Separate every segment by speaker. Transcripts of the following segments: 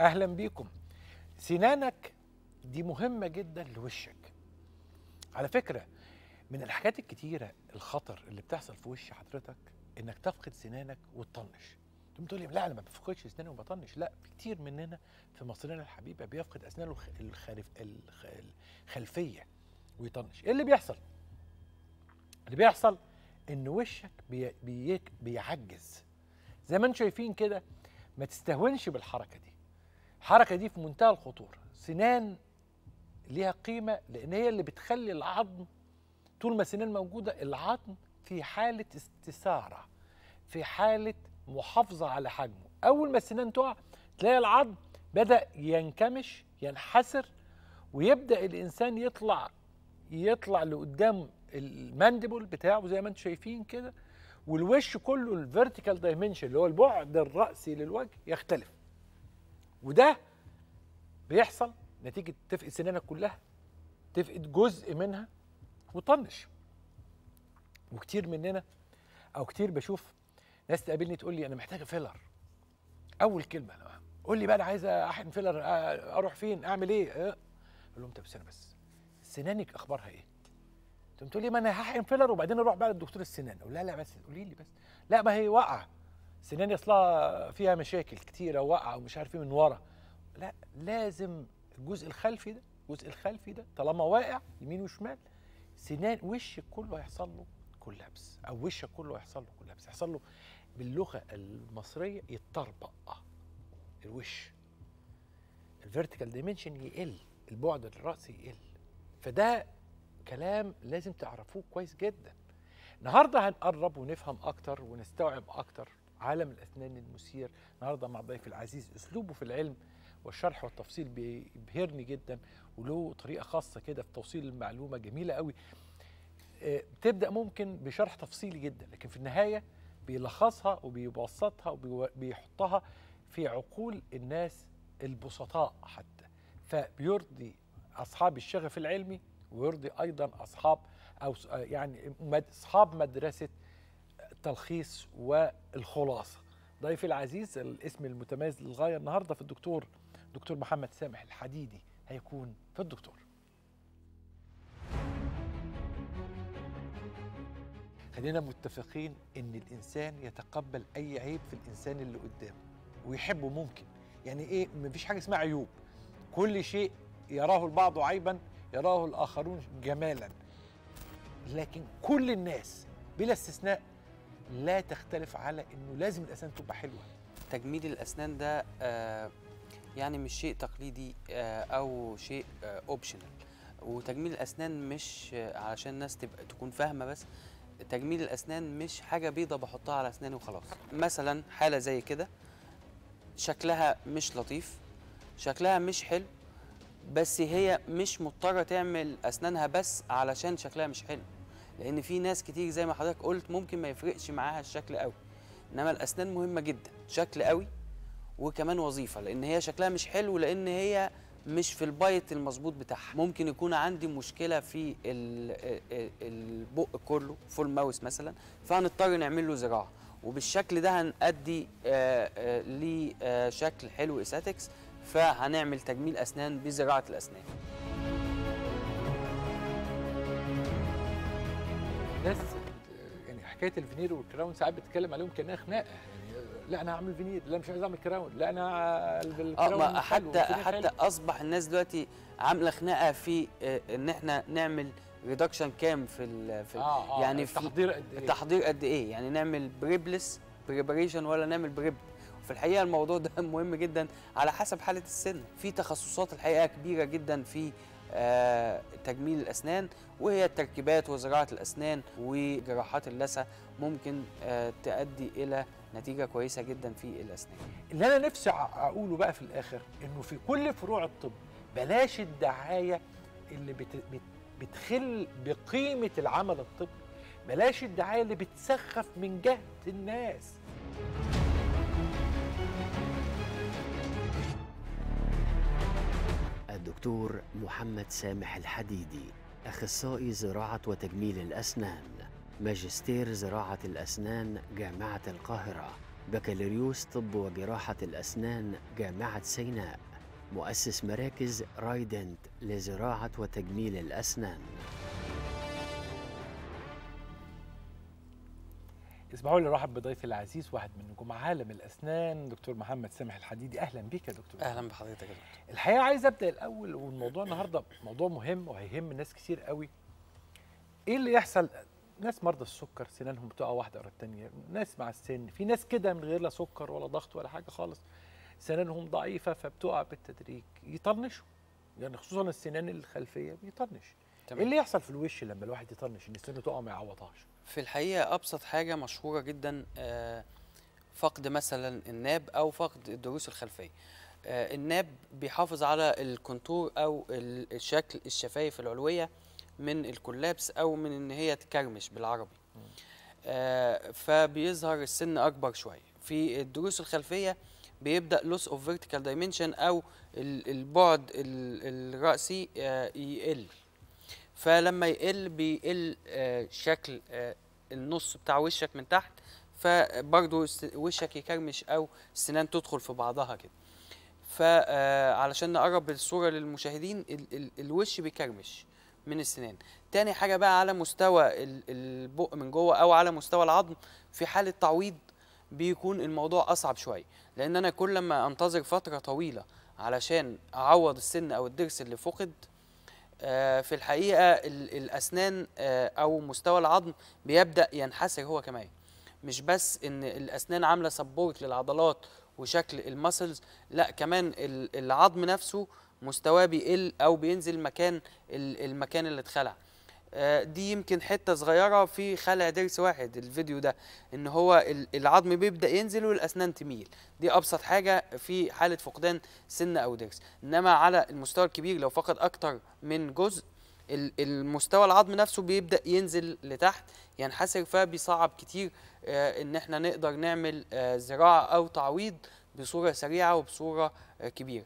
Speaker 1: اهلا بيكم سنانك دي مهمه جدا لوشك على فكره من الحاجات الكتيره الخطر اللي بتحصل في وش حضرتك انك تفقد سنانك وتطنش تقوم تقول لي لا انا ما بفقدش اسناني وبطنش لا في كتير مننا في مصرنا الحبيبه بيفقد اسنانه الخلف الخلفيه ويطنش ايه اللي بيحصل اللي بيحصل ان وشك بي... بيعجز زي ما انتم شايفين كده ما تستهونش بالحركه دي الحركه دي في منتهى الخطوره سنان ليها قيمه لان هي اللي بتخلي العظم طول ما سنان موجوده العظم في حاله استثاره في حاله محافظه على حجمه اول ما السنان تقع تلاقي العظم بدا ينكمش ينحسر ويبدا الانسان يطلع يطلع لقدام المانديبول بتاعه زي ما انتم شايفين كده والوش كله الفيرتيكال دايمنشن اللي هو البعد الراسي للوجه يختلف وده بيحصل نتيجه تفقد سنانك كلها تفقد جزء منها وطنش وكتير مننا او كتير بشوف ناس تقابلني تقول لي انا محتاجه فيلر اول كلمه انا قول لي بقى انا عايزه احقن فيلر اروح فين اعمل ايه أه؟ اقول لهم طب استنى بس سنانك اخبارها ايه تقول لي ما انا هحقن فيلر وبعدين اروح بقى للدكتور السنان اقول لا لا بس قولي لي بس لا ما هي واقعه سنان يصلها فيها مشاكل كتيرة واقعة ومش عارف ايه من ورا لا لازم الجزء الخلفي ده الجزء الخلفي ده طالما واقع يمين وشمال سنان وشك كله هيحصل له كولابس او وشك كله هيحصل له كولابس هيحصل له باللغه المصريه يتطربق الوش الفيرتيكال دايمنشن يقل البعد الراسي يقل فده كلام لازم تعرفوه كويس جدا النهارده هنقرب ونفهم اكتر ونستوعب اكتر عالم الأسنان المثير النهاردة مع ضيفي العزيز أسلوبه في العلم والشرح والتفصيل بيبهرني جدا وله طريقة خاصة كده في توصيل المعلومة جميلة قوي آه، بتبدأ ممكن بشرح تفصيلي جدا لكن في النهاية بيلخصها وبيبسطها وبيحطها في عقول الناس البسطاء حتى فبيرضي أصحاب الشغف العلمي ويرضي أيضا أصحاب أو يعني أصحاب مدرسة التلخيص والخلاصه ضيفي العزيز الاسم المتميز للغايه النهارده في الدكتور دكتور محمد سامح الحديدي هيكون في الدكتور خلينا متفقين ان الانسان يتقبل اي عيب في الانسان اللي قدامه ويحبه ممكن يعني ايه مفيش حاجه اسمها عيوب كل شيء يراه البعض عيبا يراه الاخرون جمالا لكن كل الناس بلا استثناء لا تختلف على انه لازم الاسنان تبقى حلوه
Speaker 2: تجميل الاسنان ده آه، يعني مش شيء تقليدي آه، او شيء اوبشنال آه، وتجميل الاسنان مش علشان الناس تبقى تكون فاهمه بس تجميل الاسنان مش حاجه بيضه بحطها على اسناني وخلاص مثلا حاله زي كده شكلها مش لطيف شكلها مش حلو بس هي مش مضطره تعمل اسنانها بس علشان شكلها مش حلو لان في ناس كتير زي ما حضرتك قلت ممكن ما يفرقش معاها الشكل قوي انما الاسنان مهمه جدا شكل قوي وكمان وظيفه لان هي شكلها مش حلو لان هي مش في البايت المظبوط بتاعها ممكن يكون عندي مشكله في البق كله فول ماوس مثلا فهنضطر نعمل له زراعه وبالشكل ده هنأدي لشكل حلو اساتكس فهنعمل تجميل اسنان بزراعه الاسنان الناس يعني حكايه الفينير والكراون ساعات بتتكلم عليهم كانها خناقه يعني لا انا هعمل فينير لا مش عايز اعمل كراون لا انا آه، الكراون اه حتى حتى اصبح الناس دلوقتي عامله خناقه في آه، ان احنا نعمل ريدكشن كام في الـ في آه آه يعني التحضير قد ايه التحضير قد ايه يعني نعمل بريبلس بريباريشن ولا نعمل بريب في الحقيقه الموضوع ده مهم جدا على حسب حاله السن في تخصصات الحقيقه كبيره جدا في تجميل الأسنان وهي التركيبات وزراعة الأسنان وجراحات اللثة ممكن آه، تؤدي إلى نتيجة كويسة جدا في الأسنان اللي أنا نفسي أقوله بقى في
Speaker 1: الآخر إنه في كل فروع الطب بلاش الدعاية اللي بتخل بقيمة العمل الطبي بلاش الدعاية اللي بتسخف من جهد الناس
Speaker 3: الدكتور محمد سامح الحديدي أخصائي زراعة وتجميل الأسنان ماجستير زراعة الأسنان جامعة القاهرة بكالوريوس طب وجراحة الأسنان جامعة سيناء مؤسس مراكز رايدنت لزراعة وتجميل الأسنان اسمعوا
Speaker 1: لي رحب بضيفي العزيز واحد من نجوم عالم الاسنان دكتور محمد سامح الحديدي اهلا بيك يا دكتور اهلا بحضرتك يا دكتور الحقيقه عايز ابدا الاول والموضوع النهارده موضوع مهم وهيهم ناس كتير قوي ايه اللي يحصل ناس مرضى السكر سنانهم بتقع واحده ورا الثانيه ناس مع السن في ناس كده من غير لا سكر ولا ضغط ولا حاجه خالص سنانهم ضعيفه فبتقع بالتدريج يطنشوا يعني خصوصا السنان الخلفيه بيطنش تمام. ايه اللي يحصل في الوش لما الواحد يطنش ان سنه تقع ما يعوضهاش
Speaker 2: في الحقيقه ابسط حاجه مشهوره جدا آه، فقد مثلا الناب او فقد الضروس الخلفيه آه، الناب بيحافظ على الكونتور او الشكل الشفايف العلويه من الكولابس او من ان هي تكرمش بالعربي آه، فبيظهر السن اكبر شويه في الضروس الخلفيه بيبدا لوس اوف فيرتيكال دايمنشن او البعد الراسي يقل فلما يقل بيقل آه، شكل آه، النص بتاع وشك من تحت فبرضه وشك يكرمش او السنان تدخل في بعضها كده فعلشان آه، نقرب الصوره للمشاهدين الوش بيكرمش من السنان تاني حاجه بقى على مستوى البق من جوه او على مستوى العظم في حاله تعويض بيكون الموضوع اصعب شويه لان انا كل ما انتظر فتره طويله علشان اعوض السن او الضرس اللي فقد آه، في الحقيقه الاسنان آه، او مستوى العظم بيبدا ينحسر هو كمان مش بس ان الاسنان عامله سبورت للعضلات وشكل المسلز لا كمان العظم نفسه مستواه بيقل او بينزل مكان المكان اللي اتخلع آه، دي يمكن حته صغيره في خلع ضرس واحد الفيديو ده ان هو العظم بيبدا ينزل والاسنان تميل دي ابسط حاجه في حاله فقدان سن او ضرس انما على المستوى الكبير لو فقد اكتر من جزء المستوى العظم نفسه بيبدا ينزل لتحت ينحسر يعني فبيصعب كتير آه، ان احنا نقدر نعمل آه، زراعه او تعويض بصوره سريعه وبصوره آه، كبيره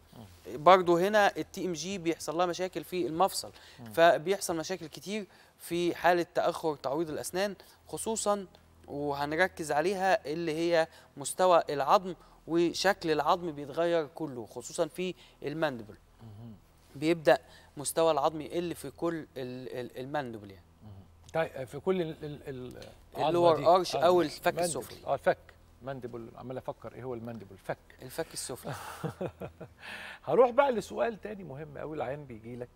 Speaker 2: برضو هنا التي ام جي بيحصل لها مشاكل في المفصل فبيحصل مشاكل كتير في حاله تاخر تعويض الاسنان خصوصا وهنركز عليها اللي هي مستوى العظم وشكل العظم بيتغير كله خصوصا في المندبل بيبدا مستوى العظم يقل في كل المندبل يعني
Speaker 1: طيب في كل اللور ارش او آه، الفك السفلي اه الفك مانديبل عمال افكر ايه هو المانديبل فك الفك السفلي هروح بقى لسؤال تاني مهم قوي العيان بيجي لك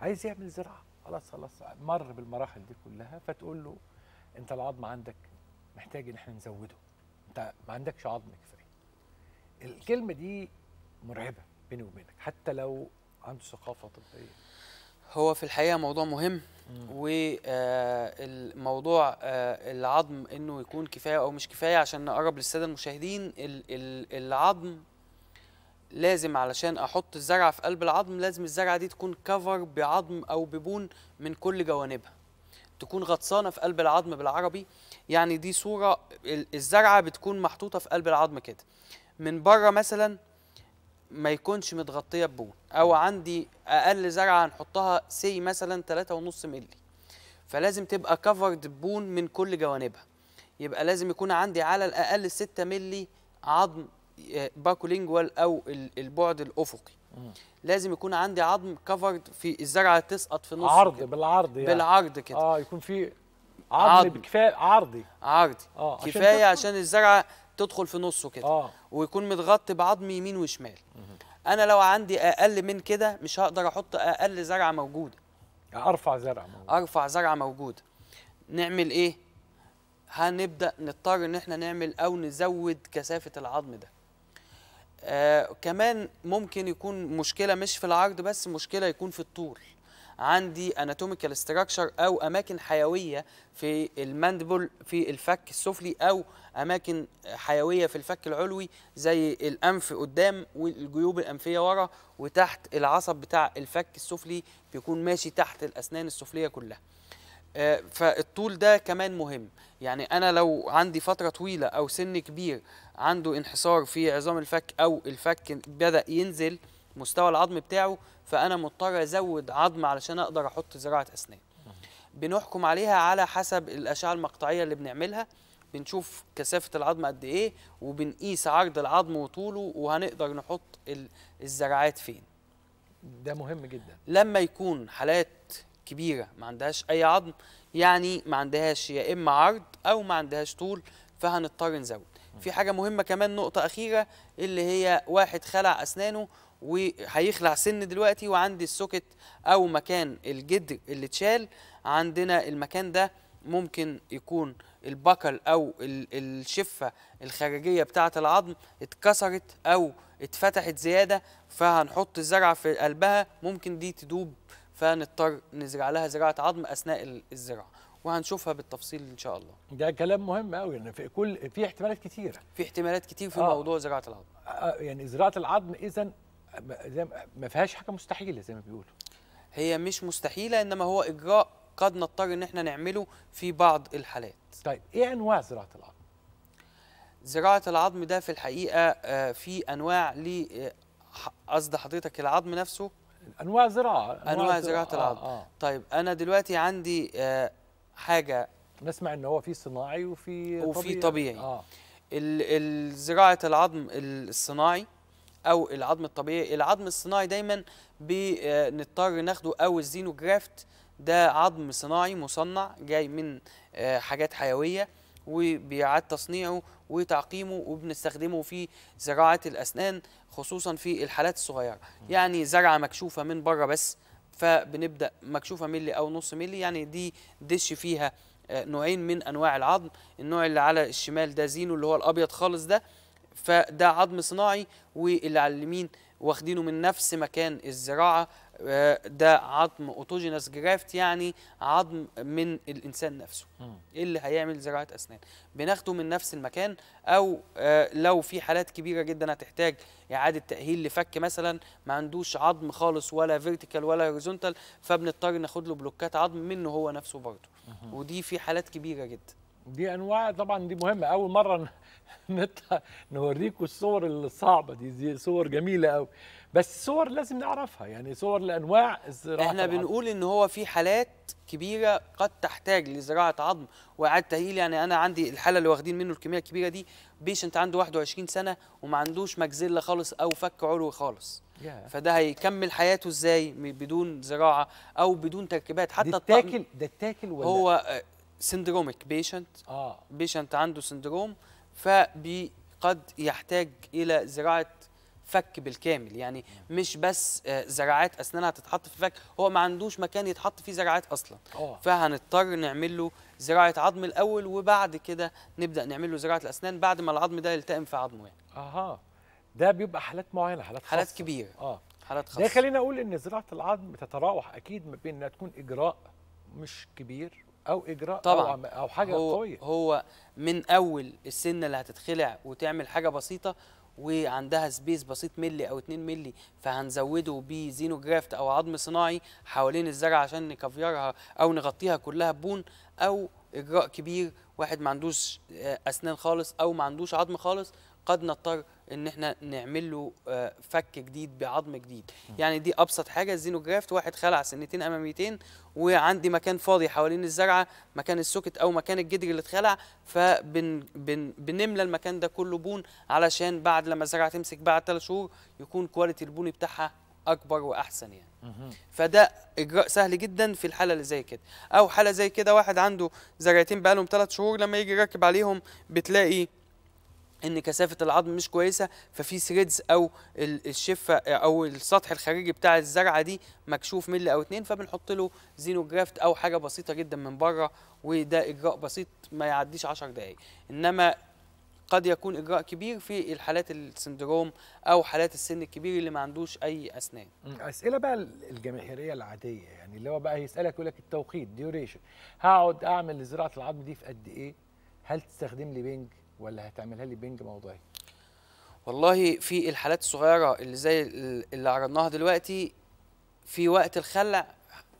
Speaker 1: عايز يعمل زراعه خلاص خلاص مر بالمراحل دي كلها فتقول له انت العظم عندك محتاج ان احنا نزوده انت ما عندكش عظم كفايه الكلمه دي مرعبه
Speaker 2: بيني وبينك حتى لو عنده ثقافه طبيه هو في الحقيقه موضوع مهم والموضوع آه، آه، العظم انه يكون كفايه او مش كفايه عشان نقرب للساده المشاهدين العظم لازم علشان احط الزرعه في قلب العظم لازم الزرعه دي تكون كفر بعظم او ببون من كل جوانبها تكون غطسانه في قلب العظم بالعربي يعني دي صوره الزرعه بتكون محطوطه في قلب العظم كده من بره مثلا ما يكونش متغطيه ببون او عندي اقل زرعه هنحطها سي مثلا 3.5 مللي فلازم تبقى كفرد بون من كل جوانبها يبقى لازم يكون عندي على الاقل 6 مللي عظم آه، باكولينجوال او البعد الافقي لازم يكون عندي عظم كفرد في الزرعه تسقط في نص عرض كده. بالعرض يعني بالعرض كده اه يكون في عظم, عظم. كفايه عرضي عرضي آه. كفايه عشان, عشان الزرعه تدخل في نصه كده آه. ويكون متغطي بعظم يمين وشمال مم. انا لو عندي اقل من كده مش هقدر احط اقل زرعه موجوده ارفع زرعه موجوده ارفع زرعه موجوده نعمل ايه هنبدا نضطر ان احنا نعمل او نزود كثافه العظم ده آه كمان ممكن يكون مشكله مش في العرض بس مشكله يكون في الطول عندي اناتوميكال ستراكشر او اماكن حيويه في المندبل في الفك السفلي او اماكن حيويه في الفك العلوي زي الانف قدام والجيوب الانفيه ورا وتحت العصب بتاع الفك السفلي بيكون ماشي تحت الاسنان السفليه كلها آه، فالطول ده كمان مهم يعني انا لو عندي فتره طويله او سن كبير عنده انحسار في عظام الفك او الفك بدا ينزل مستوى العظم بتاعه فانا مضطر ازود عظم علشان اقدر احط زراعه اسنان بنحكم عليها على حسب الاشعه المقطعيه اللي بنعملها بنشوف كثافه العظم قد ايه وبنقيس عرض العظم وطوله وهنقدر نحط الزراعات فين
Speaker 1: ده مهم جدا
Speaker 2: لما يكون حالات كبيره ما عندهاش اي عظم يعني ما عندهاش يا اما عرض او ما عندهاش طول فهنضطر نزود في حاجه مهمه كمان نقطه اخيره اللي هي واحد خلع اسنانه وهيخلع سن دلوقتي وعندي السوكت او مكان الجدر اللي اتشال عندنا المكان ده ممكن يكون البكل او الشفه الخارجيه بتاعه العظم اتكسرت او اتفتحت زياده فهنحط الزرعه في قلبها ممكن دي تدوب فنضطر نزرع لها زراعه عظم اثناء الزراعه وهنشوفها بالتفصيل ان شاء الله
Speaker 1: ده كلام مهم قوي ان في كل في احتمالات كثيره في احتمالات كتير في آه. موضوع زراعه العظم آه, آه، يعني زراعه العظم اذا
Speaker 2: ما فيهاش حاجه مستحيله زي ما بيقولوا هي مش مستحيله انما هو اجراء قد نضطر ان احنا نعمله في بعض الحالات طيب ايه انواع زراعه العظم زراعه العظم ده في الحقيقه آه، في انواع ل آه، قصد حضرتك العظم نفسه انواع زراعه انواع, أنواع زراعه آه، العظم آه آه. طيب انا دلوقتي عندي حاجه
Speaker 1: نسمع ان هو في صناعي وفي وفي طبيعي, طبيعي. آه.
Speaker 2: زراعه العظم الصناعي او العظم الطبيعي العظم الصناعي دايما بنضطر ناخده او الزينوجرافت ده عظم صناعي مصنع جاي من آه، حاجات حيويه وبيعاد تصنيعه وتعقيمه وبنستخدمه في زراعه الاسنان خصوصا في الحالات الصغيره يعني زرعه مكشوفه من بره بس فبنبدا مكشوفه ملي او نص ملي يعني دي دش فيها آه، نوعين من انواع العظم النوع اللي على الشمال ده زينو اللي هو الابيض خالص ده فده عظم صناعي واللي على اليمين واخدينه من نفس مكان الزراعه ده عظم اوتوجينس جرافت يعني عظم من الانسان نفسه ايه اللي هيعمل زراعه اسنان بناخده من نفس المكان او آه، لو في حالات كبيره جدا هتحتاج اعاده تاهيل لفك مثلا ما عندوش عظم خالص ولا فيرتيكال ولا هوريزونتال فبنضطر ناخد له بلوكات عظم منه هو نفسه برضه ودي في حالات كبيره جدا دي انواع طبعا دي مهمه اول
Speaker 1: مره نطلع نوريكم الصور الصعبه دي, دي صور جميله قوي
Speaker 2: بس صور لازم نعرفها يعني صور لانواع الزراعه احنا العظم. بنقول ان هو في حالات كبيره قد تحتاج لزراعه عظم واعاده تاهيل يعني انا عندي الحاله اللي واخدين منه الكميه الكبيره دي بيشنت عنده 21 سنه وما عندوش مجزله خالص او فك علوي خالص yeah. فده هيكمل حياته ازاي بدون زراعه او بدون تركيبات حتى ده التاكل ده التاكل ولا هو سندروميك بيشنت اه بيشنت عنده سندروم فقد يحتاج الى زراعه فك بالكامل يعني مش بس آه، زراعات اسنانها تتحط في فك هو ما عندوش مكان يتحط فيه زراعات اصلا أوه. فهنضطر نعمل له زراعه عظم الاول وبعد كده نبدا نعمل له زراعه الاسنان بعد ما العظم ده يلتئم في عظمه يعني
Speaker 1: اها ده بيبقى حالات معينه حالات خاصه حالات كبيره
Speaker 2: اه حالات خاصه ده
Speaker 1: خلينا اقول ان زراعه العظم تتراوح اكيد ما بين انها تكون اجراء
Speaker 2: مش كبير او اجراء طبعا أو, او حاجه هو قويه هو من اول السنه اللي هتتخلع وتعمل حاجه بسيطه وعندها سبيس بسيط ملي او 2 ملي فهنزوده بزينو جرافت او عظم صناعي حوالين الزرع عشان نكفيرها او نغطيها كلها بون او اجراء كبير واحد ما عندوش آه، اسنان خالص او ما عندوش عظم خالص قد نضطر ان احنا نعمل له آه، فك جديد بعظم جديد يعني دي ابسط حاجه الزينوجرافت واحد خلع سنتين اماميتين وعندي مكان فاضي حوالين الزرعه مكان السوكت او مكان الجدر اللي اتخلع فبنملى المكان ده كله بون علشان بعد لما الزرعه تمسك بعد ثلاث شهور يكون كواليتي البون بتاعها اكبر واحسن يعني فده اجراء سهل جدا في الحاله اللي زي كده او حاله زي كده واحد عنده زرعتين بقالهم ثلاث شهور لما يجي يركب عليهم بتلاقي ان كثافه العظم مش كويسه ففي ثريدز او الشفه او السطح الخارجي بتاع الزرعه دي مكشوف ملي او اتنين فبنحط له زينوجرافت او حاجه بسيطه جدا من بره وده اجراء بسيط ما يعديش 10 دقائق انما قد يكون اجراء كبير في الحالات السندروم او حالات السن الكبير اللي ما عندوش اي اسنان
Speaker 1: اسئله بقى الجماهيريه العاديه يعني اللي هو بقى هيسالك يقول لك التوقيت ديوريشن هقعد اعمل زراعه العظم دي في قد ايه هل تستخدم لي بنج
Speaker 2: ولا هتعملها لي بنج موضعي والله في الحالات الصغيره اللي زي اللي عرضناها دلوقتي في وقت الخلع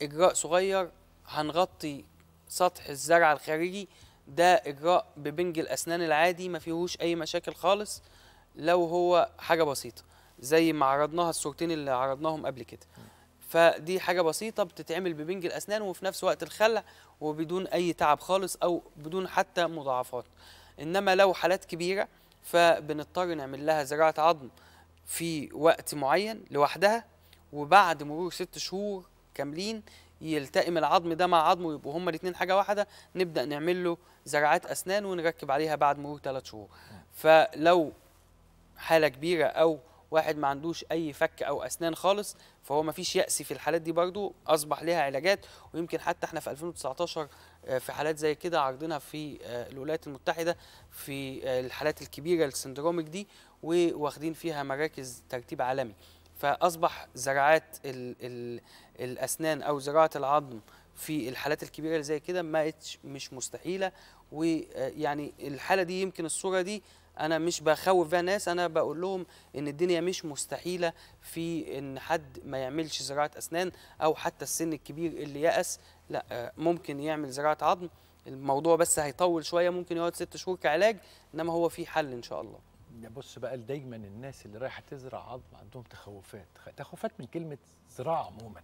Speaker 2: اجراء صغير هنغطي سطح الزرع الخارجي ده اجراء ببنج الاسنان العادي ما فيهوش اي مشاكل خالص لو هو حاجه بسيطه زي ما عرضناها الصورتين اللي عرضناهم قبل كده فدي حاجه بسيطه بتتعمل ببنج الاسنان وفي نفس وقت الخلع وبدون اي تعب خالص او بدون حتى مضاعفات انما لو حالات كبيره فبنضطر نعمل لها زراعه عظم في وقت معين لوحدها وبعد مرور ست شهور كاملين يلتئم العظم ده مع عظمه يبقوا هما الاثنين حاجه واحده نبدا نعمل له زراعات اسنان ونركب عليها بعد مرور ثلاث شهور فلو حاله كبيره او واحد ما عندوش اي فك او اسنان خالص فهو ما فيش ياس في الحالات دي برضو اصبح لها علاجات ويمكن حتى احنا في 2019 آه، في حالات زي كده عرضنا في آه، الولايات المتحده في آه، الحالات الكبيره السندروميك دي وواخدين فيها مراكز ترتيب عالمي فاصبح زراعات الـ الـ الاسنان او زراعه العظم في الحالات الكبيره اللي زي كده ما مش مستحيله ويعني الحاله دي يمكن الصوره دي انا مش بخوف بها ناس انا بقول لهم ان الدنيا مش مستحيله في ان حد ما يعملش زراعه اسنان او حتى السن الكبير اللي يأس لا آه، ممكن يعمل زراعه عظم الموضوع بس هيطول شويه ممكن يقعد ست شهور كعلاج انما هو في حل ان شاء الله
Speaker 1: بص بقى دايما الناس اللي رايحه تزرع عظم عندهم تخوفات تخوفات من كلمه زراعه عموما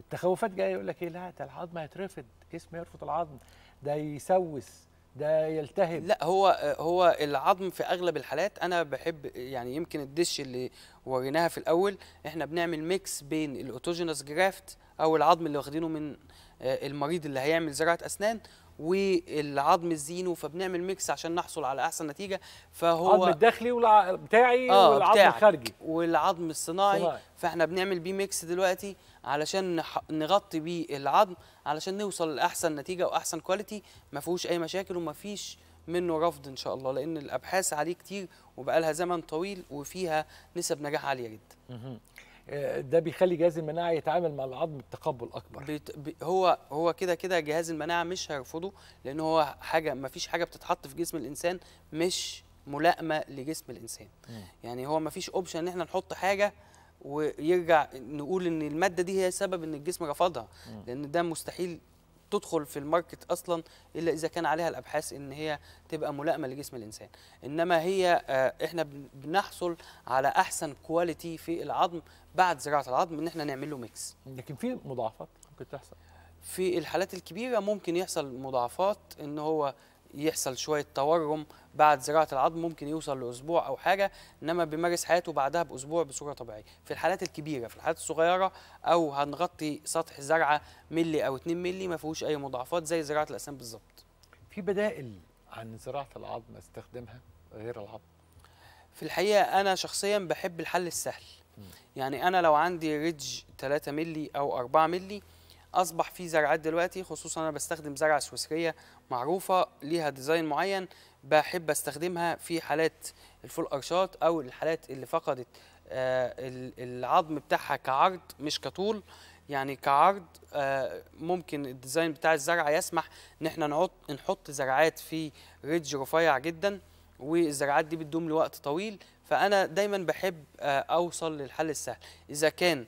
Speaker 1: التخوفات جايه يقول لك ايه لا ده العظم هيترفض جسم يرفض العظم ده يسوس ده يلتهب لا
Speaker 2: هو آه، هو العظم في اغلب الحالات انا بحب يعني يمكن الدش اللي وريناها في الاول احنا بنعمل ميكس بين الاوتوجينس جرافت او العظم اللي واخدينه من آه، المريض اللي هيعمل زراعه اسنان والعظم الزينو فبنعمل ميكس عشان نحصل على احسن نتيجه فهو العظم الداخلي والع... بتاعي آه والعظم بتاعك. الخارجي والعظم الصناعي صناعي. فاحنا بنعمل بيه ميكس دلوقتي علشان نح... نغطي بيه العظم علشان نوصل لاحسن نتيجه واحسن كواليتي ما فيهوش اي مشاكل وما فيش منه رفض ان شاء الله لان الابحاث عليه كتير وبقى لها زمن طويل وفيها نسب نجاح عاليه
Speaker 3: جدا
Speaker 1: ده بيخلي جهاز المناعه يتعامل مع العظم بتقبل اكبر
Speaker 2: بيت... بي هو هو كده كده جهاز المناعه مش هيرفضه لان هو حاجه ما فيش حاجه بتتحط في جسم الانسان مش ملائمه لجسم الانسان م. يعني هو ما فيش اوبشن ان احنا نحط حاجه ويرجع نقول ان الماده دي هي سبب ان الجسم رفضها لان ده مستحيل تدخل في الماركت اصلا الا اذا كان عليها الابحاث ان هي تبقى ملائمه لجسم الانسان انما هي آه، احنا بنحصل على احسن كواليتي في العظم بعد زراعه العظم ان احنا نعمل له ميكس لكن في مضاعفات ممكن تحصل في الحالات الكبيره ممكن يحصل مضاعفات ان هو يحصل شويه تورم بعد زراعه العظم ممكن يوصل لاسبوع او حاجه انما بيمارس حياته بعدها باسبوع بصوره طبيعيه في الحالات الكبيره في الحالات الصغيره او هنغطي سطح زرعه ملي او 2 ملي ما فيهوش اي مضاعفات زي زراعه الاسنان بالظبط
Speaker 1: في بدائل
Speaker 2: عن زراعه العظم استخدمها غير العظم في الحقيقه انا شخصيا بحب الحل السهل يعني انا لو عندي ريدج 3 ملي او 4 ملي اصبح في زرعات دلوقتي خصوصا انا بستخدم زرعه سويسريه معروفه ليها ديزاين معين بحب استخدمها في حالات الفول ارشات او الحالات اللي فقدت آه، العظم بتاعها كعرض مش كطول يعني كعرض آه، ممكن الديزاين بتاع الزرعه يسمح ان احنا نحط نحط زرعات في ريدج رفيع جدا والزرعات دي بتدوم لوقت طويل فانا دايما بحب آه، اوصل للحل السهل اذا كان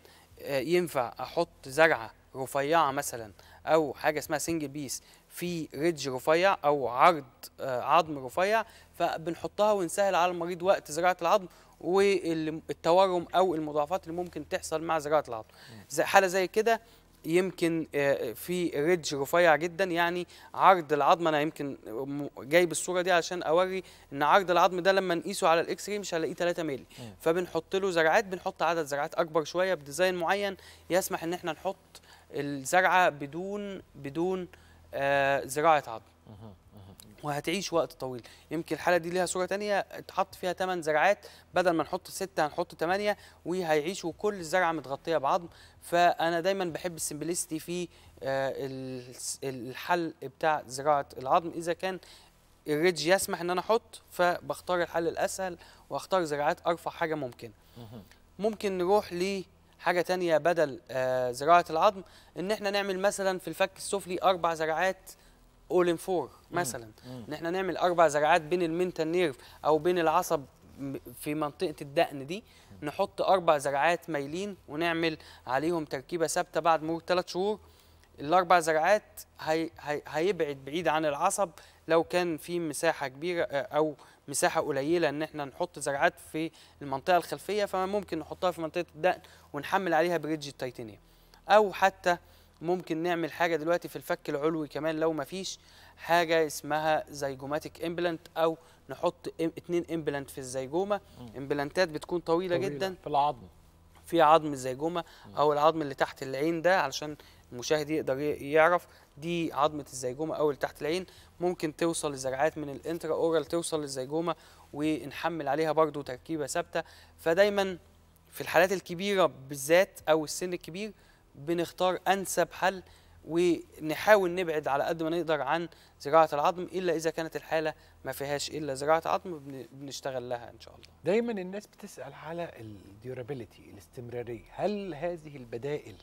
Speaker 2: ينفع احط زرعه رفيعه مثلا او حاجه اسمها سنجل بيس في ريدج رفيع او عرض آه، عظم رفيع فبنحطها ونسهل على المريض وقت زراعه العظم والتورم او المضاعفات اللي ممكن تحصل مع زراعه العظم زي حاله زي كده يمكن آه، في ريدج رفيع جدا يعني عرض العظم انا يمكن جايب الصوره دي عشان اوري ان عرض العظم ده لما نقيسه على الاكس راي مش هلاقيه 3 مللي فبنحط له زرعات بنحط عدد زرعات اكبر شويه بديزاين معين يسمح ان احنا نحط الزرعه بدون بدون آه، زراعه عظم وهتعيش وقت طويل يمكن الحاله دي ليها صوره تانية اتحط فيها 8 زرعات بدل ما نحط 6 هنحط 8 وهيعيشوا كل زرعه متغطيه بعظم فانا دايما بحب السمبلستي في آه، الحل بتاع زراعه العظم اذا كان الريدج يسمح ان انا احط فبختار الحل الاسهل واختار زراعات ارفع حاجه ممكنه ممكن نروح ل حاجه تانية بدل آه، زراعه العظم ان احنا نعمل مثلا في الفك السفلي اربع زراعات اول ان فور مثلا ان احنا نعمل اربع زراعات بين المنتال نيرف او بين العصب في منطقه الدقن دي نحط اربع زراعات مايلين ونعمل عليهم تركيبه ثابته بعد مرور ثلاث شهور الاربع زراعات هي هي هيبعد بعيد عن العصب لو كان في مساحه كبيره آه، او مساحه قليله ان احنا نحط زرعات في المنطقه الخلفيه فممكن نحطها في منطقه الدقن ونحمل عليها بريدج التيتانيوم او حتى ممكن نعمل حاجه دلوقتي في الفك العلوي كمان لو ما فيش حاجه اسمها زيجوماتيك امبلانت او نحط اتنين امبلانت في الزيجومه امبلانتات بتكون طويله, طويلة جدا في العظم في عظم الزيجومه او العظم اللي تحت العين ده علشان المشاهد يقدر يعرف دي عظمه الزيجومه اول تحت العين ممكن توصل لزرعات من الانترا اورال توصل للزيجومه ونحمل عليها برضو تركيبه ثابته فدايما في الحالات الكبيره بالذات او السن الكبير بنختار انسب حل ونحاول نبعد على قد ما نقدر عن زراعه العظم الا اذا كانت الحاله ما فيهاش الا زراعه عظم بنشتغل لها ان شاء الله.
Speaker 1: دايما الناس بتسال على الديورابيلتي الاستمراريه، هل هذه البدائل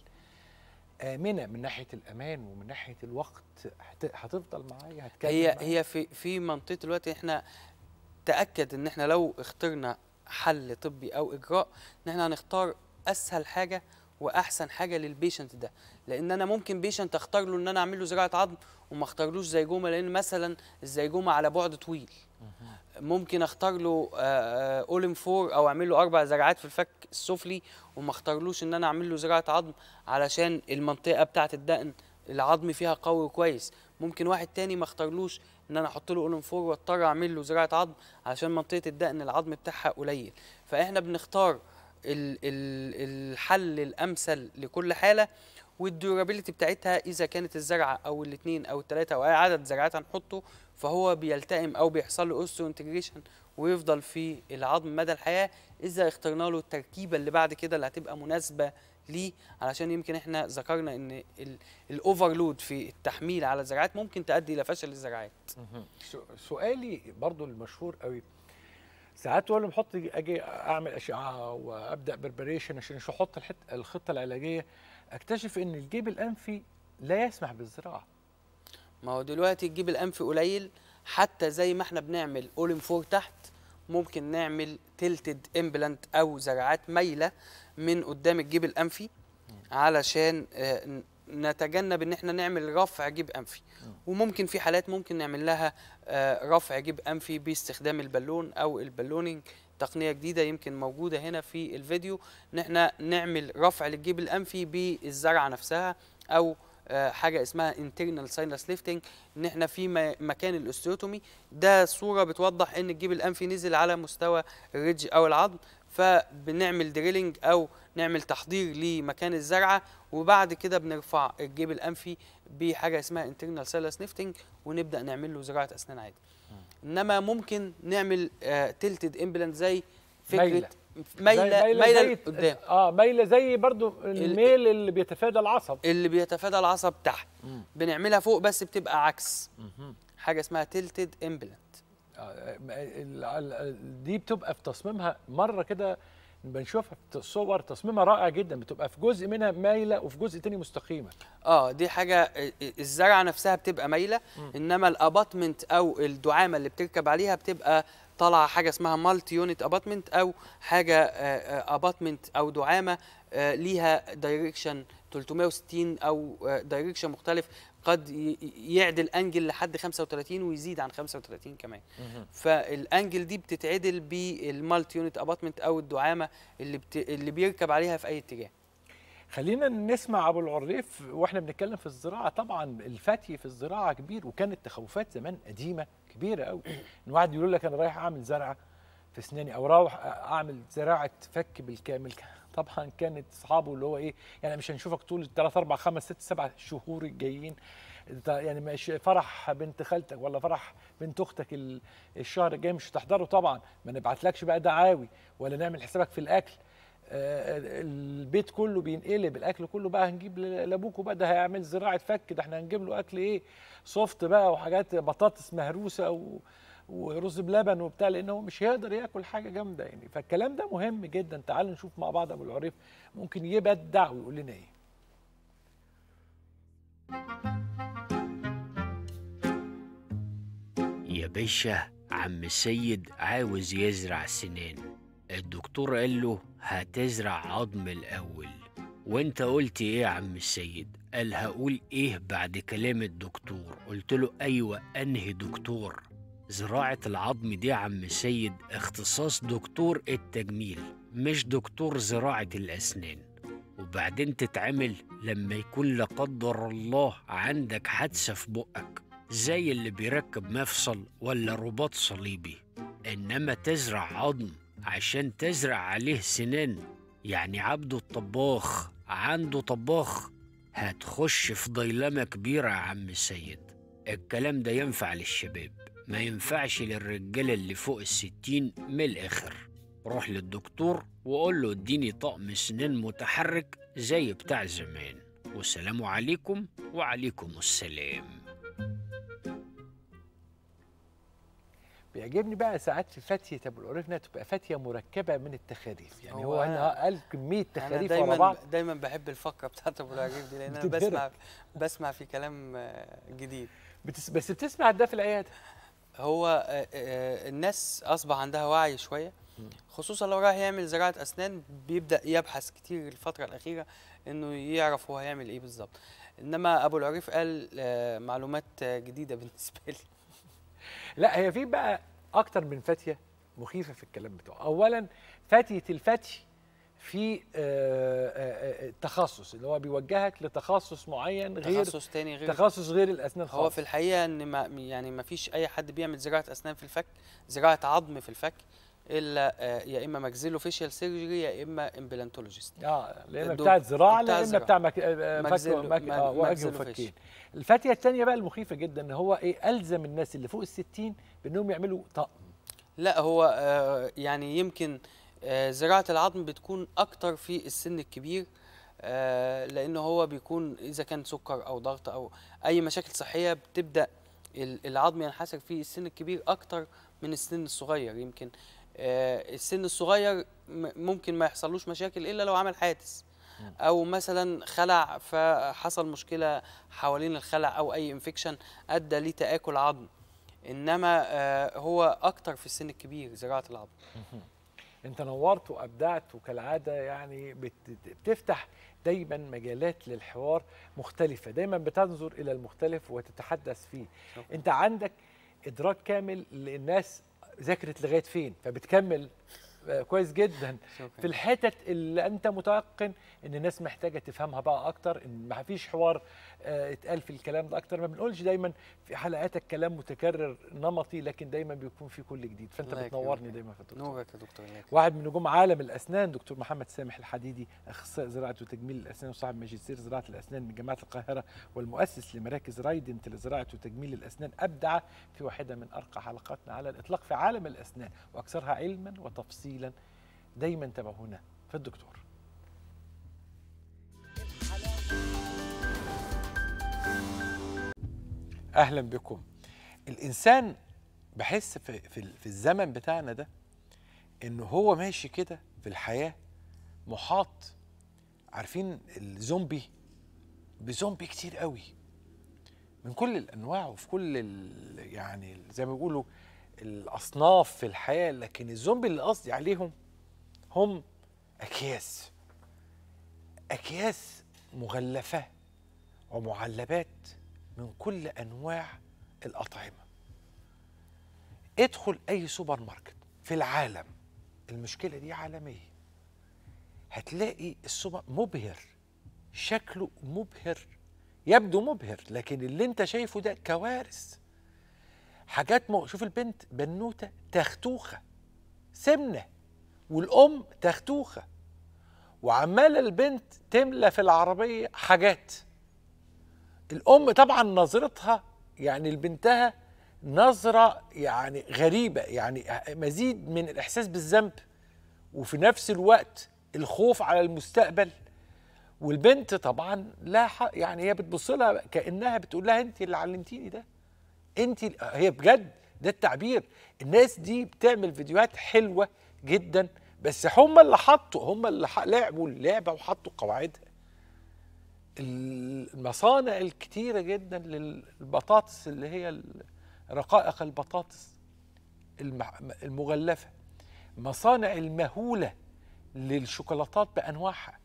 Speaker 1: امنه من ناحيه الامان ومن ناحيه الوقت هتفضل معايا هتكمل هي معايا.
Speaker 2: هي في في منطقه دلوقتي احنا تاكد ان احنا لو اخترنا حل طبي او اجراء ان احنا هنختار اسهل حاجه واحسن حاجه للبيشنت ده لان انا ممكن بيشنت اختار له ان انا اعمل له زراعه عظم وما اختارلوش زيجومه لان مثلا الزيجومه على بعد طويل ممكن اختار له اول ان فور او اعمل له اربع زرعات في الفك السفلي وما اختارلوش ان انا اعمل له زراعه عظم علشان المنطقه بتاعه الدقن العظم فيها قوي كويس ممكن واحد تاني ما اختارلوش ان انا احط له اولم فور واضطر اعمل له زراعه عظم علشان منطقه الدقن العظم بتاعها قليل فاحنا بنختار الحل الامثل لكل حاله والديورابيلتي بتاعتها اذا كانت الزرعه او الاثنين او الثلاثه او اي عدد زرعات هنحطه فهو بيلتئم او بيحصل له اوستو انتجريشن ويفضل في العظم مدى الحياه اذا اخترنا له التركيبه اللي بعد كده اللي هتبقى مناسبه ليه علشان يمكن احنا ذكرنا ان الاوفرلود في التحميل على الزراعات ممكن تؤدي الى فشل الزراعات
Speaker 1: سؤالي برضو المشهور قوي ساعات وانا بحط اجي اعمل اشعه وابدا بربريشن عشان
Speaker 2: احط الخطه العلاجيه اكتشف ان الجيب الانفي لا يسمح بالزراعه ما هو دلوقتي تجيب الانف قليل حتى زي ما احنا بنعمل اولين فور تحت ممكن نعمل تلتد امبلانت او زرعات مايله من قدام الجيب الانفي علشان آه، نتجنب ان احنا نعمل رفع جيب انفي وممكن في حالات ممكن نعمل لها آه، رفع جيب انفي باستخدام البالون او البالونينج تقنيه جديده يمكن موجوده هنا في الفيديو ان احنا نعمل رفع للجيب الانفي بالزرعه نفسها او آه، حاجه اسمها internal sinus lifting ان احنا في مكان الاستيوتومي ده صوره بتوضح ان الجيب الانفي نزل على مستوى الريدج او العظم فبنعمل دريلنج او نعمل تحضير لمكان الزرعه وبعد كده بنرفع الجيب الانفي بحاجه اسمها internal sinus lifting ونبدا نعمل له زراعه اسنان عادي انما ممكن نعمل تلتد آه، امبلانت زي فكره مايله مايله قدام اه مايله زي برضو الميل اللي بيتفادى العصب اللي بيتفادى العصب تحت بنعملها فوق بس بتبقى عكس حاجه اسمها تلتد امبلنت
Speaker 1: آه، دي بتبقى في تصميمها مره كده بنشوفها في صور تصميمها رائع جدا بتبقى في جزء منها مايله وفي جزء تاني مستقيمه
Speaker 2: اه دي حاجه آه، آه، الزرعه نفسها بتبقى مايله انما الاباطمنت او الدعامه اللي بتركب عليها بتبقى طالعه حاجه اسمها مالتي يونت اباتمنت او حاجه اباتمنت آه، آه، او دعامه آه، ليها دايركشن 360 او دايركشن مختلف قد يعدل انجل لحد 35 ويزيد عن 35 كمان فالانجل دي بتتعدل بالمالتي يونت اباتمنت او الدعامه اللي بت... اللي بيركب عليها في اي اتجاه
Speaker 1: خلينا نسمع ابو العريف واحنا بنتكلم في الزراعه طبعا الفتي في الزراعه كبير وكانت تخوفات زمان قديمه كبيره قوي ان واحد يقول لك انا رايح اعمل زرعه في اسناني او اروح اعمل زراعه فك بالكامل طبعا كانت اصحابه اللي هو ايه يعني مش هنشوفك طول الثلاث اربع خمس ست سبع شهور الجايين يعني مش فرح بنت خالتك ولا فرح بنت اختك الشهر الجاي مش هتحضره طبعا ما نبعتلكش بقى دعاوي ولا نعمل حسابك في الاكل البيت كله بينقلب الاكل كله بقى هنجيب لابوكوا بقى ده هيعمل زراعه فك ده احنا هنجيب له اكل ايه سوفت بقى وحاجات بطاطس مهروسه و... ورز بلبن وبتاع لانه مش هيقدر ياكل حاجه جامده يعني فالكلام ده مهم جدا تعالوا نشوف مع بعض ابو العريف ممكن يبدع ويقول لنا ايه
Speaker 3: يا باشا عم سيد عاوز يزرع سنان الدكتور قال له هتزرع عظم الأول وانت قلت ايه يا عم السيد قال هقول ايه بعد كلام الدكتور قلت له ايوه انهي دكتور زراعة العظم دي يا عم السيد اختصاص دكتور التجميل مش دكتور زراعة الأسنان وبعدين تتعمل لما يكون لا قدر الله عندك حادثة في بقك زي اللي بيركب مفصل ولا رباط صليبي إنما تزرع عظم عشان تزرع عليه سنان يعني عبده الطباخ عنده طباخ هتخش في ضيلمة كبيرة يا عم السيد الكلام ده ينفع للشباب ما ينفعش للرجالة اللي فوق الستين من الآخر روح للدكتور وقول له اديني طقم سنان متحرك زي بتاع زمان والسلام عليكم وعليكم السلام
Speaker 1: بيعجبني بقى ساعات في فتيه ابو إنها تبقى فتيه مركبه من التخاريف يعني هو انا قال كميه تخاريف ورا بعض
Speaker 2: دايما بحب الفقره بتاعت ابو العجيب دي لان انا بسمع بسمع في كلام آه، جديد بتس بس بتسمع ده في العياده هو آه، آه، الناس اصبح عندها وعي شويه خصوصا لو راح يعمل زراعه اسنان بيبدا يبحث كتير الفتره الاخيره انه يعرف هو هيعمل ايه بالظبط انما ابو العريف قال معلومات جديده بالنسبه لي
Speaker 1: لا هي في بقى اكتر من فتيه مخيفه في الكلام بتاعه اولا فتيه الفتي في التخصص آه، آه، آه، اللي هو بيوجهك لتخصص معين غير تخصص تاني غير تخصص غير الاسنان خالص هو في
Speaker 2: الحقيقه ان ما يعني ما فيش اي حد بيعمل زراعه اسنان في الفك زراعه عظم في الفك الا آه، يا اما ماكزيلو فيشيال سيرجري يا اما امبلانتولوجيست اه لا اما بتاع زراعه لا اما بتاع ماكزيلو ماكسيلو وفكين
Speaker 1: الفاتيه الثانيه بقى المخيفه جدا ان هو ايه الزم الناس اللي فوق ال 60 بانهم يعملوا طقم
Speaker 2: لا هو آه يعني يمكن آه زراعه العظم بتكون اكتر في السن الكبير آه لان هو بيكون اذا كان سكر او ضغط او اي مشاكل صحيه بتبدا العظم ينحسر في السن الكبير اكتر من السن الصغير يمكن آه، السن الصغير ممكن ما يحصلوش مشاكل الا لو عمل حادث او مثلا خلع فحصل مشكله حوالين الخلع او اي انفكشن ادى لتاكل عظم انما آه، هو اكتر في السن الكبير زراعه العظم
Speaker 1: انت نورت وابدعت وكالعاده يعني بتفتح دايما مجالات للحوار مختلفه دايما بتنظر الى المختلف وتتحدث فيه انت عندك ادراك كامل للناس ذاكرت لغايه فين فبتكمل آه، كويس جدا في الحتت اللي انت متيقن ان الناس محتاجه تفهمها بقى اكتر ان ما فيش حوار آه، اتقال في الكلام ده اكتر ما بنقولش دايما في حلقاتك كلام متكرر نمطي لكن دايما بيكون في كل جديد فانت بتنورني دايما في الدكتور نورك يا دكتور واحد من نجوم عالم الاسنان دكتور محمد سامح الحديدي اخصائي زراعه وتجميل الاسنان وصاحب ماجستير زراعه الاسنان من جامعه القاهره والمؤسس لمراكز رايدنت لزراعه وتجميل الاسنان ابدع في واحده من ارقى حلقاتنا على الاطلاق في عالم الاسنان واكثرها علما وتفصيلا دايما تابعونا في الدكتور اهلا بكم الانسان بحس في, في, في الزمن بتاعنا ده ان هو ماشي كده في الحياه محاط عارفين الزومبي بزومبي كتير قوي من كل الانواع وفي كل يعني زي ما بيقولوا الاصناف في الحياه لكن الزومبي اللي قصدي عليهم هم اكياس اكياس مغلفه ومعلبات من كل انواع الاطعمه ادخل اي سوبر ماركت في العالم المشكله دي عالميه هتلاقي السوبر مبهر شكله مبهر يبدو مبهر لكن اللي انت شايفه ده كوارث حاجات مو... شوف البنت بنوته تختوخه سمنه والام تختوخه وعماله البنت تملى في العربيه حاجات الام طبعا نظرتها يعني لبنتها نظره يعني غريبه يعني مزيد من الاحساس بالذنب وفي نفس الوقت الخوف على المستقبل والبنت طبعا لا يعني هي بتبص لها كانها بتقول لها انت اللي علمتيني ده انت هي بجد ده التعبير الناس دي بتعمل فيديوهات حلوه جدا بس هم اللي حطوا هم اللي لعبوا اللعبه وحطوا قواعدها المصانع الكتيرة جدا للبطاطس اللي هي رقائق البطاطس المغلفة مصانع المهولة للشوكولاتات بأنواعها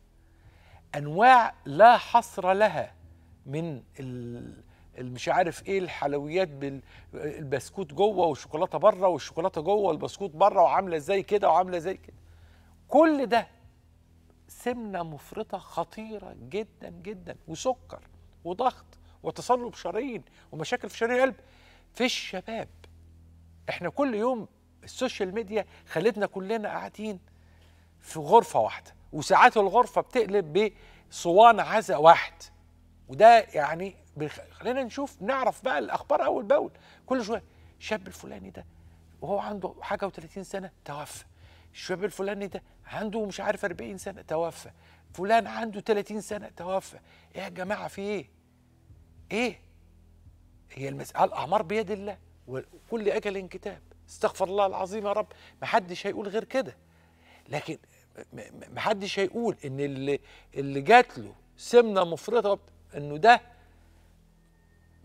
Speaker 1: أنواع لا حصر لها من مش عارف ايه الحلويات بالبسكوت جوه والشوكولاته بره والشوكولاته جوه والبسكوت بره وعامله زي كده وعامله زي كده كل ده سمنه مفرطه خطيره جدا جدا وسكر وضغط وتصلب شرايين ومشاكل في شرايين القلب في الشباب احنا كل يوم السوشيال ميديا خلتنا كلنا قاعدين في غرفه واحده وساعات الغرفه بتقلب بصوان عزاء واحد وده يعني خلينا نشوف نعرف بقى الاخبار اول باول كل شويه الشاب الفلاني ده وهو عنده حاجه و30 سنه توفى الشاب الفلاني ده عنده مش عارف 40 سنه توفى فلان عنده 30 سنه توفى ايه يا جماعه في ايه ايه هي المساله الاعمار بيد الله وكل اجل كتاب استغفر الله العظيم يا رب ما حدش هيقول غير كده لكن ما حدش هيقول ان اللي اللي جات له سمنه مفرطه انه ده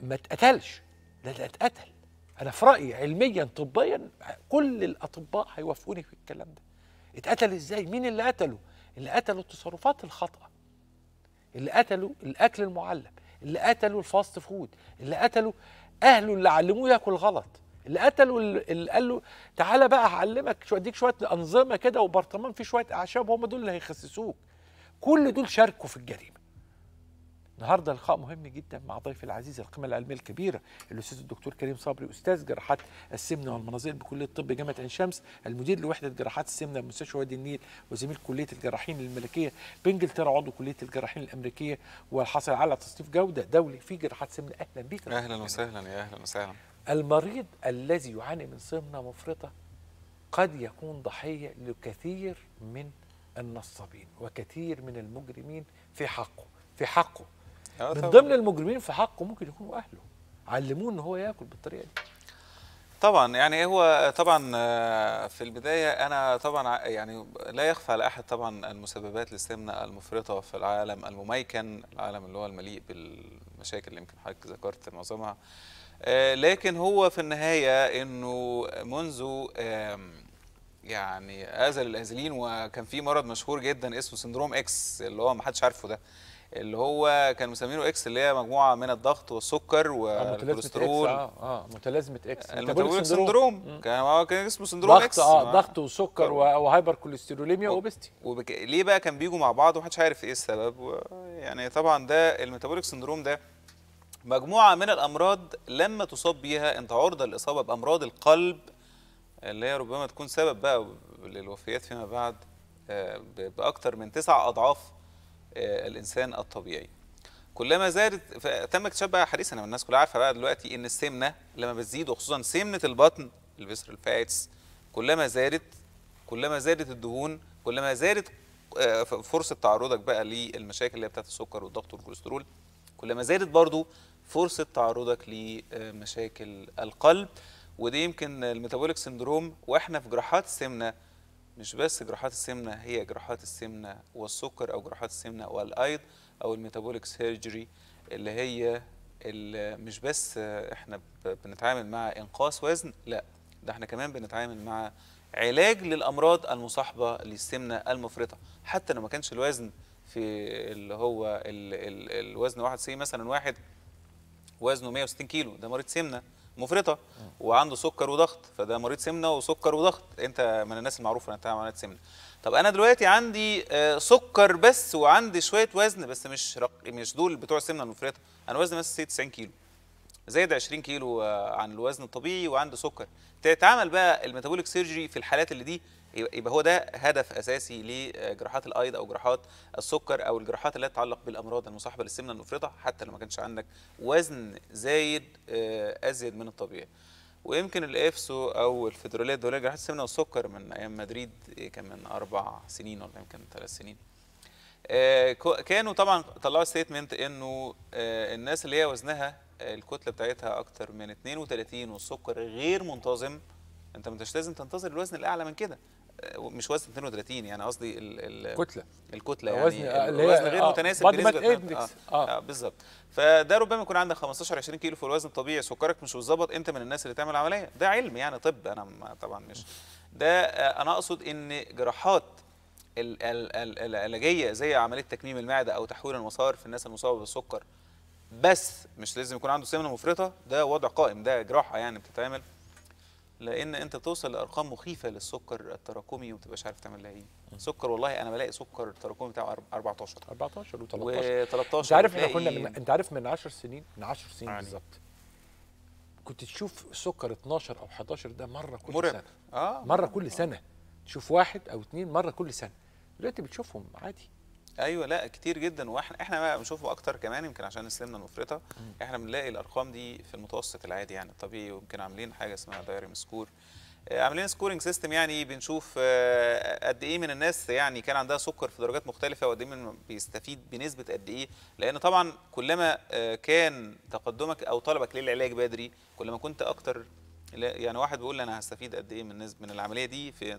Speaker 1: ما اتقتلش ده اتقتل انا في رايي علميا طبيا كل الاطباء هيوافقوني في الكلام ده اتقتل ازاي مين اللي قتله اللي قتله التصرفات الخاطئه اللي قتله الاكل المعلب اللي قتله الفاست فود اللي قتله اهله اللي علموه ياكل غلط اللي قتله اللي قال له تعالى بقى هعلمك شو اديك شويه انظمه كده وبرطمان فيه شويه اعشاب هم دول اللي هيخسسوك كل دول شاركوا في الجريمه النهارده لقاء مهم جدا مع ضيفي العزيز القيمه العلميه الكبيره الاستاذ الدكتور كريم صبري استاذ جراحات السمنه والمناظير بكليه الطب جامعه عين شمس المدير لوحده جراحات السمنه بمستشفى وادي النيل وزميل كليه الجراحين الملكيه بانجلترا عضو كليه الجراحين الامريكيه والحاصل على تصنيف جوده دولي في جراحات سمنه اهلا بيك
Speaker 4: اهلا وسهلا يا اهلا وسهلا
Speaker 1: المريض الذي يعاني من سمنه مفرطه قد يكون ضحيه لكثير من النصابين وكثير من المجرمين في حقه في حقه آه، من ضمن المجرمين في حقه ممكن يكونوا اهله علموه ان هو ياكل بالطريقه دي
Speaker 4: طبعا يعني هو طبعا آه، في البدايه انا طبعا يعني لا يخفى على احد طبعا المسببات للسمنه المفرطه في العالم المميكن العالم اللي هو المليء بالمشاكل اللي يمكن حضرتك ذكرت معظمها آه، لكن هو في النهايه انه منذ يعني ازل الازلين وكان في مرض مشهور جدا اسمه سندروم اكس اللي هو ما حدش عارفه ده اللي هو كان مسمينه اكس اللي هي مجموعه من الضغط والسكر آه، والكوليسترول اه
Speaker 1: اه متلازمه اكس آه، الميتابوليك سندروم
Speaker 4: كان هو كان اسمه سندروم ضغط اكس آه،, اه ضغط
Speaker 1: وسكر وهايبر كوليستروليميا وبستي
Speaker 4: وبك... ليه بقى كان بيجوا مع بعض ومحدش عارف ايه السبب و... يعني طبعا ده الميتابوليك سندروم ده مجموعه من الامراض لما تصاب بيها انت عرضه للاصابه بامراض القلب اللي هي ربما تكون سبب بقى للوفيات فيما بعد باكثر من تسع اضعاف آه، الانسان الطبيعي كلما زادت فتم اكتشاف بقى حديثا الناس كلها عارفه بقى دلوقتي ان السمنه لما بتزيد وخصوصا سمنه البطن البسر الفاتس كلما زادت كلما زادت الدهون كلما زادت آه، فرصه تعرضك بقى للمشاكل اللي هي بتاعت السكر والضغط والكوليسترول كلما زادت برضو فرصه تعرضك لمشاكل القلب ودي يمكن الميتابوليك سندروم واحنا في جراحات السمنه مش بس جراحات السمنه هي جراحات السمنه والسكر او جراحات السمنه والايض او الميتابوليك سيرجري اللي هي اللي مش بس احنا بنتعامل مع انقاص وزن لا ده احنا كمان بنتعامل مع علاج للامراض المصاحبه للسمنه المفرطه حتى لو ما كانش الوزن في اللي هو ال ال الوزن واحد سي مثلا واحد وزنه 160 كيلو ده مريض سمنه مفرطه وعنده سكر وضغط فده مريض سمنه وسكر وضغط انت من الناس المعروفه انت مريض سمنه طب انا دلوقتي عندي آه، سكر بس وعندي شويه وزن بس مش رق... مش دول بتوع السمنه المفرطه انا وزني بس 90 كيلو زايد 20 كيلو آه، عن الوزن الطبيعي وعنده سكر تتعمل بقى الميتابوليك سيرجري في الحالات اللي دي يبقى هو ده هدف اساسي لجراحات الايض او جراحات السكر او الجراحات اللي تتعلق بالامراض المصاحبه للسمنه المفرطه حتى لو ما كانش عندك وزن زايد آه، ازيد من الطبيعي ويمكن الافسو او الفيدراليه الدوليه لجراحات السمنه والسكر من ايام مدريد إيه، كان من اربع سنين ولا يمكن ثلاث سنين آه، كانوا طبعا طلعوا ستيتمنت انه آه، الناس اللي هي وزنها الكتله بتاعتها اكتر من 32 والسكر غير منتظم انت مش لازم تنتظر الوزن الاعلى من كده مش وزن 32 يعني قصدي الكتله الكتله يعني وزن الوزن آه، غير آه متناسب بالنسبه اه, آه, آه بالظبط فده ربما يكون عندك 15 20 كيلو في الوزن الطبيعي سكرك مش متظبط انت من الناس اللي تعمل عمليه ده علم يعني طب انا طبعا مش ده آه انا اقصد ان جراحات العلاجيه زي عمليه تكميم المعده او تحويل المسار في الناس المصابه بالسكر بس مش لازم يكون عنده سمنه مفرطه ده وضع قائم ده جراحه يعني بتتعمل لان انت توصل لارقام مخيفه للسكر التراكمي وما بتبقاش عارف تعمل لها ايه سكر والله انا بلاقي سكر التراكمي بتاعه 14 14 و13 و13 انت عارف احنا كنا من
Speaker 1: انت عارف من 10 سنين من 10 سنين يعني. بالظبط كنت تشوف سكر 12 او 11 ده مره كل مرعب. سنه اه مره كل سنه تشوف واحد او اثنين مره كل سنه دلوقتي بتشوفهم عادي
Speaker 4: ايوه لا كتير جدا واحنا احنا بقى بنشوفه اكتر كمان يمكن عشان سلمنا المفرطه احنا بنلاقي الارقام دي في المتوسط العادي يعني الطبيعي ويمكن عاملين حاجه اسمها دايري سكور آه، عاملين سكورنج سيستم يعني بنشوف آه، قد ايه من الناس يعني كان عندها سكر في درجات مختلفه وقد ايه من بيستفيد بنسبه قد ايه لان طبعا كلما آه، كان تقدمك او طلبك للعلاج بدري كلما كنت اكتر يعني واحد بيقول انا هستفيد قد ايه من من العمليه دي في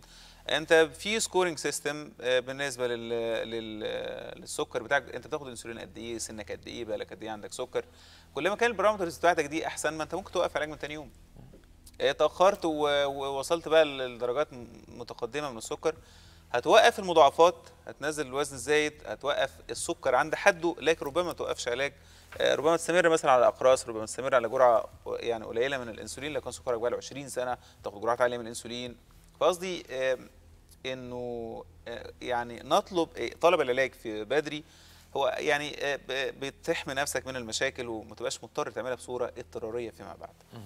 Speaker 4: انت في سكورنج سيستم آه، بالنسبه لل... لل... للسكر بتاعك انت بتاخد انسولين قد ايه سنك قد ايه بقالك قد ايه عندك سكر كل ما كان البارامترز بتاعتك دي احسن ما انت ممكن توقف علاج من تاني يوم آه، اتاخرت ووصلت بقى لدرجات متقدمه من السكر هتوقف المضاعفات هتنزل الوزن الزايد هتوقف السكر عند حده لكن ربما ما توقفش علاج آه، ربما تستمر مثلا على اقراص ربما تستمر على جرعه يعني قليله من الانسولين لكن سكرك بقى 20 سنه تاخد جرعات عاليه من الانسولين فقصدي انه آه، يعني نطلب آه، طلب العلاج في بدري هو يعني بتحمي نفسك من المشاكل وما تبقاش مضطر تعملها بصوره اضطراريه فيما
Speaker 1: بعد.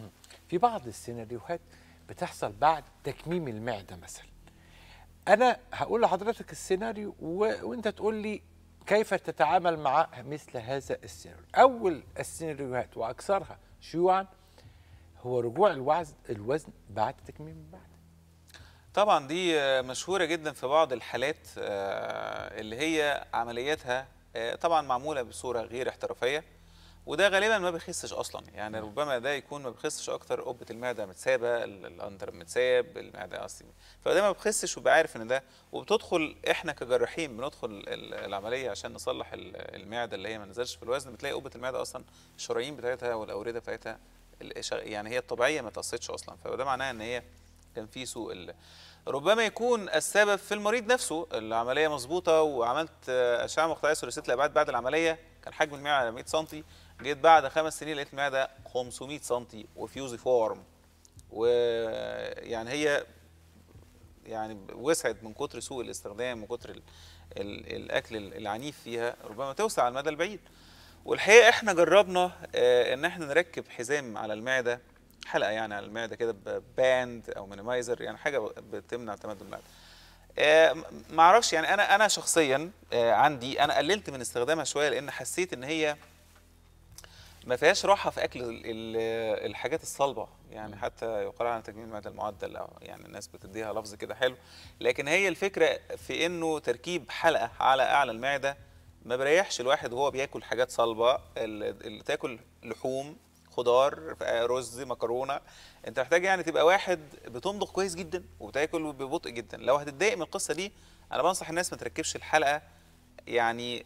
Speaker 1: في بعض السيناريوهات بتحصل بعد تكميم المعده مثلا. انا هقول لحضرتك السيناريو و... وانت تقول لي كيف تتعامل مع مثل هذا السيناريو أول السيناريوهات وأكثرها شيوعا هو رجوع الوزن الوزن بعد تكميم بعد.
Speaker 4: طبعا دي مشهورة جدا في بعض الحالات آه، اللي هي عملياتها آه، طبعا معمولة بصورة غير احترافية وده غالبا ما بيخسش اصلا يعني ربما ده يكون ما بيخسش اكتر قبه المعده متسابه الاندر متساب المعده اصلي فده ما بيخسش وبعارف عارف ان ده وبتدخل احنا كجراحين بندخل العمليه عشان نصلح المعده اللي هي ما نزلش في الوزن بتلاقي قبه المعده اصلا الشرايين بتاعتها والاورده بتاعتها يعني هي الطبيعيه ما تقصتش اصلا فده معناها ان هي كان في سوء ربما يكون السبب في المريض نفسه العمليه مظبوطه وعملت اشعه مقطعيه ثلاثيه الابعاد بعد العمليه كان حجم المعده 100 سم جيت بعد خمس سنين لقيت المعده 500 سم وفيوزي فورم ويعني هي يعني وسعت من كتر سوء الاستخدام وكتر ال ال الاكل العنيف فيها ربما توسع على المدى البعيد والحقيقه احنا جربنا آه ان احنا نركب حزام على المعده حلقه يعني على المعده كده باند او مينيمايزر يعني حاجه بتمنع تمدد المعده آه ما اعرفش يعني انا انا شخصيا آه عندي انا قللت من استخدامها شويه لان حسيت ان هي ما فيهاش راحه في اكل الحاجات الصلبه يعني حتى يقال عن تجميل المعده المعدل او يعني الناس بتديها لفظ كده حلو لكن هي الفكره في انه تركيب حلقه على اعلى المعده ما بريحش الواحد وهو بياكل حاجات صلبه اللي تاكل لحوم خضار رز مكرونه انت محتاج يعني تبقى واحد بتمضغ كويس جدا وبتاكل ببطء جدا لو هتتضايق من القصه دي انا بنصح الناس ما تركبش الحلقه يعني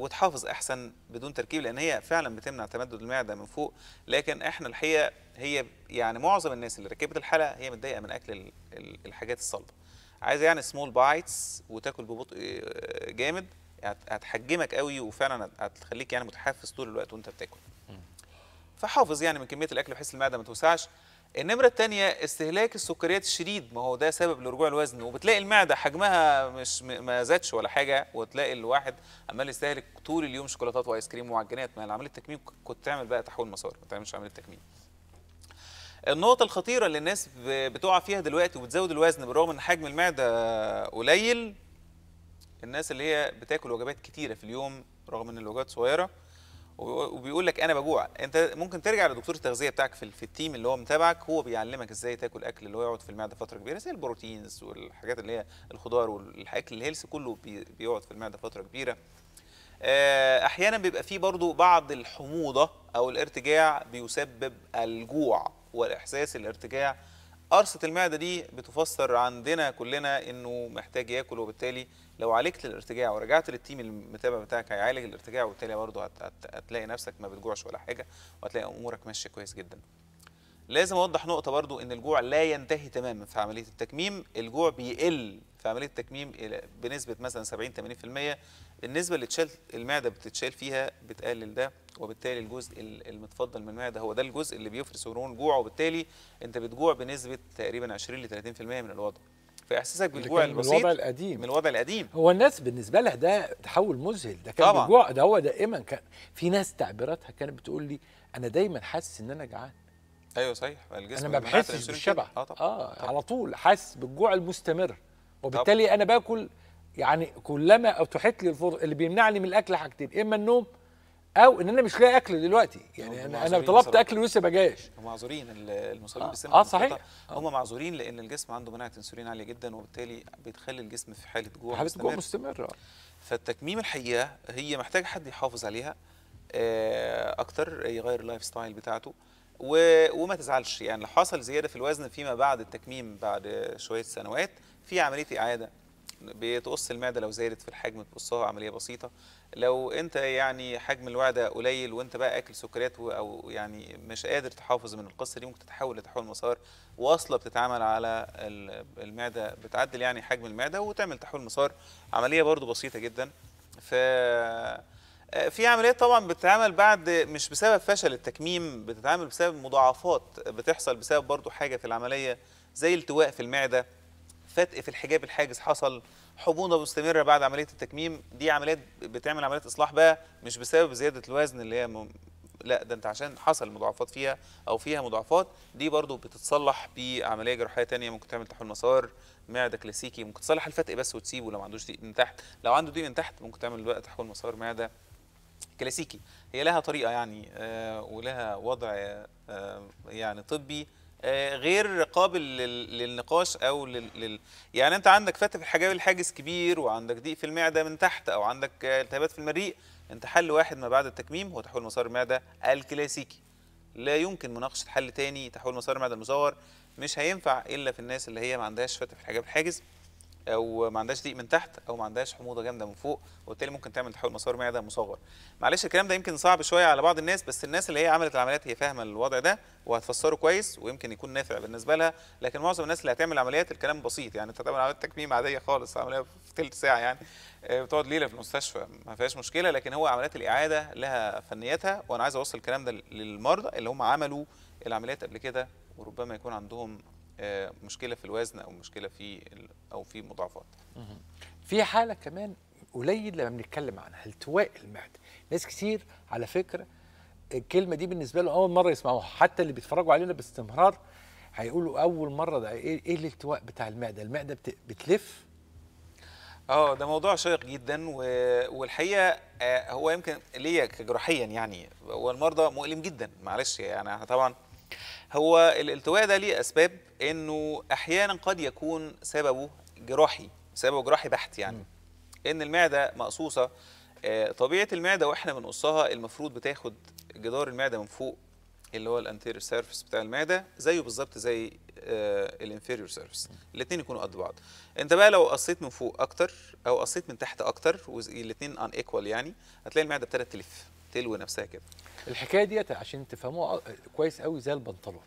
Speaker 4: وتحافظ احسن بدون تركيب لان هي فعلا بتمنع تمدد المعده من فوق لكن احنا الحقيقه هي يعني معظم الناس اللي ركبت الحلقه هي متضايقه من اكل الحاجات الصلبه عايزه يعني سمول بايتس وتاكل ببطء آه، جامد هتحجمك قوي وفعلا هتخليك يعني متحفز طول الوقت وانت بتاكل فحافظ يعني من كميه الاكل بحيث المعده ما توسعش النمرة الثانية استهلاك السكريات الشديد ما هو ده سبب لرجوع الوزن وبتلاقي المعدة حجمها مش ما زادش ولا حاجة وتلاقي الواحد عمال يستهلك طول اليوم شوكولاتات وايس كريم ومعجنات ما عملية التكميم كنت تعمل بقى تحويل مسار ما تعملش عملية تكميم النقطة الخطيرة اللي الناس بتقع فيها دلوقتي وبتزود الوزن بالرغم ان حجم المعدة قليل الناس اللي هي بتاكل وجبات كتيرة في اليوم رغم ان الوجبات صغيرة وبيقول لك انا بجوع انت ممكن ترجع لدكتور التغذيه بتاعك في, في التيم اللي هو متابعك هو بيعلمك ازاي تاكل اكل اللي هو يقعد في المعده فتره كبيره زي البروتينز والحاجات اللي هي الخضار والاكل الهيلث كله بيقعد في المعده فتره كبيره آه، احيانا بيبقى فيه برضو بعض الحموضه او الارتجاع بيسبب الجوع والاحساس الارتجاع قرصه المعده دي بتفسر عندنا كلنا انه محتاج ياكل وبالتالي لو عالجت الارتجاع ورجعت للتيم المتابع بتاعك هيعالج الارتجاع وبالتالي برضه هت هت هتلاقي نفسك ما بتجوعش ولا حاجه وهتلاقي امورك ماشيه كويس جدا. لازم اوضح نقطه برضو ان الجوع لا ينتهي تماما في عمليه التكميم الجوع بيقل في عمليه التكميم بنسبه مثلا 70 80% النسبه اللي تشال المعده بتتشال فيها بتقلل ده وبالتالي الجزء المتفضل من المعده هو ده الجزء اللي بيفرز هرمون الجوع وبالتالي انت بتجوع بنسبه تقريبا 20 ل 30% من الوضع فاحساسك بالجوع البسيط من الوضع القديم من الوضع
Speaker 1: القديم هو الناس بالنسبه لها ده تحول مذهل ده كان جوع ده هو دائما كان في ناس تعبيراتها كانت بتقول لي انا دايما حاسس ان انا جعان
Speaker 4: ايوه صحيح الجسم انا ما بحسش بالشبع اه, طبعا. آه
Speaker 1: طبعا. على طول حاسس بالجوع المستمر وبالتالي طبعا. انا باكل يعني كلما اتحت لي الفرصه اللي بيمنعني من الاكل حاجتين اما النوم او ان انا مش لاقي اكل دلوقتي يعني انا انا طلبت اكل ولسه ما جاش
Speaker 4: معذورين المصابين آه. بالسمنه اه صحيح آه. هم معذورين لان الجسم عنده مناعه انسولين عاليه جدا وبالتالي بتخلي الجسم في حاله جوع حاله جوع مستمره فالتكميم الحقيقه هي محتاجه حد يحافظ عليها آه، اكتر يغير اللايف ستايل بتاعته و... وما تزعلش يعني لو حصل زياده في الوزن فيما بعد التكميم بعد شويه سنوات في عمليه اعاده بتقص المعده لو زادت في الحجم بتقصها عمليه بسيطه لو انت يعني حجم الوعده قليل وانت بقى اكل سكريات او يعني مش قادر تحافظ من القصه دي ممكن تتحول لتحول مسار واصله بتتعمل على المعده بتعدل يعني حجم المعده وتعمل تحول مسار عمليه برضو بسيطه جدا ف في عمليات طبعا بتتعمل بعد مش بسبب فشل التكميم بتتعمل بسبب مضاعفات بتحصل بسبب برضو حاجه في العمليه زي التواء في المعده فتق في الحجاب الحاجز حصل حموضه مستمره بعد عمليه التكميم دي عمليات بتعمل عمليات اصلاح بقى مش بسبب زياده الوزن اللي هي م... لا ده انت عشان حصل مضاعفات فيها او فيها مضاعفات دي برضو بتتصلح بعمليه جراحيه ثانيه ممكن تعمل تحويل مسار معده كلاسيكي ممكن تصلح الفتق بس وتسيبه لو ما عندوش ضيق من تحت لو عنده ضيق من تحت ممكن تعمل بقى تحويل مسار معده كلاسيكي هي لها طريقه يعني آه ولها وضع آه يعني طبي آه، غير قابل للنقاش او لل... يعني انت عندك فتح في الحجاب الحاجز كبير وعندك ضيق في المعده من تحت او عندك التهابات في المريء انت حل واحد ما بعد التكميم هو تحويل مسار المعده الكلاسيكي لا يمكن مناقشه حل تاني تحويل مسار المعده المزور مش هينفع الا في الناس اللي هي ما عندهاش فتح في الحجاب الحاجز او ما عندهاش ضيق من تحت او ما عندهاش حموضه جامده من فوق وبالتالي ممكن تعمل تحول مسار معده مصغر معلش الكلام ده يمكن صعب شويه على بعض الناس بس الناس اللي هي عملت العمليات هي فاهمه الوضع ده وهتفسره كويس ويمكن يكون نافع بالنسبه لها لكن معظم الناس اللي هتعمل عمليات الكلام بسيط يعني انت تعمل عمليه تكميم عاديه خالص عمليه في ثلث ساعه يعني آه، بتقعد ليله في المستشفى ما فيهاش مشكله لكن هو عمليات الاعاده لها فنياتها وانا عايز اوصل الكلام ده للمرضى اللي هم عملوا العمليات قبل كده وربما يكون عندهم آه، مشكله في الوزن او مشكله في او في مضاعفات
Speaker 1: في حاله كمان قليل لما بنتكلم عنها التواء المعده ناس كتير على فكره الكلمه دي بالنسبه لهم اول مره يسمعوها حتى اللي بيتفرجوا علينا باستمرار هيقولوا اول مره ده ايه, إيه الالتواء بتاع المعده المعده بتلف
Speaker 4: اه ده موضوع شيق جدا والحقيقه آه هو يمكن ليا جراحيا يعني هو المرضى مؤلم جدا معلش يعني طبعا هو الالتواء ده ليه اسباب انه احيانا قد يكون سببه جراحي سببه جراحي بحت يعني م. ان المعده مقصوصه آه، طبيعه المعده واحنا بنقصها المفروض بتاخد جدار المعده من فوق اللي هو الانتيريور سيرفيس بتاع المعده زيه بالظبط زي الانفيريور سيرفيس الاثنين يكونوا قد بعض انت بقى لو قصيت من فوق اكتر او قصيت من تحت اكتر والاثنين ان ايكوال يعني هتلاقي المعده ابتدت تلف تلوي نفسها كده
Speaker 1: الحكايه ديت عشان تفهموها كويس قوي زي البنطلون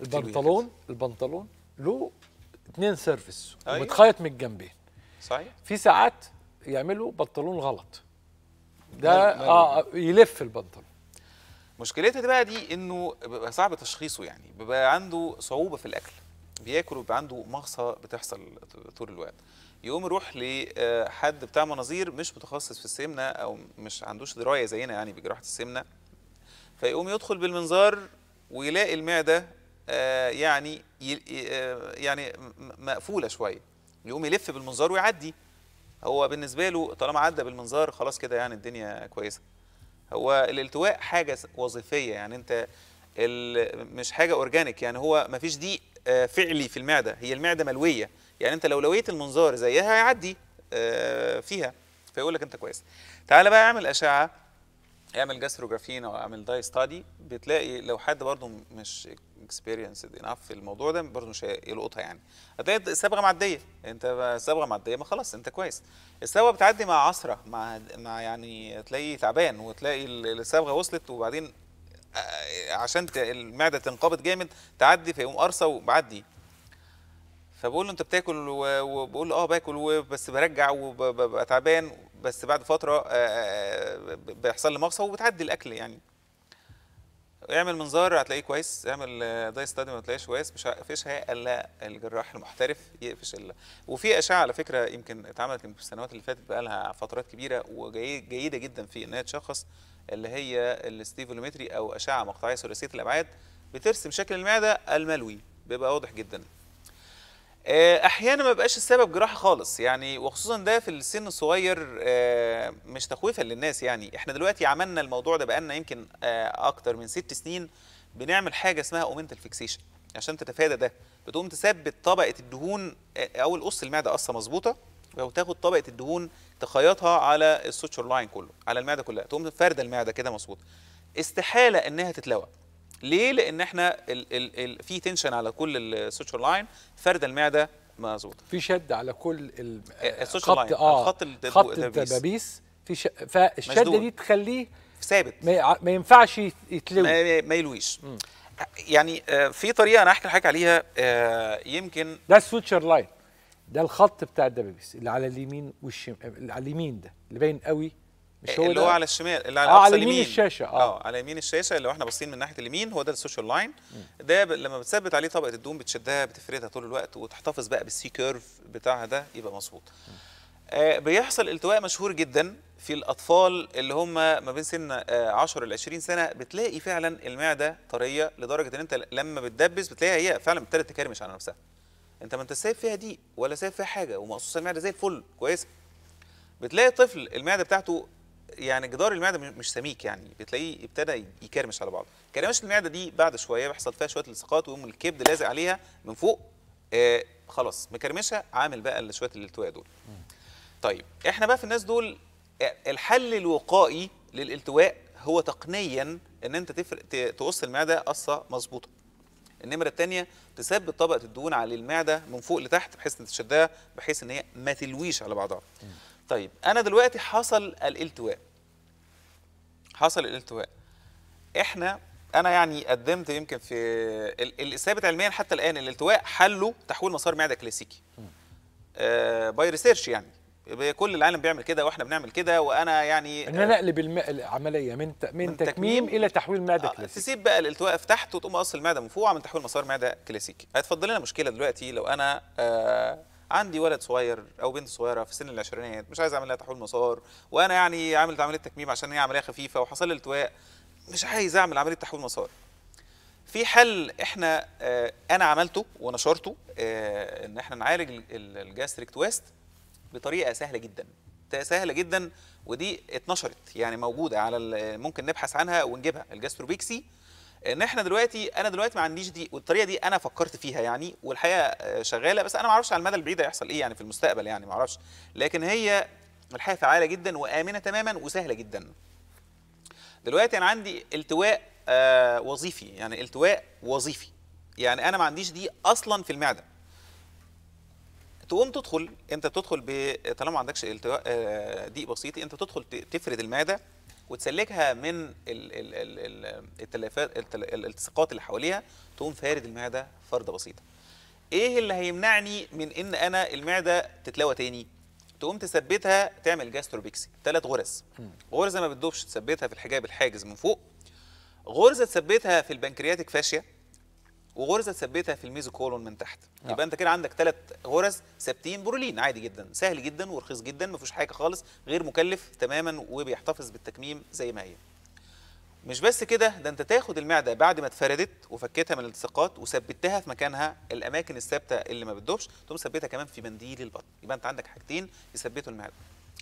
Speaker 1: البنطلون البنطلون له اثنين سيرفيس أيوة. ومتخيط من الجنبين صحيح في ساعات يعملوا بنطلون غلط
Speaker 4: ده مالو. آه،, اه
Speaker 1: يلف البنطلون
Speaker 4: مشكلتها دي بقى دي انه بيبقى صعب تشخيصه يعني بيبقى عنده صعوبه في الاكل بياكل وبيبقى عنده مغصه بتحصل طول الوقت يقوم يروح لحد آه، بتاع مناظير مش متخصص في السمنه او مش عندوش درايه زينا يعني بجراحه السمنه فيقوم يدخل بالمنظار ويلاقي المعده آه، يعني آه، يعني مقفوله شويه يقوم يلف بالمنظار ويعدي هو بالنسبه له طالما عدى بالمنظار خلاص كده يعني الدنيا كويسه هو الالتواء حاجه وظيفيه يعني انت مش حاجه اورجانيك يعني هو ما فيش ضيق آه، فعلي في المعده هي المعده ملويه يعني انت لو لويت المنظار زيها هيعدي فيها فيقول لك انت كويس تعالى بقى اعمل اشعه اعمل جاستروجرافين او اعمل داي ستادي بتلاقي لو حد برضه مش اكسبيرينسد انف في الموضوع ده برضه مش هيلقطها إيه يعني هتلاقي الصبغه معديه انت الصبغه معديه ما خلاص انت كويس الصبغه بتعدي مع عصره مع مع يعني تلاقي تعبان وتلاقي الصبغه وصلت وبعدين آه، عشان المعده تنقبض جامد تعدي فيقوم قرصه وبعدي فبقول له انت بتاكل وبقول له اه باكل بس برجع وببقى تعبان بس بعد فتره آه، آه، بيحصل لي مغصه وبتعدي الاكل يعني اعمل منظار هتلاقيه كويس اعمل آه، داي ستادي ما تلاقيش كويس مش هيقفشها الا الجراح المحترف يقفش الا وفي اشعه على فكره يمكن اتعملت في السنوات اللي فاتت بقى لها فترات كبيره وجيده جدا في ان هي تشخص اللي هي الستيفولومتري او اشعه مقطعيه ثلاثيه الابعاد بترسم شكل المعده الملوي بيبقى واضح جدا آه، احيانا ما بقاش السبب جراحه خالص يعني وخصوصا ده في السن الصغير آه، مش تخويفا للناس يعني احنا دلوقتي عملنا الموضوع ده بقالنا يمكن آه، اكتر من ست سنين بنعمل حاجه اسمها اومنتال فيكسيشن عشان تتفادى ده بتقوم تثبت طبقه الدهون او القص المعده قصه مظبوطه وتاخد طبقه الدهون تخيطها على السوتشر لاين كله على المعده كلها تقوم فارده المعده كده مظبوط استحاله انها تتلوى ليه لان احنا في تنشن على كل السوتشر لاين فرد المعده مظبوط
Speaker 1: في شد على كل السوتشر لاين آه, آه، خط آه، الدبابيس في ش...
Speaker 4: فالشده دي تخليه ثابت ما, ما ينفعش يتلوي ما, ما يلويش م. يعني آه، في طريقه انا هحكي لحضرتك عليها يمكن ده السوتشر لاين
Speaker 1: ده الخط بتاع الدبابيس اللي على اليمين والشمال على اليمين ده اللي باين قوي مش هو اللي هو على الشمال اللي على, آه على يمين الشاشه آه.
Speaker 4: اه على يمين الشاشه لو احنا باصين من ناحيه اليمين هو ده السوشيال لاين ده ب... لما بتثبت عليه طبقه الدوم بتشدها بتفردها طول الوقت وتحتفظ بقى بالسي كيرف بتاعها ده يبقى مظبوط آه بيحصل التواء مشهور جدا في الاطفال اللي هم ما بين سن 10 ل 20 سنه بتلاقي فعلا المعده طريه لدرجه ان انت لما بتدبس بتلاقيها هي فعلا ابتدت تكرمش على نفسها انت ما انت سايب فيها دي ولا سايب فيها حاجه ومقصوصه المعده زي الفل كويس بتلاقي الطفل المعده بتاعته يعني جدار المعده مش سميك يعني بتلاقيه ابتدى يكرمش على بعضه كرمشه المعده دي بعد شويه بيحصل فيها شويه التصاقات ويقوم الكبد لازق عليها من فوق آه خلاص مكرمشه عامل بقى شويه الالتواء دول طيب احنا بقى في الناس دول آه، الحل الوقائي للالتواء هو تقنيا ان انت تفرق تقص المعده قصه مظبوطه النمره الثانيه تثبت طبقه الدهون على المعده من فوق لتحت بحيث ان تشدها بحيث ان هي ما تلويش على بعضها طيب انا دلوقتي حصل الالتواء حصل الالتواء احنا انا يعني قدمت يمكن في اللي ثابت علميا حتى الان الالتواء حله تحويل مسار معده كلاسيكي آه باي ريسيرش يعني كل العالم بيعمل كده واحنا بنعمل كده وانا يعني ان انا اقلب
Speaker 1: الم... العمليه من من, تكميم, تكميم الى تحويل معده آه كلاسيكي
Speaker 4: تسيب بقى الالتواء في تحت وتقوم اصل المعده من فوق وعمل تحويل مسار معده كلاسيكي هتفضل لنا مشكله دلوقتي لو انا آه عندي ولد صغير او بنت صغيره في سن العشرينات مش عايز اعمل لها تحويل مسار وانا يعني عامل عمليه تكميم عشان هي عمليه خفيفه وحصل لي التواء مش عايز اعمل عمليه تحويل مسار في حل احنا آه، انا عملته ونشرته آه، ان احنا نعالج الجاستريك تويست بطريقه سهله جدا سهله جدا ودي اتنشرت يعني موجوده على ممكن نبحث عنها ونجيبها الجاستروبيكسي ان احنا دلوقتي انا دلوقتي ما عنديش دي والطريقه دي انا فكرت فيها يعني والحقيقه آه، شغاله بس انا ما اعرفش على المدى البعيد هيحصل ايه يعني في المستقبل يعني ما اعرفش لكن هي الحقيقه فعاله جدا وامنه تماما وسهله جدا دلوقتي انا عندي التواء آه، وظيفي يعني التواء وظيفي يعني انا ما عنديش دي اصلا في المعده تقوم تدخل انت بتدخل طالما ما عندكش التواء آه، ضيق بسيط انت تدخل تفرد المعده وتسلكها من التلفات الالتصاقات اللي حواليها تقوم فارد المعده فرده بسيطه ايه اللي هيمنعني من ان انا المعده تتلوى تاني تقوم تثبتها تعمل جاستروبيكسي ثلاث غرز غرزه ما بتدوبش تثبتها في الحجاب الحاجز من فوق غرزه تثبتها في البنكرياتيك فاشيه وغرزه تثبتها في الميزوكولون من تحت لا. آه. يبقى انت كده عندك ثلاث غرز ثابتين برولين عادي جدا سهل جدا ورخيص جدا ما فيهوش حاجه خالص غير مكلف تماما وبيحتفظ بالتكميم زي ما هي مش بس كده ده انت تاخد المعده بعد ما اتفردت وفكيتها من الالتصاقات وثبتها في مكانها الاماكن الثابته اللي ما بتدوبش تقوم ثبتها كمان في منديل البطن يبقى انت عندك حاجتين يثبتوا المعده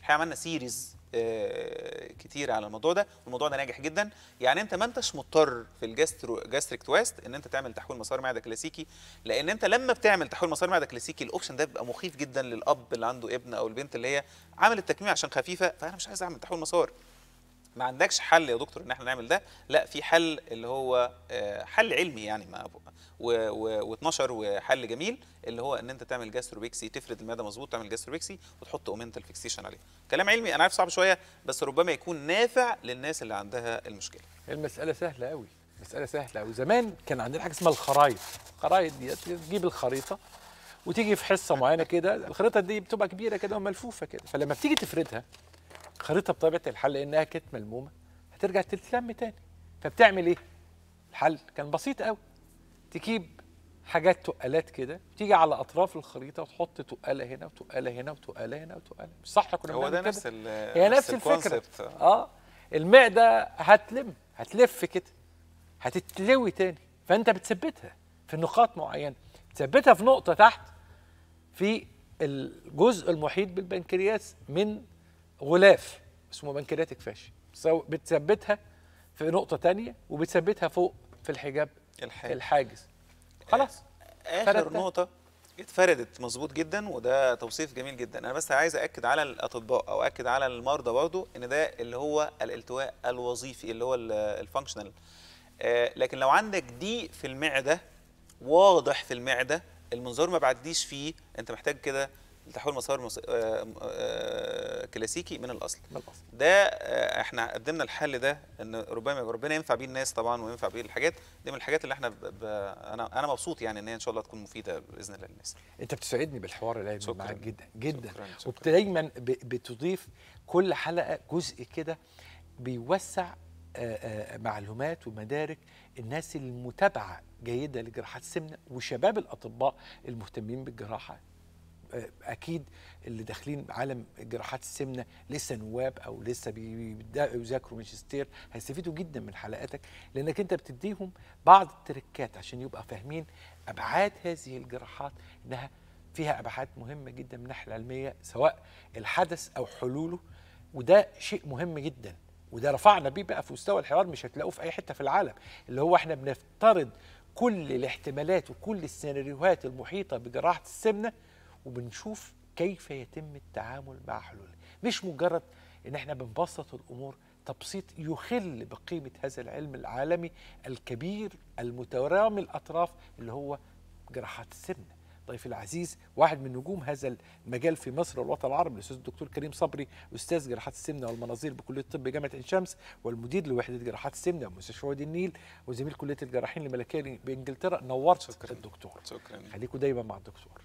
Speaker 4: الحقيقه عملنا سيريز آه، كتير على الموضوع ده والموضوع ده ناجح جدا يعني انت ما انتش مضطر في الجاسترو جاستريك تويست ان انت تعمل تحويل مسار معده كلاسيكي لان انت لما بتعمل تحويل مسار معده كلاسيكي الاوبشن ده بيبقى مخيف جدا للاب اللي عنده ابن او البنت اللي هي عملت تكميم عشان خفيفه فانا مش عايز اعمل تحويل مسار ما عندكش حل يا دكتور ان احنا نعمل ده لا في حل اللي هو آه، حل علمي يعني ما و12 وحل جميل اللي هو ان انت تعمل جاستروبيكسي تفرد المعده مظبوط تعمل جاستروبيكسي وتحط اومنتال فيكسيشن عليه كلام علمي انا عارف صعب شويه بس ربما يكون نافع للناس اللي عندها المشكله
Speaker 1: المساله سهله قوي مساله سهله قوي زمان كان عندنا حاجه اسمها الخرايط الخرايط دي تجيب الخريطه وتيجي في حصه معينه كده الخريطه دي بتبقى كبيره كده وملفوفه كده فلما بتيجي تفردها الخريطه بطبيعه الحال لانها كانت ملمومه هترجع تتلم تاني فبتعمل ايه الحل كان بسيط قوي تجيب حاجات تقالات كده تيجي على اطراف الخريطه وتحط تقاله هنا وتقاله هنا وتقاله هنا وتقاله مش صح كنا هو ده نفس هي نفس, الفكره اه المعده هتلم هتلف كده هتتلوي تاني فانت بتثبتها في نقاط معينه بتثبتها في نقطه تحت في الجزء المحيط بالبنكرياس من غلاف اسمه بنكرياتك فاشي بتثبتها في نقطه تانية وبتثبتها فوق في الحجاب
Speaker 4: الحاجز, الحاجز. آه، خلاص اخر نقطه اتفردت مظبوط جدا وده توصيف جميل جدا انا بس عايز اكد على الاطباء او اكد على المرضى برضو ان ده اللي هو الالتواء الوظيفي اللي هو الفانكشنال آه لكن لو عندك ضيق في المعده واضح في المعده المنظار ما بعديش فيه انت محتاج كده لتحول مسار آه، آه، كلاسيكي من الاصل بالاصل ده آه، احنا قدمنا الحل ده ان ربما ربنا ينفع بيه الناس طبعا وينفع بيه الحاجات دي من الحاجات اللي احنا ب... ب... انا انا مبسوط يعني ان هي ان شاء الله تكون مفيده باذن الله للناس
Speaker 1: انت بتسعدني بالحوار اللي معاك جدا جدا ودايما بتضيف كل حلقه جزء كده بيوسع معلومات ومدارك الناس المتابعه جيده لجراحات السمنه وشباب الاطباء المهتمين بالجراحه اكيد اللي داخلين عالم جراحات السمنه لسه نواب او لسه بيذاكروا ماجستير هيستفيدوا جدا من حلقاتك لانك انت بتديهم بعض التركات عشان يبقى فاهمين ابعاد هذه الجراحات انها فيها ابعاد مهمه جدا من الناحيه العلميه سواء الحدث او حلوله وده شيء مهم جدا وده رفعنا بيه بقى في مستوى الحوار مش هتلاقوه في اي حته في العالم اللي هو احنا بنفترض كل الاحتمالات وكل السيناريوهات المحيطه بجراحه السمنه وبنشوف كيف يتم التعامل مع حلولها مش مجرد ان احنا بنبسط الامور تبسيط يخل بقيمه هذا العلم العالمي الكبير المترامي الاطراف اللي هو جراحات السمنه ضيف العزيز واحد من نجوم هذا المجال في مصر والوطن العربي الاستاذ الدكتور كريم صبري استاذ جراحات السمنه والمناظير بكليه الطب جامعه عين شمس والمدير لوحده جراحات السمنه ومستشفى وادي النيل وزميل كليه الجراحين الملكيه بانجلترا نورت شكرا الدكتور شكرا خليكم دايما مع الدكتور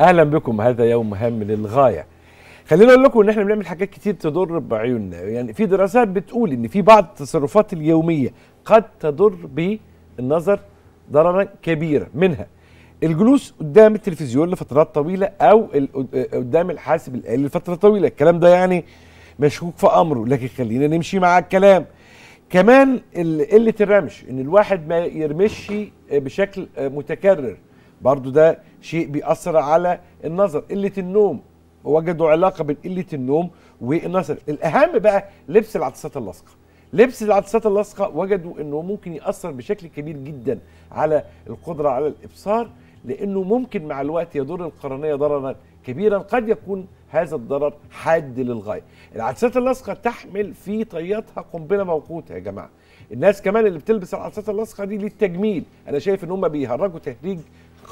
Speaker 1: اهلا بكم هذا يوم هام للغايه خلينا اقول لكم ان احنا بنعمل حاجات كتير تضر بعيوننا يعني في دراسات بتقول ان في بعض التصرفات اليوميه قد تضر بالنظر ضررا كبيرا منها الجلوس قدام التلفزيون لفترات طويله او قدام الحاسب الالي لفتره طويله الكلام ده يعني مشكوك في امره لكن خلينا نمشي مع الكلام كمان قله الرمش ان الواحد ما يرمش بشكل متكرر برضو ده شيء بيأثر على النظر قلة النوم وجدوا علاقة بين قلة النوم والنظر الأهم بقى لبس العدسات اللاصقة لبس العدسات اللاصقة وجدوا أنه ممكن يأثر بشكل كبير جدا على القدرة على الإبصار لأنه ممكن مع الوقت يضر القرنية ضررا كبيرا قد يكون هذا الضرر حاد للغاية العدسات اللاصقة تحمل في طياتها قنبلة موقوتة يا جماعة الناس كمان اللي بتلبس العدسات اللاصقه دي للتجميل انا شايف ان هم بيهرجوا تهريج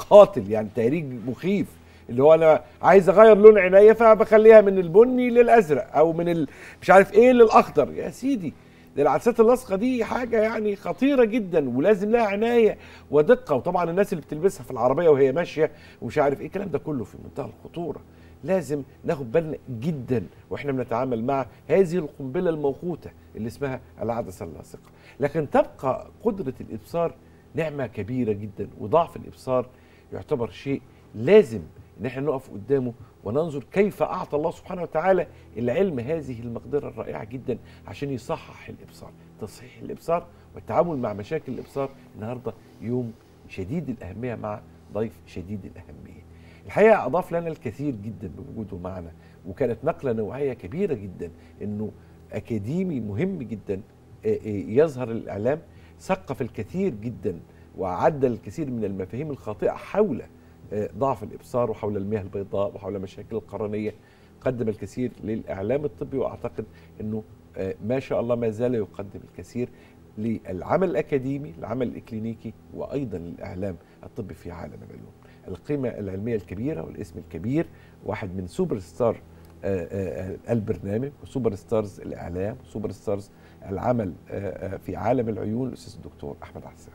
Speaker 1: قاتل يعني تهريج مخيف اللي هو انا عايز اغير لون عينيا فبخليها من البني للازرق او من ال... مش عارف ايه للاخضر يا سيدي العدسات اللاصقه دي حاجه يعني خطيره جدا ولازم لها عنايه ودقه وطبعا الناس اللي بتلبسها في العربيه وهي ماشيه ومش عارف ايه الكلام ده كله في منتهى الخطوره لازم ناخد بالنا جدا واحنا بنتعامل مع هذه القنبله الموقوته اللي اسمها العدسه اللاصقه لكن تبقى قدره الابصار نعمه كبيره جدا وضعف الابصار يعتبر شيء لازم ان احنا نقف قدامه وننظر كيف اعطى الله سبحانه وتعالى العلم هذه المقدره الرائعه جدا عشان يصحح الابصار، تصحيح الابصار والتعامل مع مشاكل الابصار النهارده يوم شديد الاهميه مع ضيف شديد الاهميه. الحقيقه اضاف لنا الكثير جدا بوجوده معنا وكانت نقله نوعيه كبيره جدا انه اكاديمي مهم جدا يظهر الاعلام ثقف الكثير جدا وعدل الكثير من المفاهيم الخاطئة حول آه، ضعف الإبصار وحول المياه البيضاء وحول مشاكل القرنية قدم الكثير للإعلام الطبي وأعتقد أنه آه، ما شاء الله ما زال يقدم الكثير للعمل الأكاديمي العمل الإكلينيكي وأيضا للإعلام الطبي في عالم العلوم القيمة العلمية الكبيرة والاسم الكبير واحد من سوبر ستار آه، البرنامج وسوبر ستارز الإعلام وسوبر ستارز العمل في عالم العيون الأستاذ الدكتور أحمد عسام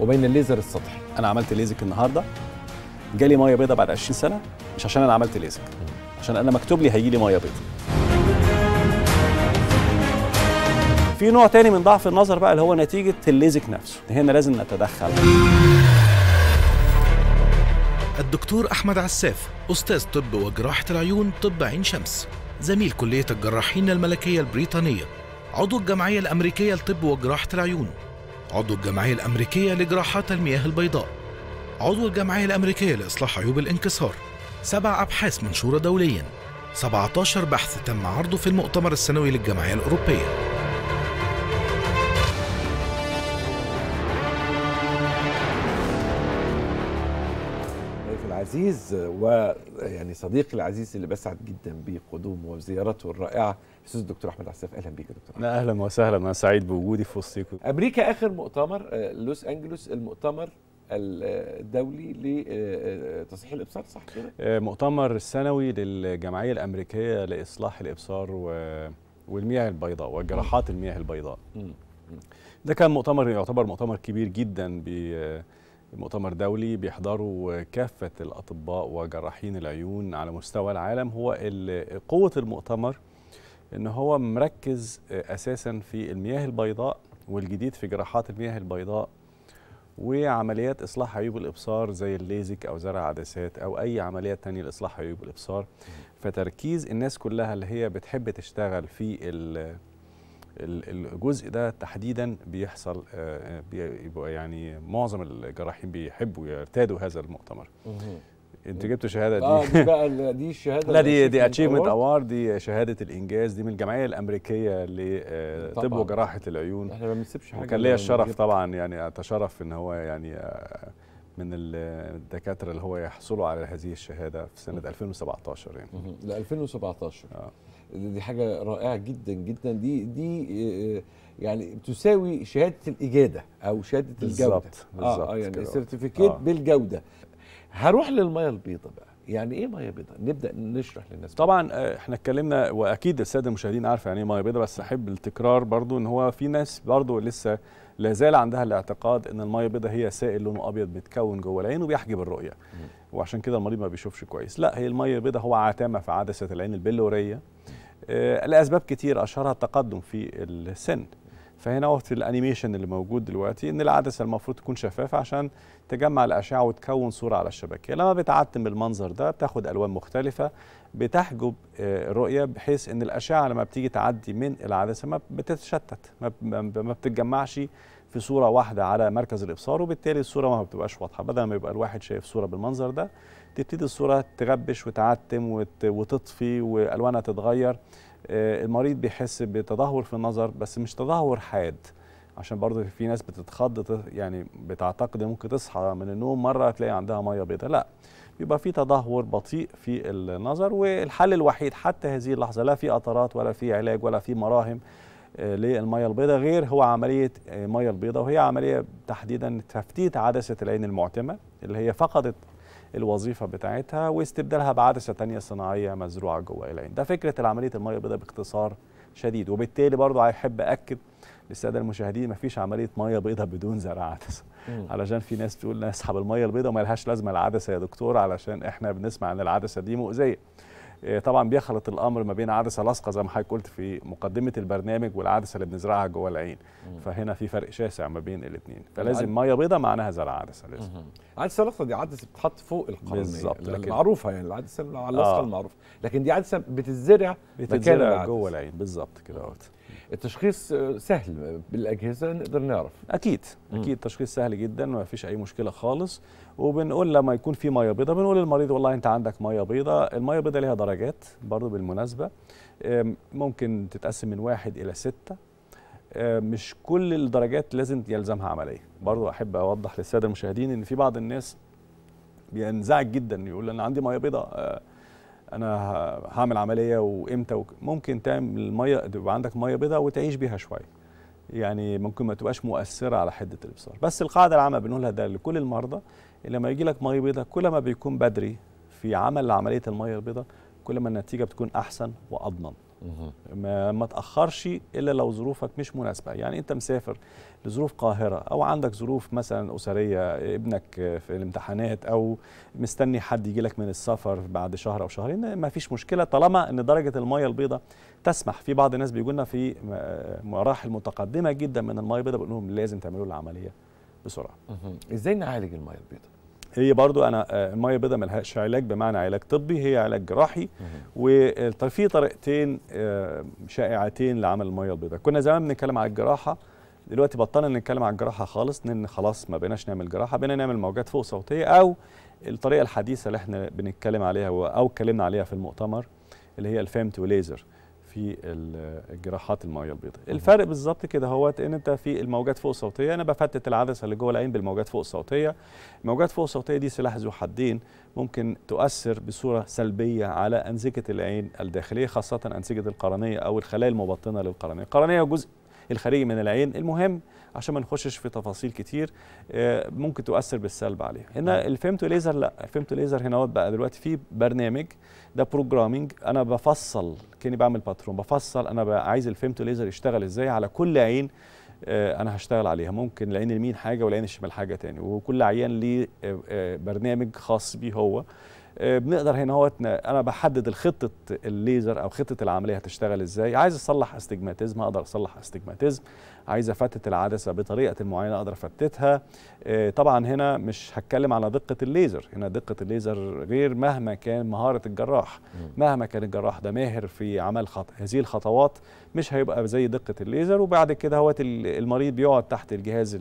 Speaker 1: وبين الليزر السطحي انا عملت ليزك النهارده جالي ميه بيضاء
Speaker 5: بعد 20 سنه مش عشان انا عملت ليزك عشان انا مكتوب لي هيجي لي ميه بيضاء في نوع تاني من ضعف النظر بقى اللي هو نتيجه الليزك نفسه هنا لازم نتدخل الدكتور
Speaker 6: احمد
Speaker 1: عساف استاذ طب وجراحه العيون طب عين شمس زميل كليه الجراحين الملكيه البريطانيه عضو الجمعيه الامريكيه لطب وجراحه العيون عضو الجمعية الأمريكية لجراحات المياه البيضاء عضو الجمعية الأمريكية لإصلاح عيوب الانكسار سبع أبحاث منشورة دوليا 17 بحث تم عرضه في المؤتمر السنوي للجمعية الأوروبية العزيز ويعني صديقي العزيز اللي بسعد جدا بقدومه وزيارته الرائعه استاذ الدكتور احمد عساف اهلا بيك يا
Speaker 5: دكتور لا اهلا وسهلا انا سعيد بوجودي في وسطكم
Speaker 1: امريكا اخر مؤتمر آه، لوس انجلوس المؤتمر الدولي لتصحيح الابصار صح كده
Speaker 5: آه، مؤتمر سنوي للجمعيه الامريكيه لاصلاح الابصار والمياه البيضاء وجراحات المياه البيضاء ده كان مؤتمر يعتبر مؤتمر كبير جدا مؤتمر دولي بيحضره كافة الأطباء وجراحين العيون على مستوى العالم هو قوة المؤتمر ان هو مركز اساسا في المياه البيضاء والجديد في جراحات المياه البيضاء وعمليات اصلاح عيوب الابصار زي الليزك او زرع عدسات او اي عمليه تانية لاصلاح عيوب الابصار فتركيز الناس كلها اللي هي بتحب تشتغل في الجزء ده تحديدا بيحصل آه، يعني معظم الجراحين بيحبوا يرتادوا هذا المؤتمر انت جبت شهاده دي اه دي بقى دي الشهاده لا دي دي اتشيفمنت اوارد دي شهاده الانجاز دي من الجمعيه الامريكيه لطب آه، وجراحه العيون احنا ما بنسيبش حاجه وكان ليا الشرف طبعا يعني اتشرف ان هو يعني آه، من الدكاتره اللي هو يحصلوا على هذه
Speaker 1: الشهاده في سنه 2017 يعني ل 2017 اه دي حاجه رائعه جدا جدا دي دي آه، يعني تساوي شهاده الاجاده او شهاده بالزبط الجوده بالظبط بالظبط اه يعني سيرتيفيكيت آه. بالجوده هروح للميه البيضاء
Speaker 5: بقى يعني ايه ميه بيضاء نبدا نشرح للناس طبعا آه، احنا اتكلمنا واكيد الساده المشاهدين عارف يعني ايه ميه بيضاء بس احب التكرار برضو ان هو في ناس برضو لسه لا زال عندها الاعتقاد ان الميه البيضاء هي سائل لونه ابيض بيتكون جوه العين وبيحجب الرؤيه وعشان كده المريض ما بيشوفش كويس لا هي الميه البيضاء هو عتامه في عدسه العين البلوريه آه، لاسباب كتير اشهرها التقدم في السن فهنا وقت الانيميشن اللي موجود دلوقتي ان العدسه المفروض تكون شفافه عشان تجمع الاشعه وتكون صوره على الشبكه لما بتعتم المنظر ده بتاخد الوان مختلفه بتحجب الرؤيه آه، بحيث ان الاشعه لما بتيجي تعدي من العدسه ما بتتشتت ما بتتجمعش في صوره واحده على مركز الابصار وبالتالي الصوره ما بتبقاش واضحه بدل ما يبقى الواحد شايف صوره بالمنظر ده تبتدي الصوره تغبش وتعتم وتطفي والوانها تتغير آه، المريض بيحس بتدهور في النظر بس مش تدهور حاد عشان برضه في ناس بتتخض يعني بتعتقد ممكن تصحى من النوم مره تلاقي عندها ميه بيضاء لا بيبقى في تدهور بطيء في النظر والحل الوحيد حتى هذه اللحظه لا في قطرات ولا في علاج ولا في مراهم آه، للميه البيضاء غير هو عمليه آه، ميه البيضاء وهي عمليه تحديدا تفتيت عدسه العين المعتمه اللي هي فقدت الوظيفه بتاعتها واستبدالها بعدسه ثانيه صناعيه مزروعه جوه العين ده فكره عمليه الميه البيضاء باختصار شديد وبالتالي برضو احب اكد للساده المشاهدين مفيش عمليه ميه بيضاء بدون زرع عدسه علشان في ناس تقول نسحب الميه البيضاء وما لهاش لازمه العدسه يا دكتور علشان احنا بنسمع ان العدسه دي مؤذيه إيه، طبعا بيخلط الامر ما بين عدسه لاصقه زي ما حضرتك قلت في مقدمه البرنامج والعدسه اللي بنزرعها جوه العين فهنا في فرق شاسع ما بين الاثنين يعني فلازم ميه بيضاء معناها زرع عدسه لازم
Speaker 1: عدسه لاصقه دي عدسه بتتحط فوق القرنيه بالظبط معروفه يعني, يعني، العدسه اللاصقه آه. المعروفه لكن دي عدسه بتتزرع بتتزرع جوه العين بالظبط كده التشخيص آه، سهل بالاجهزه نقدر نعرف اكيد
Speaker 5: اكيد تشخيص سهل جدا وما فيش اي مشكله خالص وبنقول لما يكون في ميه بيضاء بنقول للمريض والله انت عندك ميه بيضاء الميه بيضاء ليها درجات برضو بالمناسبه ممكن تتقسم من واحد الى سته مش كل الدرجات لازم يلزمها عمليه برضو احب اوضح للساده المشاهدين ان في بعض الناس بينزعج جدا يقول انا عندي ميه بيضاء آه، انا هعمل عمليه وامتى ممكن تعمل الميه تبقى عندك ميه بيضاء وتعيش بيها شويه يعني ممكن ما تبقاش مؤثره على حده الابصار بس القاعده العامه بنقولها ده لكل المرضى لما يجي لك ميه بيضاء كل ما بيكون بدري في عمل عمليه الميه البيضاء كل ما النتيجه بتكون احسن واضمن ما, ما تاخرش الا لو ظروفك مش مناسبه يعني انت مسافر لظروف قاهره او عندك ظروف مثلا اسريه ابنك في الامتحانات او مستني حد يجي لك من السفر بعد شهر او شهرين ما فيش مشكله طالما ان درجه الميه البيضاء تسمح في بعض الناس بيقولنا في مراحل متقدمه جدا من الميه البيضاء بنقول لهم لازم تعملوا العمليه بسرعه ازاي نعالج الميه البيضاء هي برضو انا آه، الميه البيضاء ملهاش علاج بمعنى علاج طبي هي علاج جراحي وفي آه، طريقتين آه، شائعتين لعمل الميه البيضاء كنا زمان بنتكلم على الجراحه دلوقتي بطلنا نتكلم على الجراحه خالص لان خلاص ما بقيناش نعمل جراحه بقينا نعمل موجات فوق صوتيه او الطريقه الحديثه اللي احنا بنتكلم عليها او اتكلمنا عليها في المؤتمر اللي هي الفيمتو وليزر في الجراحات الميه البيضاء الفرق بالظبط كده هو ان انت في الموجات فوق الصوتيه انا بفتت العدسه اللي جوه العين بالموجات فوق الصوتيه الموجات فوق الصوتيه دي سلاح ذو حدين ممكن تؤثر بصوره سلبيه على انسجه العين الداخليه خاصه انسجه القرنيه او الخلايا المبطنه للقرنيه القرنيه جزء الخارجي من العين المهم عشان ما نخشش في تفاصيل كتير آه، ممكن تؤثر بالسلب عليها هنا نعم. الفيمتو ليزر لا الفيمتو ليزر هنا بقى دلوقتي في برنامج ده بروجرامينج انا بفصل كاني بعمل باترون بفصل انا عايز الفيمتو ليزر يشتغل ازاي على كل عين آه، انا هشتغل عليها ممكن العين اليمين حاجه والعين الشمال حاجه تاني وكل عيان ليه آه، آه، برنامج خاص بيه هو بنقدر هنا هو انا بحدد الخطه الليزر او خطه العمليه هتشتغل ازاي عايز اصلح استجماتيزم اقدر اصلح استجماتيزم عايز افتت العدسه بطريقه معينه اقدر افتتها آه، طبعا هنا مش هتكلم على دقه الليزر هنا دقه الليزر غير مهما كان مهاره الجراح مهما كان الجراح ده ماهر في عمل خط... هذه الخطوات مش هيبقى زي دقه الليزر وبعد كده هوت المريض بيقعد تحت الجهاز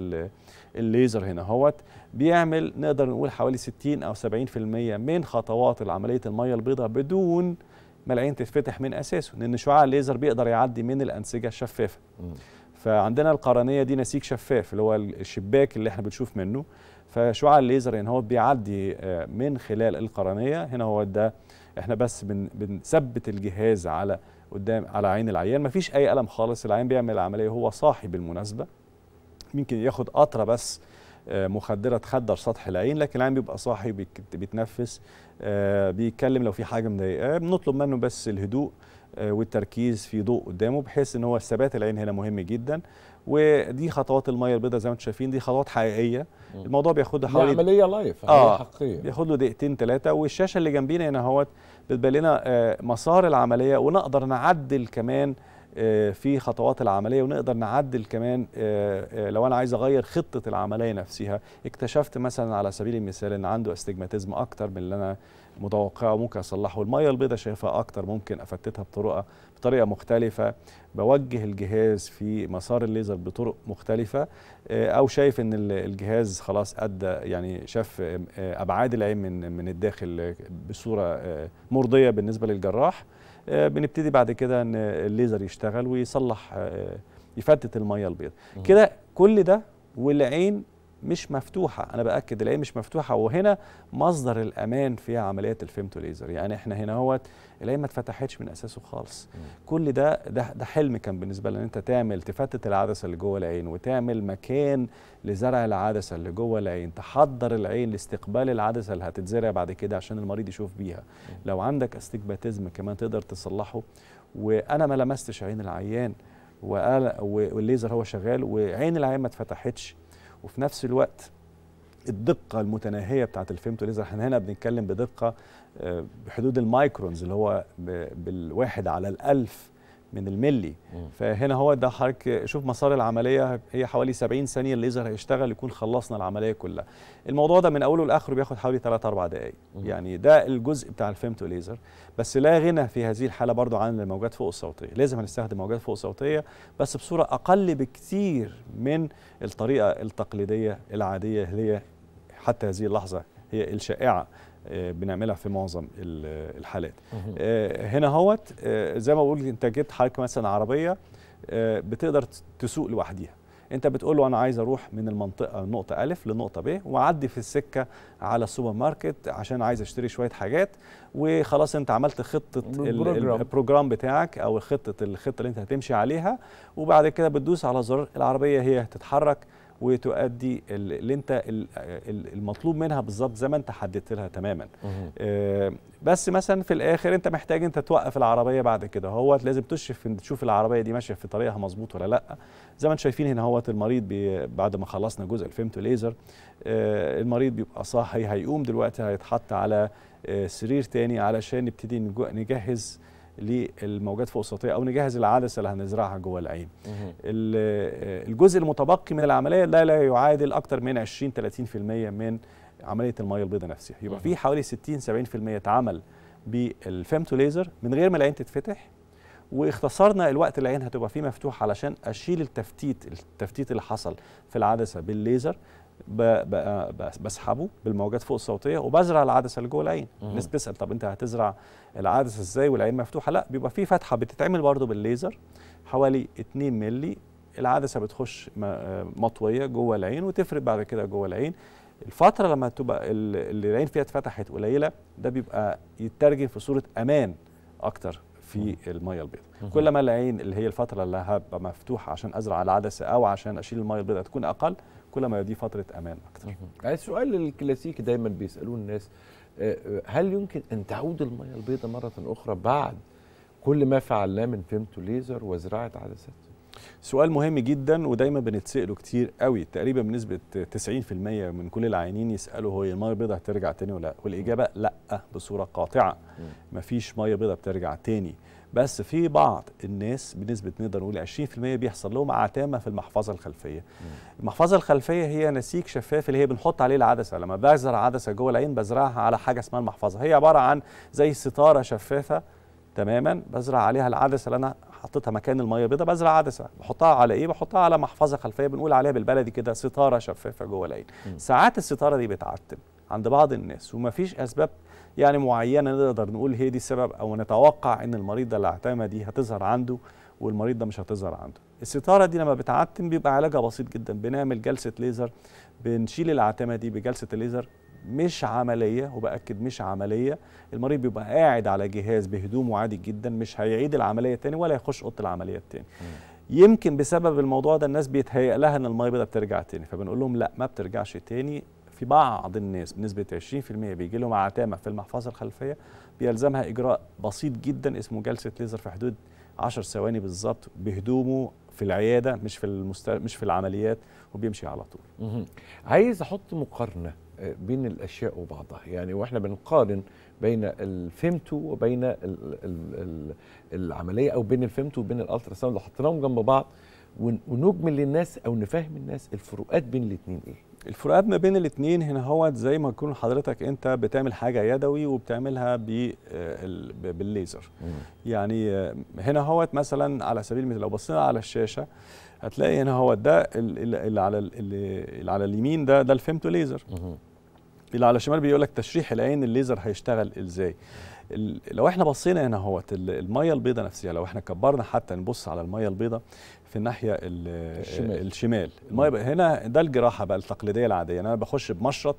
Speaker 5: الليزر هنا هوت بيعمل نقدر نقول حوالي 60 او 70% من خطوات عمليه الميه البيضاء بدون ما العين تتفتح من اساسه لان شعاع الليزر بيقدر يعدي من الانسجه الشفافه فعندنا القرنيه دي نسيج شفاف اللي هو الشباك اللي احنا بنشوف منه فشعاع الليزر هنا يعني هو بيعدي آه، من خلال القرنيه هنا هو ده احنا بس بنثبت الجهاز على قدام على عين العيان مفيش اي الم خالص العيان بيعمل العمليه هو صاحي بالمناسبه ممكن ياخد قطره بس آه، مخدره تخدر سطح العين لكن العين بيبقى صاحي بيتنفس آه، بيتكلم لو في حاجه مضايقاه بنطلب منه بس الهدوء آه، والتركيز في ضوء قدامه بحيث ان هو ثبات العين هنا مهم جدا ودي خطوات الميه البيضاء زي ما انتم شايفين دي خطوات حقيقيه الموضوع بياخد حوالي عمليه لايف اه حقيقيه بياخد له دقيقتين ثلاثه والشاشه اللي جنبينا هنا اهوت بتبين لنا آه، مسار العمليه ونقدر نعدل كمان آه، في خطوات العمليه ونقدر نعدل كمان لو انا عايز اغير خطه العمليه نفسها اكتشفت مثلا على سبيل المثال ان عنده استجماتيزم اكتر من اللي انا متوقعه ممكن اصلحه الميه البيضاء شايفها اكتر ممكن افتتها بطريقه بطريقه مختلفه بوجه الجهاز في مسار الليزر بطرق مختلفه آه، او شايف ان الجهاز خلاص ادى يعني شاف آه، ابعاد العين من من الداخل بصوره آه، مرضيه بالنسبه للجراح بنبتدي بعد كده ان الليزر يشتغل ويصلح يفتت الميه البيضاء كده كل ده والعين مش مفتوحه انا باكد الايه مش مفتوحه وهنا مصدر الامان في عمليات الفيمتو ليزر يعني احنا هنا اهوت الايه ما اتفتحتش من اساسه خالص مم. كل ده ده ده حلم كان بالنسبه لنا انت تعمل تفتت العدسه اللي جوه العين وتعمل مكان لزرع العدسه اللي جوه العين تحضر العين لاستقبال العدسه اللي هتتزرع بعد كده عشان المريض يشوف بيها مم. لو عندك استجباتيزم كمان تقدر تصلحه وانا ما لمستش عين العيان والليزر هو شغال وعين العين ما اتفتحتش وفي نفس الوقت الدقة المتناهية بتاعت الفيمتو ليزر احنا هنا بنتكلم بدقة آه، بحدود المايكرونز اللي هو بالواحد على الألف من الملي مم. فهنا هو ده حضرتك شوف مسار العمليه هي حوالي 70 ثانيه الليزر هيشتغل يكون خلصنا العمليه كلها الموضوع ده من اوله لاخره بياخد حوالي 3 4 دقائق يعني ده الجزء بتاع الفيمتو ليزر بس لا غنى في هذه الحاله برضو عن الموجات فوق الصوتيه لازم هنستخدم موجات فوق صوتيه بس بصوره اقل بكثير من الطريقه التقليديه العاديه اللي هي حتى هذه اللحظه هي الشائعه آه، بنعملها في معظم الحالات آه، هنا هوت آه، زي ما بقول انت جبت حضرتك مثلا عربيه بتقدر تسوق لوحديها انت بتقول له انا عايز اروح من المنطقه نقطه الف لنقطه ب واعدي في السكه على السوبر ماركت عشان عايز اشتري شويه حاجات وخلاص انت عملت خطه البروجرام, البروجرام بتاعك او خطه الخطه اللي انت هتمشي عليها وبعد كده بتدوس على زرار العربيه هي هتتحرك وتؤدي اللي انت المطلوب منها بالظبط زي ما انت حددت لها تماما آه، بس مثلا في الاخر انت محتاج انت توقف العربيه بعد كده هو لازم تشرف تشوف العربيه دي ماشيه في طريقها مظبوط ولا لا زي ما انتم شايفين هنا هو المريض بعد ما خلصنا جزء الفيمتو ليزر آه، المريض بيبقى صاحي هيقوم دلوقتي هيتحط على آه، سرير تاني علشان نبتدي نجهز للموجات فوق السطحيه او نجهز العدسه اللي هنزرعها جوه العين. الجزء المتبقي من العمليه لا لا يعادل اكثر من 20 30% من عمليه الميه البيضاء نفسها، يبقى في حوالي 60 70% اتعمل بالفيمتو ليزر من غير ما العين تتفتح واختصرنا الوقت العين هتبقى فيه مفتوح علشان اشيل التفتيت التفتيت اللي حصل في العدسه بالليزر بسحبه بالموجات فوق الصوتيه وبزرع العدسه اللي جوه العين الناس بتسال طب انت هتزرع العدسه ازاي والعين مفتوحه لا بيبقى في فتحه بتتعمل برضو بالليزر حوالي 2 مللي العدسه بتخش آه، مطويه جوه العين وتفرد بعد كده جوه العين الفتره لما تبقى اللي العين فيها اتفتحت قليله ده بيبقى يترجم في صوره امان اكتر في الميه البيضاء كل ما العين اللي هي الفتره اللي هبقى مفتوحه عشان ازرع العدسه او عشان اشيل الميه البيضاء تكون اقل كل ما دي
Speaker 1: فتره امان اكتر يعني السؤال الكلاسيكي دايما بيسالوه الناس آه، آه، هل يمكن ان تعود الميه البيضاء مره اخرى بعد كل ما فعلناه من فيمتو ليزر
Speaker 5: وزراعه عدسات سؤال مهم جدا ودايما بنتساله كتير قوي تقريبا بنسبه 90% من كل العينين يسالوا هو الميه البيضاء هترجع تاني ولا لا والاجابه لا بصوره قاطعه مفيش ميه بيضاء بترجع تاني بس في بعض الناس بنسبه نقدر نقول 20% بيحصل لهم عتامه في المحفظه الخلفيه. مم. المحفظه الخلفيه هي نسيج شفاف اللي هي بنحط عليه العدسه، لما بزرع عدسه جوه العين بزرعها على حاجه اسمها المحفظه، هي عباره عن زي ستاره شفافه تماما بزرع عليها العدسه اللي انا حطيتها مكان الميه البيضاء بزرع عدسه بحطها على ايه بحطها على محفظه خلفيه بنقول عليها بالبلدي كده ستاره شفافه جوه العين ساعات الستاره دي بتعتم عند بعض الناس ومفيش اسباب يعني معينه نقدر نقول هي دي السبب او نتوقع ان المريض ده العتامه دي هتظهر عنده والمريض ده مش هتظهر عنده الستاره دي لما بتعتم بيبقى علاجها بسيط جدا بنعمل جلسه ليزر بنشيل العتمه دي بجلسه الليزر مش عمليه وباكد مش عمليه المريض بيبقى قاعد على جهاز بهدومه عادي جدا مش هيعيد العمليه تاني ولا يخش اوضه العمليات تاني يمكن بسبب الموضوع ده الناس بيتهيأ لها ان الميه بيضاء بترجع تاني فبنقول لهم لا ما بترجعش تاني في بعض الناس بنسبة 20% بيجي لهم عتامة في المحفظة الخلفية بيلزمها إجراء بسيط جدا اسمه جلسة ليزر في حدود 10 ثواني بالظبط بهدومه في العيادة مش في المست... مش في العمليات وبيمشي على طول.
Speaker 1: عايز أحط مقارنة آه، بين الأشياء وبعضها يعني وإحنا بنقارن بين الفيمتو وبين الـ ال ال العملية أو بين الفيمتو وبين الألترا ساوند لو حطيناهم جنب بعض ونجمل للناس أو نفهم الناس الفروقات بين الاتنين إيه؟
Speaker 5: الفروقات ما بين الاثنين هنا هو زي ما تكون حضرتك انت بتعمل حاجه يدوي وبتعملها آه، بالليزر يعني آه، هنا هو مثلا على سبيل المثال لو بصينا على الشاشه هتلاقي هنا هو ده اللي على اللي على اليمين ده ده الفيمتو ليزر اللي على الشمال بيقول لك تشريح العين الليزر هيشتغل ازاي لو احنا بصينا هنا اهوت الميه البيضاء نفسها لو احنا كبرنا حتى نبص على الميه البيضاء في الناحيه الشمال, الشمال. الميه بقى هنا ده الجراحه بقى التقليديه العاديه يعني انا بخش بمشرط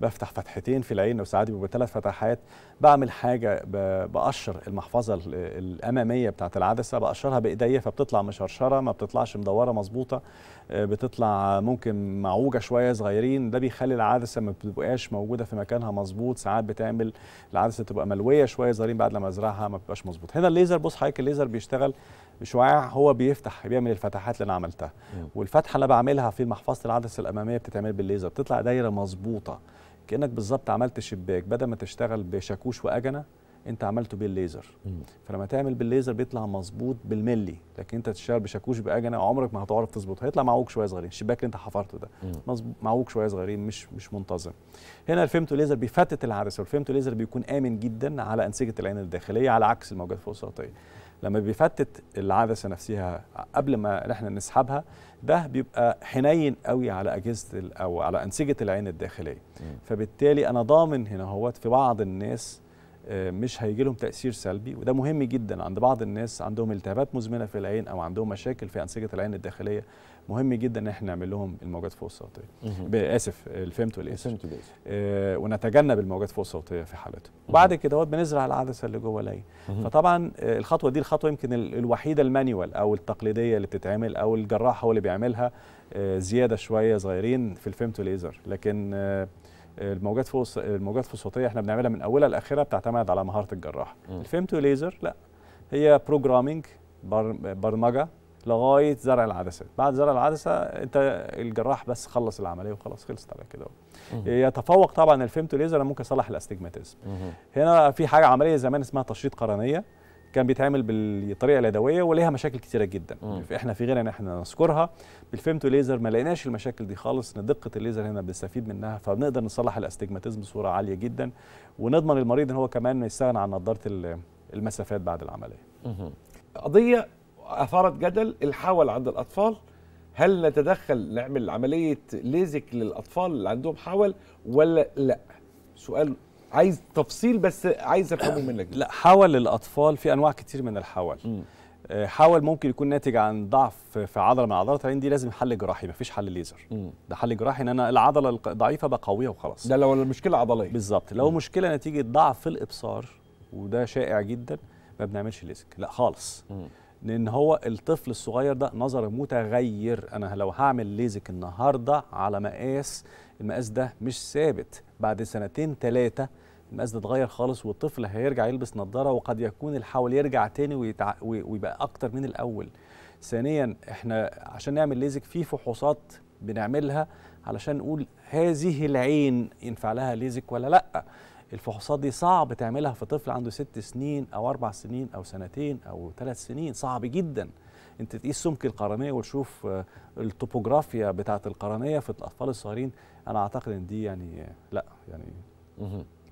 Speaker 5: بفتح فتحتين في العين وساعات بيبقى ثلاث فتحات بعمل حاجه بقشر المحفظه الاماميه بتاعت العدسه بقشرها بايديا فبتطلع مشرشره ما بتطلعش مدوره مظبوطه آه، بتطلع ممكن معوجه شويه صغيرين ده بيخلي العدسه ما بتبقاش موجوده في مكانها مظبوط ساعات بتعمل العدسه تبقى ملويه شويه صغيرين بعد لما ازرعها ما بتبقاش مظبوط هنا الليزر بص حضرتك الليزر بيشتغل الشعاع هو بيفتح بيعمل الفتحات اللي انا عملتها والفتحه اللي انا بعملها في محفظه العدسه الاماميه بتتعمل بالليزر بتطلع دايره مظبوطه كانك بالظبط عملت شباك بدل ما تشتغل بشاكوش واجنه انت عملته بالليزر فلما تعمل بالليزر بيطلع مظبوط بالملي لكن انت تشتغل بشاكوش باجنه عمرك ما هتعرف تظبط هيطلع معوج شويه صغيرين الشباك اللي انت حفرته ده معوج شويه صغيرين مش مش منتظم هنا الفيمتو ليزر بيفتت العدسه والفيمتو ليزر بيكون امن جدا على انسجه العين الداخليه على عكس الموجات الفوق السطحيه لما بيفتت العدسه نفسها قبل ما احنا نسحبها ده بيبقى حنين قوي على اجهزه او على انسجه العين الداخليه فبالتالي انا ضامن هنا هوت في بعض الناس آه، مش هيجي لهم تاثير سلبي وده مهم جدا عند بعض الناس عندهم التهابات مزمنه في العين او عندهم مشاكل في انسجه العين الداخليه مهم جدا ان احنا نعمل لهم الموجات فوق
Speaker 3: الصوتيه
Speaker 5: اسف الفيمتو والاسف آه ونتجنب الموجات فوق الصوتيه في حالته بعد كده بنزرع العدسه اللي جوه العين فطبعا آه، الخطوه دي الخطوه يمكن الوحيده المانيوال او التقليديه اللي بتتعمل او الجراح هو اللي بيعملها آه زياده شويه صغيرين في الفيمتو ليزر لكن آه الموجات فوق الموجات فوق الصوتيه احنا بنعملها من اولها لاخرها بتعتمد على مهاره الجراح الفيمتو ليزر لا هي بروجرامينج برمجه لغايه زرع العدسه بعد زرع العدسه انت الجراح بس خلص العمليه وخلاص خلصت على كده يتفوق طبعا الفيمتو ليزر ممكن يصلح الاستجماتيزم هنا في حاجه عمليه زمان اسمها تشريط قرنيه كان بيتعمل بالطريقه اليدويه وليها مشاكل كتيره جدا مم. احنا في غنى ان احنا نذكرها بالفيمتو ليزر ما لقيناش المشاكل دي خالص ان دقه الليزر هنا بنستفيد منها فبنقدر نصلح الاستجماتيزم بصوره عاليه جدا ونضمن المريض ان هو كمان
Speaker 1: يستغنى عن نظاره المسافات بعد العمليه قضيه اثارت جدل الحول عند الاطفال هل نتدخل نعمل عمليه ليزك للاطفال اللي عندهم حول ولا لا سؤال عايز تفصيل بس عايز
Speaker 5: افهمه منك لا حول للاطفال في انواع كتير من الحول م. آه، حول ممكن يكون ناتج عن ضعف في عضله من عضلات العين دي لازم حل جراحي مفيش حل ليزر ده حل جراحي ان انا العضله الضعيفه بقويها وخلاص ده لو المشكله عضليه بالظبط لو مم. مشكله نتيجه ضعف في الابصار وده شائع جدا ما بنعملش ليزك لا خالص مم. لان هو الطفل الصغير ده نظر متغير انا لو هعمل ليزك النهارده على مقاس المقاس ده مش ثابت بعد سنتين ثلاثه المقاس ده اتغير خالص والطفل هيرجع يلبس نظاره وقد يكون الحول يرجع تاني ويتع... ويبقى اكتر من الاول ثانيا احنا عشان نعمل ليزك في فحوصات بنعملها علشان نقول هذه العين ينفع لها ليزك ولا لا الفحوصات دي صعب تعملها في طفل عنده ست سنين او اربع سنين او سنتين او ثلاث سنين صعب جدا انت تقيس سمك القرنيه وتشوف آه، التوبوغرافيا بتاعت القرنيه في الاطفال الصغيرين انا اعتقد ان دي يعني آه، لا يعني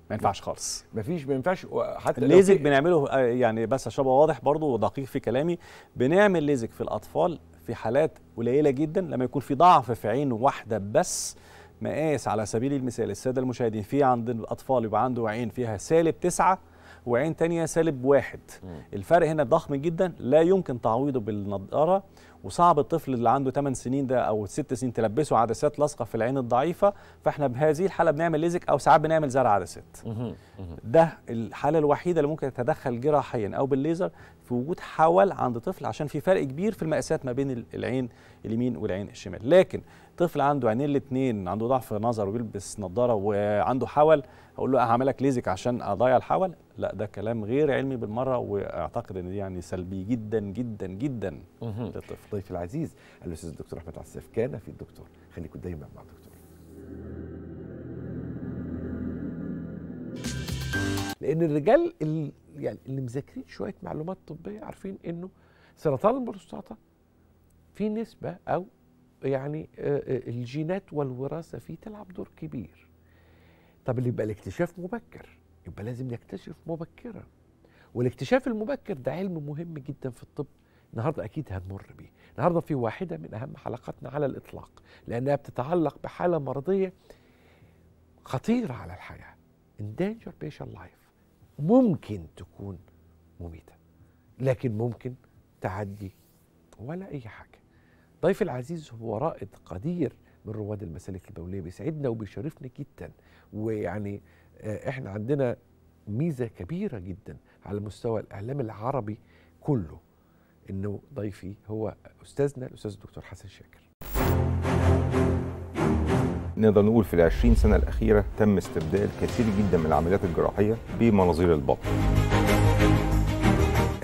Speaker 5: ما ينفعش خالص ما فيش ما ينفعش حتى الليزك بنعمله آه، يعني بس عشان ابقى واضح برضو ودقيق في كلامي بنعمل ليزك في الاطفال في حالات قليله جدا لما يكون في ضعف في عين واحده بس مقاس على سبيل المثال الساده المشاهدين في عند الاطفال يبقى عنده عين فيها سالب تسعة وعين ثانيه سالب واحد م. الفرق هنا ضخم جدا لا يمكن تعويضه بالنضاره وصعب الطفل اللي عنده 8 سنين ده او 6 سنين تلبسه عدسات لاصقه في العين الضعيفه فاحنا بهذه الحاله بنعمل ليزك او ساعات بنعمل زرع عدسات ده الحاله الوحيده اللي ممكن تتدخل جراحيا او بالليزر في وجود حول عند طفل عشان في فرق كبير في المقاسات ما بين العين اليمين والعين الشمال لكن طفل عنده عينين الاثنين عنده ضعف نظر وبيلبس نظاره وعنده حول اقول له هعمل لك ليزك عشان اضيع الحول لا ده كلام غير علمي بالمره واعتقد ان دي يعني سلبي جدا جدا جدا
Speaker 1: للطفل ضيفي العزيز الاستاذ الدكتور احمد عساف كان في الدكتور خليكم دايما مع الدكتور لان الرجال اللي يعني اللي مذاكرين شويه معلومات طبيه عارفين انه سرطان البروستاتا في نسبه او يعني آه، آه، الجينات والوراثه فيه تلعب دور كبير طب اللي يبقى الاكتشاف مبكر يبقى لازم نكتشف مبكرا والاكتشاف المبكر ده علم مهم جدا في الطب النهارده اكيد هنمر بيه النهارده في واحده من اهم حلقاتنا على الاطلاق لانها بتتعلق بحاله مرضيه خطيره على الحياه اندينجر patient life ممكن تكون مميته لكن ممكن تعدي ولا اي حاجه ضيف العزيز هو رائد قدير من رواد المسالك البوليه بيسعدنا وبيشرفنا جدا ويعني آه، احنا عندنا ميزه كبيره جدا على مستوى الاعلام العربي كله انه ضيفي هو استاذنا الاستاذ الدكتور حسن شاكر
Speaker 6: نقدر نقول في العشرين سنة الأخيرة تم استبدال كثير جدا من العمليات الجراحية بمناظير البطن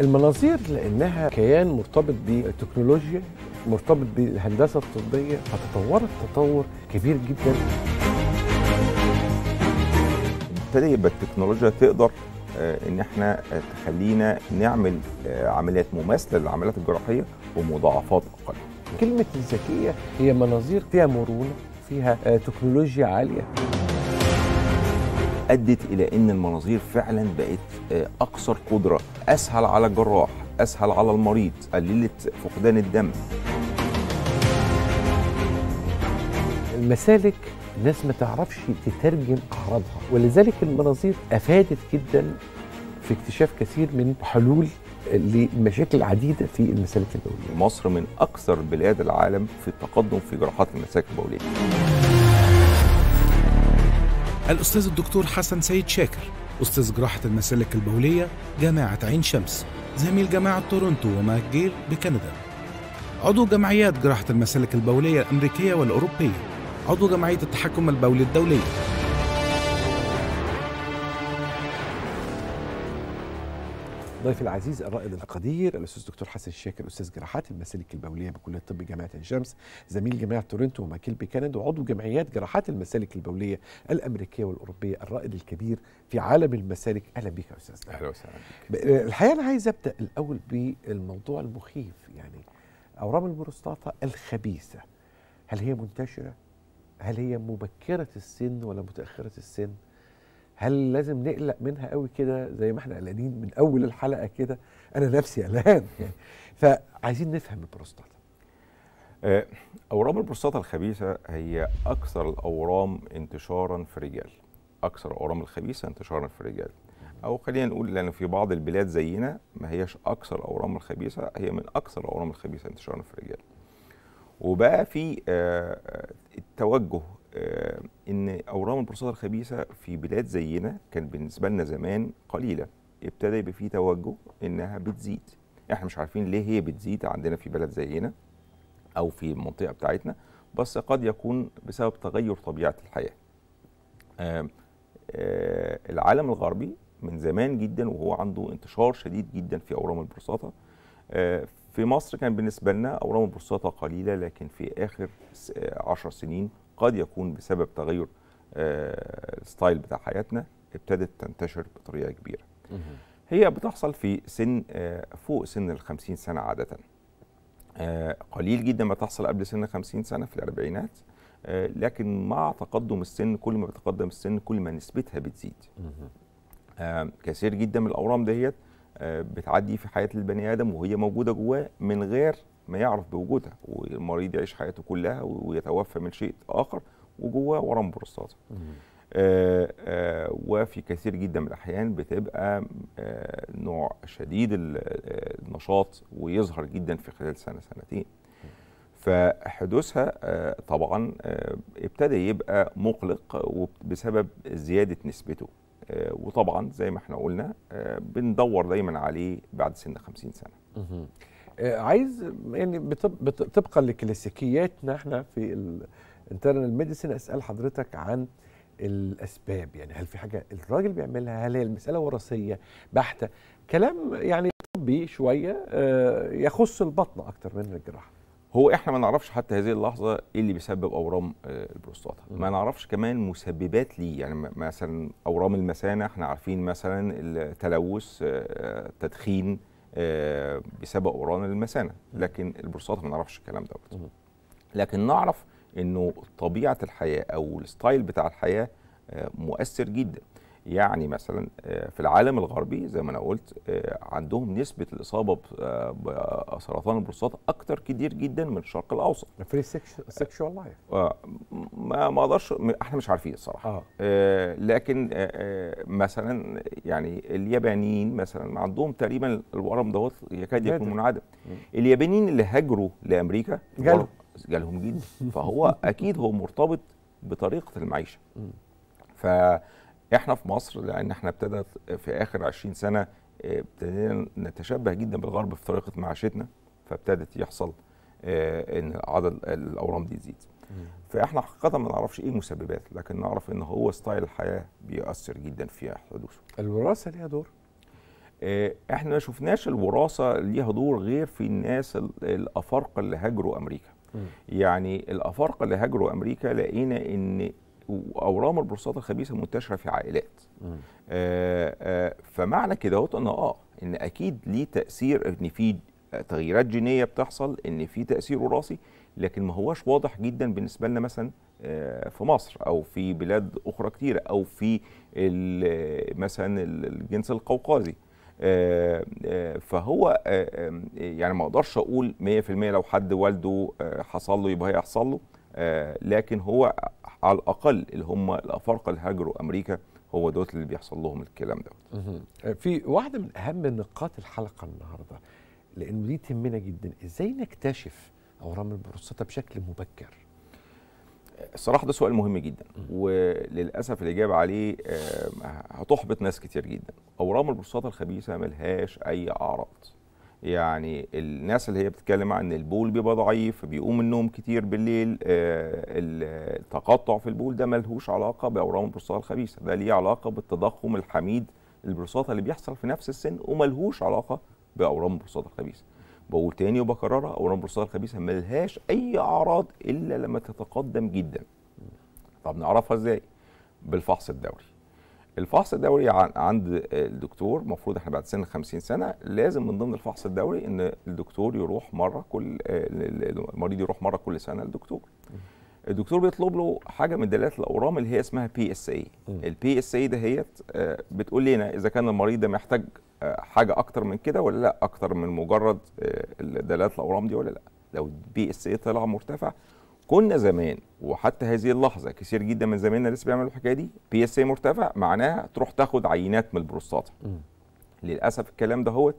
Speaker 1: المناظير لانها كيان مرتبط بالتكنولوجيا مرتبط بالهندسه الطبيه فتطورت تطور كبير جدا
Speaker 6: ابتدى يبقى التكنولوجيا تقدر آه، ان احنا آه، تخلينا نعمل آه، عمليات مماثله للعمليات الجراحيه ومضاعفات اقل
Speaker 1: كلمه الذكيه هي مناظير فيها مرونه فيها تكنولوجيا عاليه
Speaker 6: ادت الى ان المناظير فعلا بقت اكثر آه، قدره اسهل على الجراح اسهل على المريض قللت فقدان
Speaker 1: الدم المسالك الناس ما تعرفش تترجم اعراضها ولذلك المناظير افادت جدا في اكتشاف كثير من حلول لمشاكل عديده في المسالك البوليه.
Speaker 6: مصر من اكثر بلاد العالم في التقدم في جراحات المسالك البوليه.
Speaker 1: الأستاذ الدكتور حسن سيد شاكر أستاذ جراحة المسالك البولية جامعة عين شمس زميل جامعة تورونتو وماكجيل بكندا عضو جمعيات جراحة المسالك البولية الأمريكية والأوروبية عضو جمعية التحكم البولي الدولية ضيفي العزيز الرائد القدير الاستاذ دكتور حسن الشاكر استاذ جراحات المسالك البوليه بكليه طب جامعه عين شمس زميل جامعه تورنتو وماكيل بكندا وعضو جمعيات جراحات المسالك البوليه الامريكيه والاوروبيه الرائد الكبير في عالم المسالك اهلا بك يا استاذ اهلا وسهلا الحقيقه انا عايز ابدا الاول بالموضوع المخيف يعني اورام البروستاتا الخبيثه هل هي منتشره هل هي مبكره السن ولا متاخره السن هل لازم نقلق منها قوي كده زي ما احنا قلقانين من اول الحلقه كده انا نفسي قلقان يعني فعايزين نفهم البروستاتا
Speaker 6: آه، اورام البروستاتا الخبيثه هي اكثر الاورام انتشارا في الرجال اكثر الاورام الخبيثه انتشارا في الرجال او خلينا نقول لان في بعض البلاد زينا ما هياش اكثر الاورام الخبيثه هي من اكثر الاورام الخبيثه انتشارا في الرجال وبقى في آه، آه، التوجه آه، ان اورام البروسيسور الخبيثه في بلاد زينا كان بالنسبه لنا زمان قليله ابتدى يبقى في توجه انها بتزيد احنا مش عارفين ليه هي بتزيد عندنا في بلد زينا او في المنطقه بتاعتنا بس قد يكون بسبب تغير طبيعه الحياه آه، آه، العالم الغربي من زمان جدا وهو عنده انتشار شديد جدا في اورام البروستاتا في مصر كان بالنسبه لنا اورام البروستاتا قليله لكن في اخر 10 سنين قد يكون بسبب تغير آه، الستايل بتاع حياتنا ابتدت تنتشر بطريقه كبيره هي بتحصل في سن آه، فوق سن ال 50 سنه عاده آه، قليل جدا ما تحصل قبل سن 50 سنه في الاربعينات لكن مع تقدم السن كل ما بتقدم السن كل ما نسبتها بتزيد كثير جدا من الاورام دهيت بتعدي في حياه البني ادم وهي موجوده جواه من غير ما يعرف بوجودها والمريض يعيش حياته كلها ويتوفى من شيء اخر وجواه ورم بروستاتا وفي كثير جدا من الاحيان بتبقى نوع شديد النشاط ويظهر جدا في خلال سنه سنتين فحدوثها طبعا ابتدى يبقى مقلق بسبب زياده نسبته وطبعا زي ما احنا قلنا بندور دايما عليه بعد سن 50 سنه
Speaker 1: آه، عايز يعني طبقا لكلاسيكياتنا احنا في الانترنال ميديسن اسال حضرتك عن الاسباب يعني هل في حاجه الراجل بيعملها هل هي المساله وراثيه بحته كلام يعني طبي شويه آه، يخص البطن اكتر من الجراحه
Speaker 6: هو احنا ما نعرفش حتى هذه اللحظه ايه اللي بيسبب اورام آه، البروستاتا ما نعرفش كمان مسببات ليه يعني مثلا اورام المثانه احنا عارفين مثلا التلوث التدخين آه، بسبب ورانا للمثانه لكن البورصات ما نعرفش الكلام دوت لكن نعرف انه طبيعه الحياه او الستايل بتاع الحياه آه، مؤثر جدا يعني مثلا آه، في العالم الغربي زي ما انا قلت آه، عندهم نسبه الاصابه آه، بسرطان البروستات اكتر كتير جدا من الشرق الاوسط
Speaker 1: فري سيكشوال
Speaker 6: لايف ما ما اقدرش احنا مش عارفين الصراحه آه. لكن مثلا يعني اليابانيين مثلا عندهم تقريبا الورم دوت يكاد يكون منعدم اليابانيين اللي هاجروا لامريكا جالهم جالهم جدا فهو اكيد هو مرتبط بطريقه المعيشه ف احنا في مصر لان احنا ابتدى في اخر 20 سنه آه، ابتدينا نتشبه جدا بالغرب في طريقه معيشتنا فابتدت يحصل آه، ان عدد الاورام دي تزيد فاحنا حقيقه ما نعرفش ايه المسببات لكن نعرف ان هو ستايل الحياه بيأثر جدا في حدوثه الوراثه ليها دور آه، احنا ما شفناش الوراثه ليها دور غير في الناس الافارقه اللي هاجروا امريكا م. يعني الافارقه اللي هاجروا امريكا لقينا ان واورام البروستات الخبيثه منتشره في عائلات آآ آآ آه، آه، فمعنى كده ان اه ان اكيد ليه تاثير ان في تغييرات جينيه بتحصل ان في تاثير وراثي لكن ما هواش واضح جدا بالنسبه لنا مثلا آه، في مصر او في بلاد اخرى كتيره او في مثلا الجنس القوقازي فهو يعني ما اقدرش اقول 100% لو حد والده حصل له يبقى هيحصل له لكن هو على الاقل اللي هم الافارقه اللي هاجروا امريكا هو دوت اللي بيحصل لهم الكلام
Speaker 1: ده في واحده من اهم نقاط الحلقه النهارده لانه دي تهمنا جدا ازاي نكتشف اورام البروستاتا بشكل مبكر
Speaker 6: الصراحه ده سؤال مهم جدا وللاسف الاجابه عليه آه، هتحبط ناس كتير جدا اورام البروستاتا الخبيثه ملهاش اي اعراض يعني الناس اللي هي بتتكلم عن البول بيبقى ضعيف بيقوم النوم كتير بالليل آه، التقطع في البول ده ملهوش علاقه باورام البروستاتا الخبيثه ده ليه علاقه بالتضخم الحميد البروستاتا اللي بيحصل في نفس السن وملهوش علاقه باورام البروستاتا الخبيثه بقول تاني وبكررها اورام البروستاتا الخبيثه ملهاش اي اعراض الا لما تتقدم جدا طب نعرفها ازاي بالفحص الدوري الفحص الدوري عند الدكتور المفروض احنا بعد سن 50 سنه لازم من ضمن الفحص الدوري ان الدكتور يروح مره كل المريض يروح مره كل سنه للدكتور الدكتور بيطلب له حاجه من دلالات الاورام اللي هي اسمها بي اس اي البي اس اي دهيت بتقول لنا اذا كان المريض ده محتاج آه، حاجه اكتر من كده ولا لا اكتر من مجرد آه، دلالات الاورام دي ولا لا لو البي اس اي طلع مرتفع كنا زمان وحتى هذه اللحظه كثير جدا من زمايلنا لسه بيعملوا الحكايه دي بي اس اي مرتفع معناها تروح تاخد عينات من البروستاتا للاسف الكلام ده هو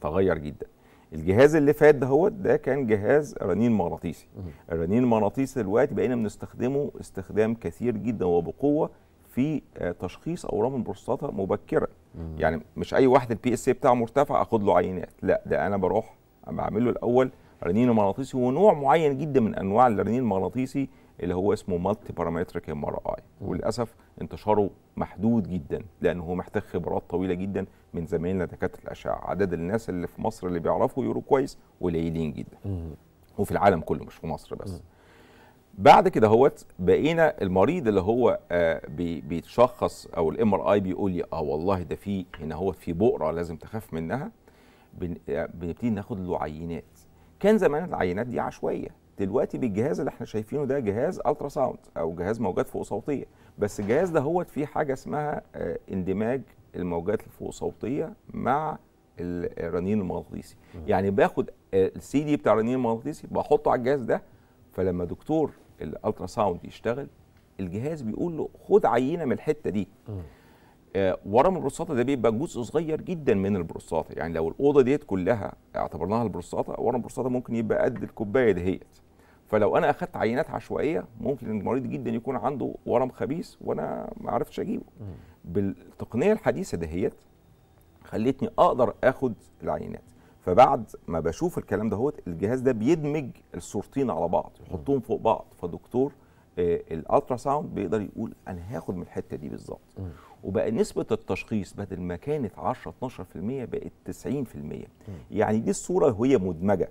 Speaker 6: تغير جدا الجهاز اللي فات ده هو ده كان جهاز رنين مغناطيسي الرنين المغناطيسي دلوقتي بقينا بنستخدمه استخدام كثير جدا وبقوه في آه، تشخيص اورام البروستاتا مبكرا يعني مش اي واحد البي اس اي بتاعه مرتفع اخد له عينات لا ده انا بروح بعمل له الاول رنين مغناطيسي هو نوع معين جدا من انواع الرنين المغناطيسي اللي هو اسمه مالتي بارامتريك ام ار اي وللاسف انتشاره محدود جدا لانه هو محتاج خبرات طويله جدا من زمايلنا دكاتره الاشعه عدد الناس اللي في مصر اللي بيعرفوا يورو كويس قليلين جدا وفي العالم كله مش في مصر بس بعد كده هوت بقينا المريض اللي هو آه بيتشخص او الام ار اي بيقول لي اه والله ده في هنا هو في بؤره لازم تخاف منها آه، بنبتدي ناخد له عينات كان زمان العينات دي عشوائيه دلوقتي بالجهاز اللي احنا شايفينه ده جهاز الترا ساوند او جهاز موجات فوق صوتيه بس الجهاز ده هو فيه حاجه اسمها آه، اندماج الموجات الفوق صوتيه مع الرنين المغناطيسي يعني باخد آه، السي دي بتاع الرنين المغناطيسي بحطه على الجهاز ده فلما دكتور الالترا ساوند يشتغل الجهاز بيقول له خد عينه من الحته دي آه، ورم البروستاتا ده بيبقى جزء صغير جدا من البروستاتا يعني لو الاوضه ديت كلها اعتبرناها البروستاتا ورم البروستاتا ممكن يبقى قد الكوبايه دهيت فلو انا اخذت عينات عشوائيه ممكن المريض جدا يكون عنده ورم خبيث وانا ما عرفتش اجيبه بالتقنيه الحديثه دهيت خلتني اقدر اخد العينات فبعد ما بشوف الكلام دهوت الجهاز ده بيدمج الصورتين على بعض يحطهم فوق بعض فدكتور آه، الالترا ساوند بيقدر يقول انا هاخد من الحته دي بالظبط وبقى نسبه التشخيص بدل ما كانت 10 12% بقت 90% م. يعني دي الصوره وهي مدمجه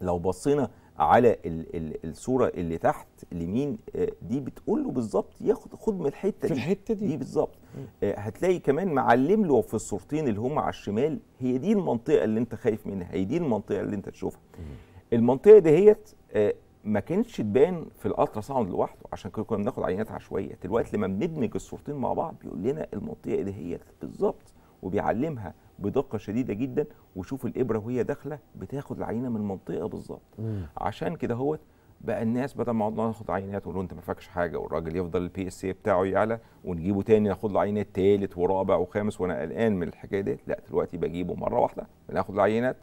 Speaker 6: لو بصينا على الصوره اللي تحت اليمين آه، دي بتقول له بالظبط ياخد خد من الحته دي في الحته دي دي بالظبط آه، هتلاقي كمان معلم له في الصورتين اللي هم على الشمال هي دي المنطقه اللي انت خايف منها هي دي المنطقه اللي انت تشوفها المنطقه دهيت ما كانتش تبان في الالترا ساوند لوحده عشان كده كنا بناخد عينات عشوائيه دلوقتي لما بندمج الصورتين مع بعض بيقول لنا المنطقه دي هي بالظبط وبيعلمها بدقه شديده جدا وشوف الابره وهي داخله بتاخد العينه من المنطقه بالظبط عشان كده هو بقى الناس بدل ما ناخد عينات ونقول انت ما فاكش حاجه والراجل يفضل البي اس اي بتاعه يعلى ونجيبه تاني ناخد له عينات تالت ورابع وخامس وانا قلقان من الحكايه ديت لا دلوقتي بجيبه مره واحده بناخد العينات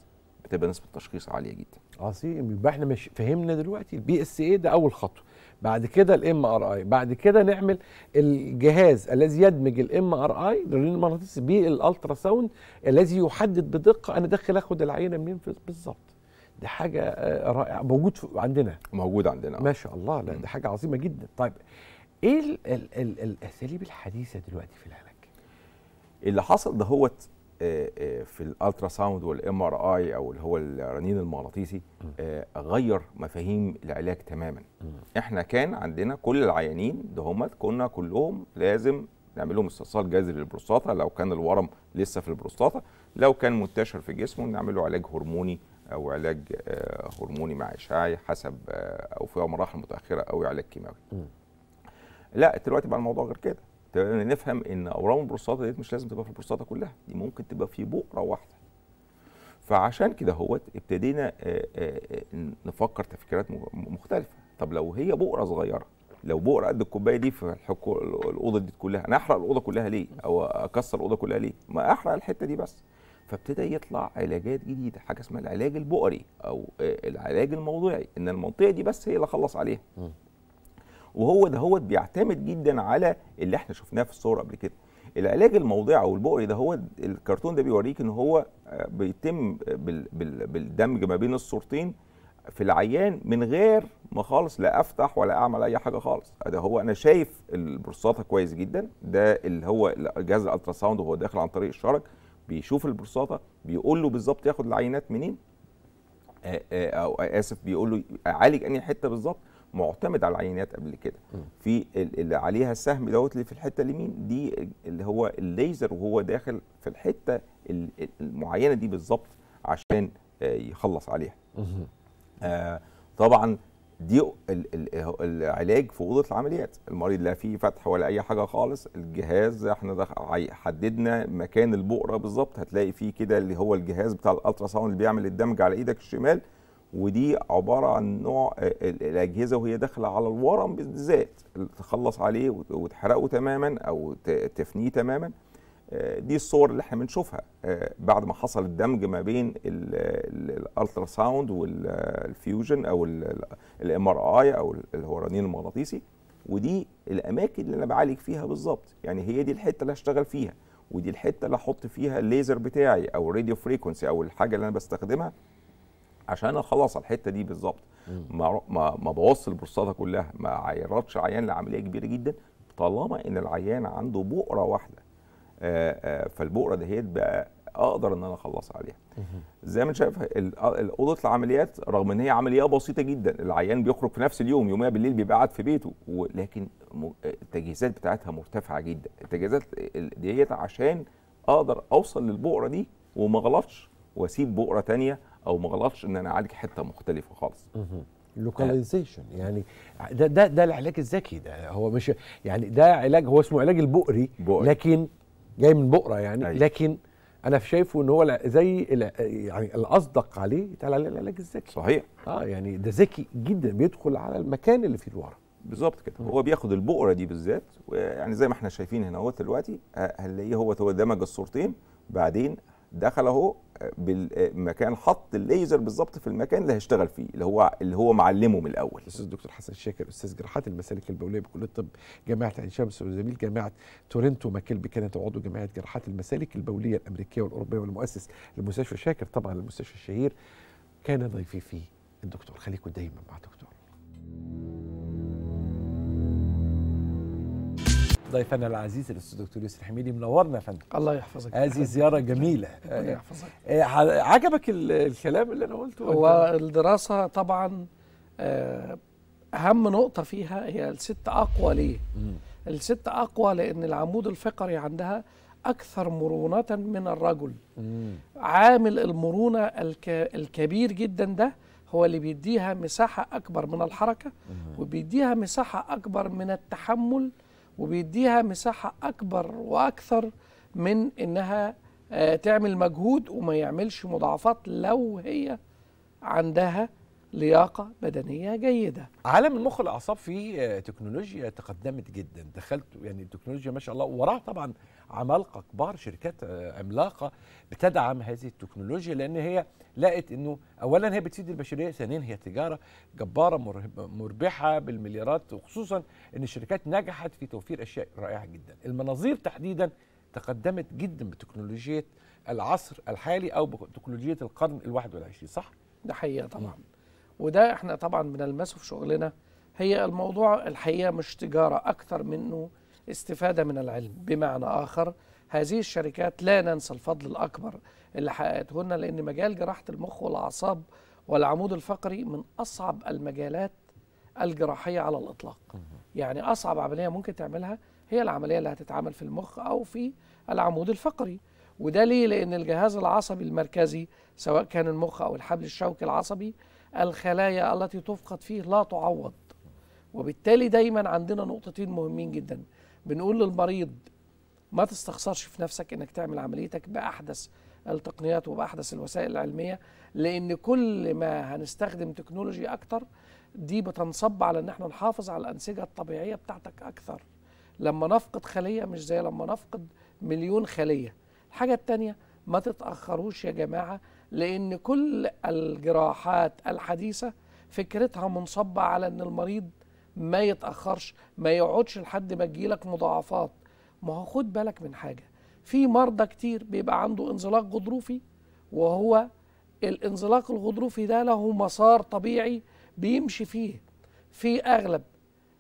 Speaker 6: بتبقى نسبه تشخيص عاليه جدا
Speaker 1: عظيم آه، يبقى احنا مش فهمنا دلوقتي البي اس اي ده اول خطوه بعد كده الام ار اي بعد كده نعمل الجهاز الذي يدمج الام ار اي للمغناطيس بالالترا ساوند الذي يحدد بدقه انا داخل اخد العينه منين بالظبط دي حاجه آه، رائعه موجود عندنا موجود عندنا آه. ما شاء الله لا دي حاجه عظيمه جدا طيب ايه الاساليب الحديثه دلوقتي في العلاج
Speaker 6: اللي حصل ده هوت آه، آه، في الالترا ساوند والام ار اي او اللي هو الرنين المغناطيسي آه، غير مفاهيم العلاج تماما احنا كان عندنا كل العيانين دهم كنا كلهم لازم نعمل لهم استئصال جذري للبروستاتا لو كان الورم لسه في البروستاتا لو كان منتشر في جسمه نعمل له علاج هرموني او علاج هرموني مع اشعاعي حسب او في مراحل متاخره او علاج كيماوي لا دلوقتي بقى الموضوع غير كده تبقى يعني طيب نفهم ان اورام البروستاتا دي مش لازم تبقى في البروستاتا كلها دي ممكن تبقى في بؤره واحده فعشان كده هوت ابتدينا آه، آه، آه، نفكر تفكيرات مختلفه طب لو هي بؤره صغيره لو بؤره قد الكوبايه دي في الاوضه دي كلها انا احرق الاوضه كلها ليه او اكسر الاوضه كلها ليه ما احرق الحته دي بس فابتدى يطلع علاجات جديده حاجه اسمها العلاج البؤري او العلاج الموضوعي ان المنطقه دي بس هي اللي اخلص عليها وهو ده هو بيعتمد جدا على اللي احنا شفناه في الصور قبل كده العلاج الموضعي او البؤري ده هو الكرتون ده بيوريك ان هو بيتم بالدمج ما بين الصورتين في العيان من غير ما خالص لا افتح ولا اعمل اي حاجه خالص ده هو انا شايف البروستاتا كويس جدا ده اللي هو جهاز الالتراساوند وهو داخل عن طريق الشرج بيشوف البروستاتا بيقول له بالظبط ياخد العينات منين او اسف بيقول له اعالج انهي حته بالظبط معتمد على العينات قبل كده في اللي عليها السهم دوت اللي في الحته اليمين دي اللي هو الليزر وهو داخل في الحته المعينه دي بالظبط عشان آه، يخلص عليها آه طبعا دي العلاج في اوضه العمليات المريض لا فيه فتح ولا اي حاجه خالص الجهاز احنا حددنا مكان البؤره بالظبط هتلاقي فيه كده اللي هو الجهاز بتاع الالترا ساوند اللي بيعمل الدمج على ايدك الشمال ودي عباره عن نوع آه، الاجهزه وهي داخله على الورم بالذات اللي تخلص عليه وتحرقه تماما او تفنيه تماما آه، دي الصور اللي احنا بنشوفها آه، بعد ما حصل الدمج ما بين الالترا ساوند والفيوجن او الام ار اي او الرنين المغناطيسي ودي الاماكن اللي انا بعالج فيها بالظبط يعني هي دي الحته اللي هشتغل فيها ودي الحته اللي احط فيها الليزر بتاعي او الراديو فريكونسي او الحاجه اللي انا بستخدمها عشان اخلص الحته دي بالظبط ما ما بوصل البروستاتا كلها ما عيرتش عيان لعمليه كبيره جدا طالما ان العيان عنده بؤره واحده آه، آه، فالبؤره دهيت بقى اقدر ان انا اخلص عليها زي ما انت شايف اوضه العمليات رغم ان هي عمليه بسيطه جدا العيان بيخرج في نفس اليوم يوميا بالليل بيبقى قاعد في بيته ولكن التجهيزات بتاعتها مرتفعه جدا التجهيزات ديت عشان اقدر اوصل للبؤره دي وما غلطش واسيب بؤره تانية او ما غلطش ان انا اعالج حته مختلفه
Speaker 1: خالص لوكاليزيشن آه. يعني ده ده ده العلاج الذكي ده هو مش يعني ده علاج هو اسمه علاج البؤري بؤري. لكن جاي من بؤره يعني أي. أيوه. لكن انا شايفه ان هو زي يعني الاصدق عليه يتقال عليه العلاج الذكي صحيح اه يعني ده ذكي جدا بيدخل على المكان اللي فيه الورم
Speaker 6: بالظبط كده هو بياخد البؤره دي بالذات ويعني زي ما احنا شايفين هنا اهوت دلوقتي آه، هنلاقيه هو دمج الصورتين بعدين دخل آه، اهو بالمكان حط الليزر بالظبط في المكان اللي هيشتغل فيه
Speaker 1: اللي هو اللي هو معلمه من الاول استاذ الدكتور حسن شاكر استاذ جراحات المسالك البوليه بكليه الطب جامعه عين شمس وزميل جامعه تورنتو ماكل كندا عضو جامعه جراحات المسالك البوليه الامريكيه والاوروبيه والمؤسس لمستشفى شاكر طبعا المستشفى الشهير كان ضيفي فيه الدكتور خليكم دايما مع الدكتور ضيفنا العزيز الاستاذ دكتور يوسف حميدي منورنا يا فندم الله يحفظك هذه زياره
Speaker 7: جميله الله يحفظك آه، آه، عجبك الكلام اللي انا قلته هو الدراسه طبعا آه، اهم نقطه فيها هي الست اقوى ليه الست اقوى لان العمود الفقري عندها اكثر مرونه من الرجل عامل المرونه الكبير جدا ده هو اللي بيديها مساحه اكبر من الحركه وبيديها مساحه اكبر من التحمل وبيديها مساحه اكبر واكثر من انها آه، تعمل مجهود وما يعملش مضاعفات لو هي عندها لياقه بدنيه جيده. عالم المخ والاعصاب فيه آه، تكنولوجيا تقدمت
Speaker 1: جدا، دخلت يعني التكنولوجيا ما شاء الله وراها طبعا عمالقه كبار شركات آه، عملاقه بتدعم هذه التكنولوجيا لان هي لقت انه اولا هي بتفيد البشريه، ثانيا هي تجاره جباره مربحه بالمليارات وخصوصا ان الشركات نجحت في توفير اشياء رائعه جدا، المناظير تحديدا تقدمت جدا بتكنولوجيا
Speaker 7: العصر الحالي او بتكنولوجيا القرن ال21، صح؟ ده حقيقه طبعا. وده احنا طبعا بنلمسه في شغلنا هي الموضوع الحقيقه مش تجاره اكثر منه استفاده من العلم بمعنى اخر هذه الشركات لا ننسى الفضل الاكبر اللي حققته لنا لان مجال جراحه المخ والاعصاب والعمود الفقري من اصعب المجالات الجراحيه على الاطلاق يعني اصعب عمليه ممكن تعملها هي العمليه اللي هتتعمل في المخ او في العمود الفقري وده ليه لان الجهاز العصبي المركزي سواء كان المخ او الحبل الشوكي العصبي الخلايا التي تفقد فيه لا تعوض وبالتالي دايما عندنا نقطتين مهمين جدا بنقول للمريض ما تستخسرش في نفسك انك تعمل عمليتك باحدث التقنيات وباحدث الوسائل العلميه لان كل ما هنستخدم تكنولوجي اكتر دي بتنصب على ان احنا نحافظ على الانسجه الطبيعيه بتاعتك اكثر لما نفقد خليه مش زي لما نفقد مليون خليه الحاجه الثانيه ما تتاخروش يا جماعه لأن كل الجراحات الحديثة فكرتها منصبة على أن المريض ما يتأخرش ما يقعدش لحد ما تجيلك مضاعفات ما هو خد بالك من حاجة في مرضى كتير بيبقى عنده انزلاق غضروفي وهو الانزلاق الغضروفي ده له مسار طبيعي بيمشي فيه في أغلب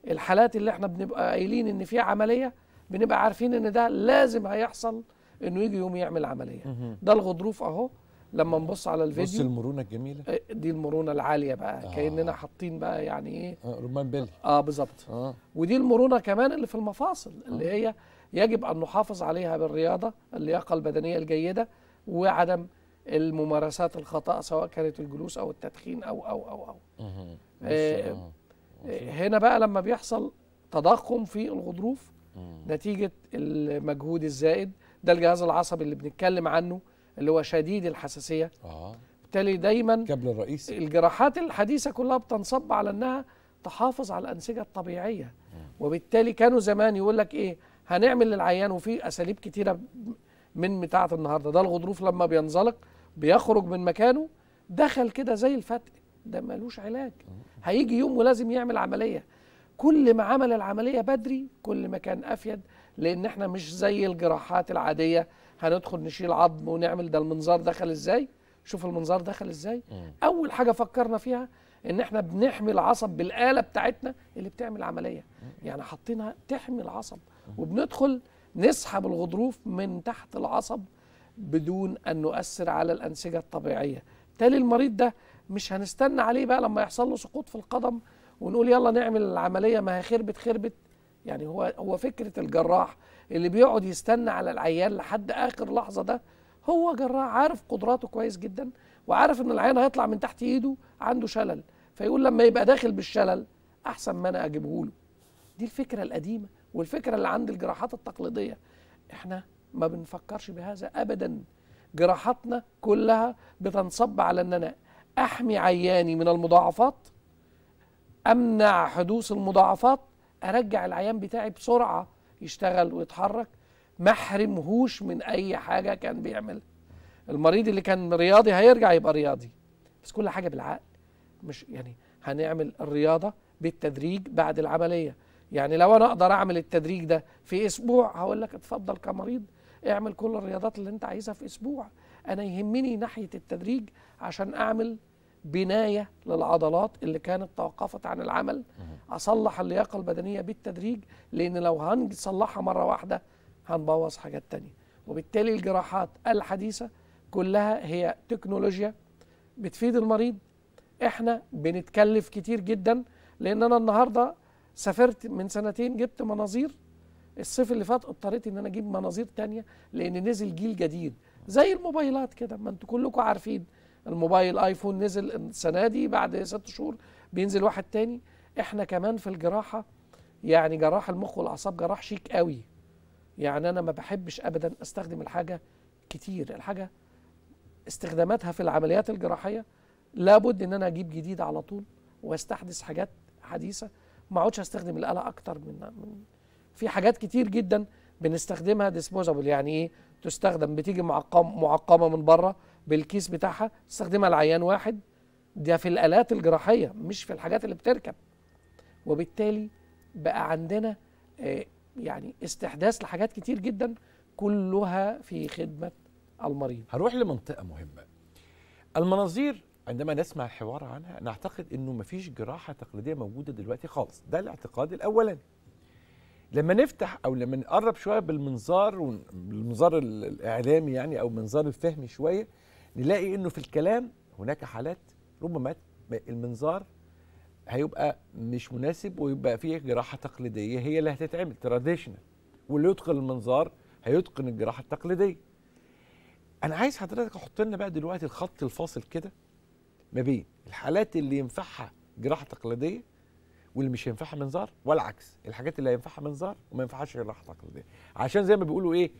Speaker 7: الحالات اللي احنا بنبقى قايلين ان في عملية بنبقى عارفين ان ده لازم هيحصل انه يجي يوم يعمل عملية ده الغضروف اهو لما نبص على الفيديو بص المرونه الجميله آه، دي المرونه العاليه بقى آه. كاننا حاطين بقى يعني ايه آه رمان بلي اه بالظبط آه. ودي المرونه كمان اللي في المفاصل آه. اللي هي يجب ان نحافظ عليها بالرياضه اللياقه البدنيه الجيده وعدم الممارسات الخطا سواء كانت الجلوس او التدخين او او او او
Speaker 3: آه،, آه. آه.
Speaker 7: آه. هنا بقى لما بيحصل تضخم في الغضروف آه. نتيجه المجهود الزائد ده الجهاز العصبي اللي بنتكلم عنه اللي هو شديد الحساسيه اه بالتالي دايما الكابل الرئيس الجراحات الحديثه كلها بتنصب على انها تحافظ على الانسجه الطبيعيه وبالتالي كانوا زمان يقول لك ايه هنعمل للعيان وفي اساليب كتيره من بتاعه النهارده ده الغضروف لما بينزلق بيخرج من مكانه دخل كده زي الفتق ده ملوش علاج هيجي يوم ولازم يعمل عمليه كل ما عمل العمليه بدري كل ما كان افيد لان احنا مش زي الجراحات العاديه هندخل نشيل عظم ونعمل ده المنظار دخل ازاي شوف المنظار دخل ازاي اول حاجه فكرنا فيها ان احنا بنحمي العصب بالاله بتاعتنا اللي بتعمل عمليه يعني حاطينها تحمي العصب وبندخل نسحب الغضروف من تحت العصب بدون ان نؤثر على الانسجه الطبيعيه تالي المريض ده مش هنستنى عليه بقى لما يحصل له سقوط في القدم ونقول يلا نعمل العمليه ما هي خربت خربت يعني هو هو فكره الجراح اللي بيقعد يستنى على العيان لحد اخر لحظه ده هو جراح عارف قدراته كويس جدا وعارف ان العيان هيطلع من تحت ايده عنده شلل فيقول لما يبقى داخل بالشلل احسن ما انا اجيبه له دي الفكره القديمه والفكره اللي عند الجراحات التقليديه احنا ما بنفكرش بهذا ابدا جراحاتنا كلها بتنصب على ان انا احمي عياني من المضاعفات امنع حدوث المضاعفات ارجع العيان بتاعي بسرعه يشتغل ويتحرك ما احرمهوش من اي حاجه كان بيعملها المريض اللي كان رياضي هيرجع يبقى رياضي بس كل حاجه بالعقل مش يعني هنعمل الرياضه بالتدريج بعد العمليه يعني لو انا اقدر اعمل التدريج ده في اسبوع هقول لك اتفضل كمريض اعمل كل الرياضات اللي انت عايزها في اسبوع انا يهمني ناحيه التدريج عشان اعمل بنايه للعضلات اللي كانت توقفت عن العمل اصلح اللياقه البدنيه بالتدريج لان لو هنصلحها مره واحده هنبوظ حاجات تانية وبالتالي الجراحات الحديثه كلها هي تكنولوجيا بتفيد المريض احنا بنتكلف كتير جدا لان انا النهارده سافرت من سنتين جبت مناظير الصيف اللي فات اضطريت ان انا اجيب مناظير تانية لان نزل جيل جديد زي الموبايلات كده ما انتوا كلكم عارفين الموبايل ايفون نزل السنه دي بعد ست شهور بينزل واحد تاني احنا كمان في الجراحه يعني جراح المخ والاعصاب جراح شيك قوي يعني انا ما بحبش ابدا استخدم الحاجه كتير الحاجه استخداماتها في العمليات الجراحيه لابد ان انا اجيب جديد على طول واستحدث حاجات حديثه ما اقعدش استخدم الاله اكتر من, من في حاجات كتير جدا بنستخدمها ديسبوزابل يعني ايه تستخدم بتيجي معقم معقمه من بره بالكيس بتاعها تستخدمها لعيان واحد ده في الالات الجراحيه مش في الحاجات اللي بتركب وبالتالي بقى عندنا آه، يعني استحداث لحاجات كتير جدا كلها في خدمه المريض
Speaker 1: هروح لمنطقه مهمه المناظير عندما نسمع حوار عنها نعتقد انه ما فيش جراحه تقليديه موجوده دلوقتي خالص ده الاعتقاد الاولاني لما نفتح او لما نقرب شويه بالمنظار والمنظار الاعلامي يعني او منظار الفهم شويه نلاقي انه في الكلام هناك حالات ربما المنظار هيبقى مش مناسب ويبقى فيه جراحه تقليديه هي اللي هتتعمل تراديشنال واللي يتقن المنظار هيتقن الجراحه التقليديه انا عايز حضرتك احط لنا بقى دلوقتي الخط الفاصل كده ما بين الحالات اللي ينفعها جراحه تقليديه واللي مش هينفعها منظار والعكس الحاجات اللي هينفعها منظار وما ينفعهاش جراحه تقليديه عشان زي ما بيقولوا ايه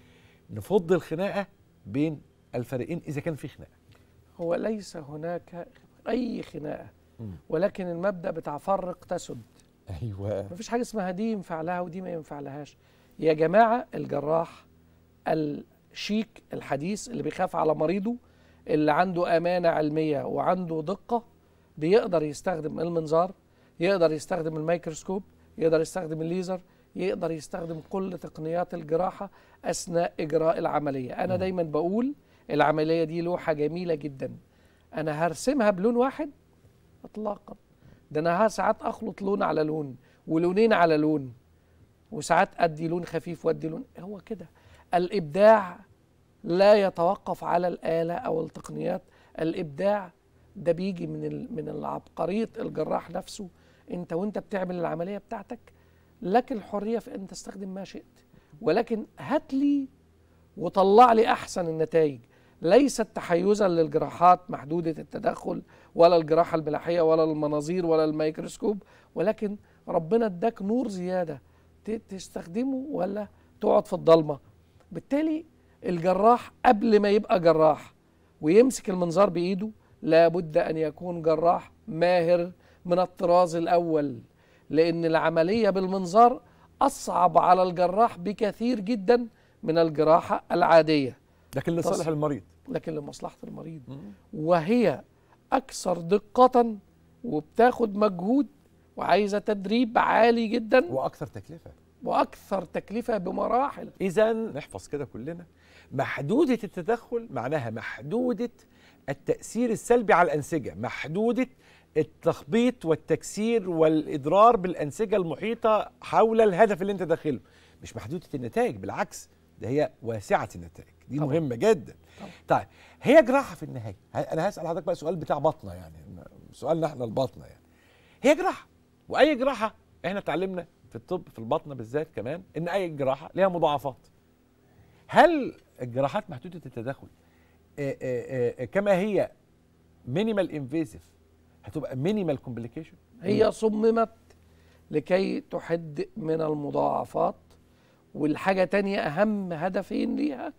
Speaker 1: نفض الخناقه بين الفريقين اذا كان في خناقه
Speaker 7: هو ليس هناك اي خناقه ولكن المبدا بتاع فرق تسد ايوه مفيش حاجه اسمها دي ينفع لها ودي ما ينفع لهاش يا جماعه الجراح الشيك الحديث اللي بيخاف على مريضه اللي عنده امانه علميه وعنده دقه بيقدر يستخدم المنظار يقدر يستخدم الميكروسكوب يقدر يستخدم الليزر يقدر يستخدم كل تقنيات الجراحه اثناء اجراء العمليه انا م. دايما بقول العمليه دي لوحه جميله جدا انا هرسمها بلون واحد اطلاقا ده انا ساعات اخلط لون على لون ولونين على لون وساعات ادي لون خفيف وادي لون هو كده الابداع لا يتوقف على الاله او التقنيات الابداع ده بيجي من من العبقريه الجراح نفسه انت وانت بتعمل العمليه بتاعتك لك الحريه في ان تستخدم ما شئت ولكن هات لي وطلع لي احسن النتائج ليست تحيزا للجراحات محدودة التدخل ولا الجراحة البلاحية ولا المناظير ولا الميكروسكوب ولكن ربنا اداك نور زيادة تستخدمه ولا تقعد في الضلمة بالتالي الجراح قبل ما يبقى جراح ويمسك المنظار بإيده لابد أن يكون جراح ماهر من الطراز الأول لأن العملية بالمنظار أصعب على الجراح بكثير جدا من الجراحة العادية لكن لصالح المريض لكن لمصلحه المريض وهي اكثر دقه وبتاخد مجهود وعايزه تدريب عالي جدا واكثر تكلفه واكثر
Speaker 1: تكلفه بمراحل اذا نحفظ كده كلنا محدوده التدخل معناها محدوده التاثير السلبي على الانسجه محدوده التخبيط والتكسير والاضرار بالانسجه المحيطه حول الهدف اللي انت داخله مش محدوده النتائج بالعكس ده هي واسعه النتائج دي طبعا. مهمه جدا طبعا. طيب هي جراحه في النهايه انا هسال حضرتك بقى سؤال بتاع بطنه يعني سؤالنا احنا البطنه يعني هي جراحه واي جراحه احنا اتعلمنا في الطب في البطنه بالذات كمان ان اي جراحه ليها مضاعفات هل الجراحات محدوده التدخل كما هي مينيمال انفيزيف هتبقى مينيمال كومبليكيشن هي
Speaker 7: صممت لكي تحد من المضاعفات والحاجة تانية أهم هدفين ليها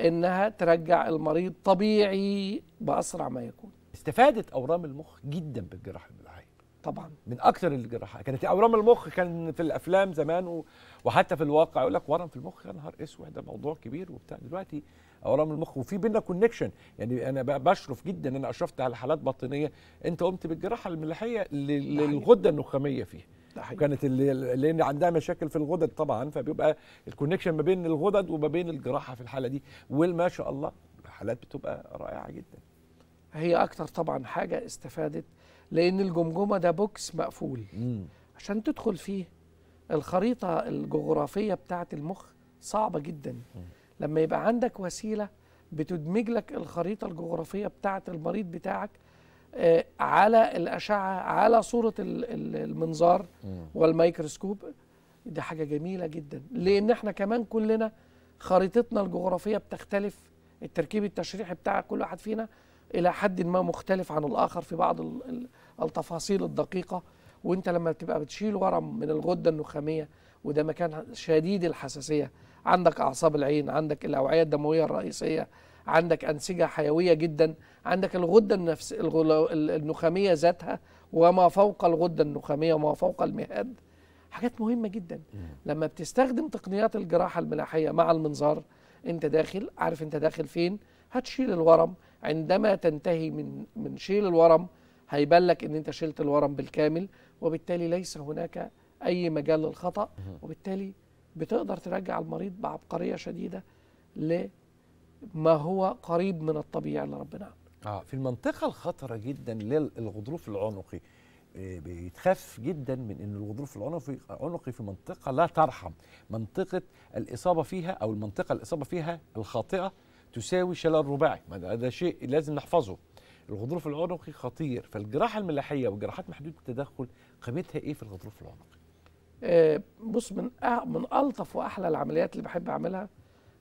Speaker 7: إنها ترجع المريض طبيعي بأسرع ما يكون استفادت أورام المخ جدا بالجراحة الملاحيه
Speaker 1: طبعا من أكثر الجراحات كانت أورام المخ كان في الأفلام زمان وحتى في الواقع يقول لك ورم في المخ يا نهار اسود ده موضوع كبير وبتاع دلوقتي اورام المخ وفي بينا كونكشن يعني انا بشرف جدا ان انا اشرفت على حالات باطنيه انت قمت بالجراحه الملاحيه يعني للغده النخاميه فيها وكانت نعم. اللي لان عندها مشاكل في الغدد طبعا فبيبقى الكونكشن ما بين الغدد وما بين الجراحه في الحاله دي والما شاء الله الحالات بتبقى رائعه جدا
Speaker 7: هي اكتر طبعا حاجه استفادت لان الجمجمه ده بوكس مقفول مم. عشان تدخل فيه الخريطه الجغرافيه بتاعه المخ صعبه جدا مم. لما يبقى عندك وسيله بتدمج لك الخريطه الجغرافيه بتاعه المريض بتاعك آه، على الأشعة على صورة المنظار والميكروسكوب دي حاجة جميلة جدا لأن احنا كمان كلنا خريطتنا الجغرافية بتختلف التركيب التشريحي بتاع كل واحد فينا إلى حد ما مختلف عن الآخر في بعض التفاصيل الدقيقة وانت لما بتبقى بتشيل ورم من الغدة النخامية وده مكان شديد الحساسية عندك أعصاب العين عندك الأوعية الدموية الرئيسية عندك أنسجة حيوية جدا عندك الغدة النفس النخامية ذاتها وما فوق الغدة النخامية وما فوق المهاد حاجات مهمة جدا لما بتستخدم تقنيات الجراحة الملاحية مع المنظار أنت داخل عارف أنت داخل فين هتشيل الورم عندما تنتهي من من شيل الورم هيبان لك ان انت شلت الورم بالكامل وبالتالي ليس هناك اي مجال للخطا وبالتالي بتقدر ترجع المريض بعبقريه شديده ل ما هو قريب من الطبيعي اللي ربنا عامله.
Speaker 1: اه في المنطقه الخطره جدا للغضروف العنقي آه، بيتخاف جدا من ان الغضروف العنقي عنقي في منطقه لا ترحم منطقه الاصابه فيها او المنطقه الاصابه فيها الخاطئه تساوي شلل رباعي ده شيء لازم نحفظه الغضروف العنقي خطير فالجراحه الملاحيه وجراحات محدوده التدخل قيمتها ايه في الغضروف العنقي
Speaker 7: آه، بص من من الطف واحلى العمليات اللي بحب اعملها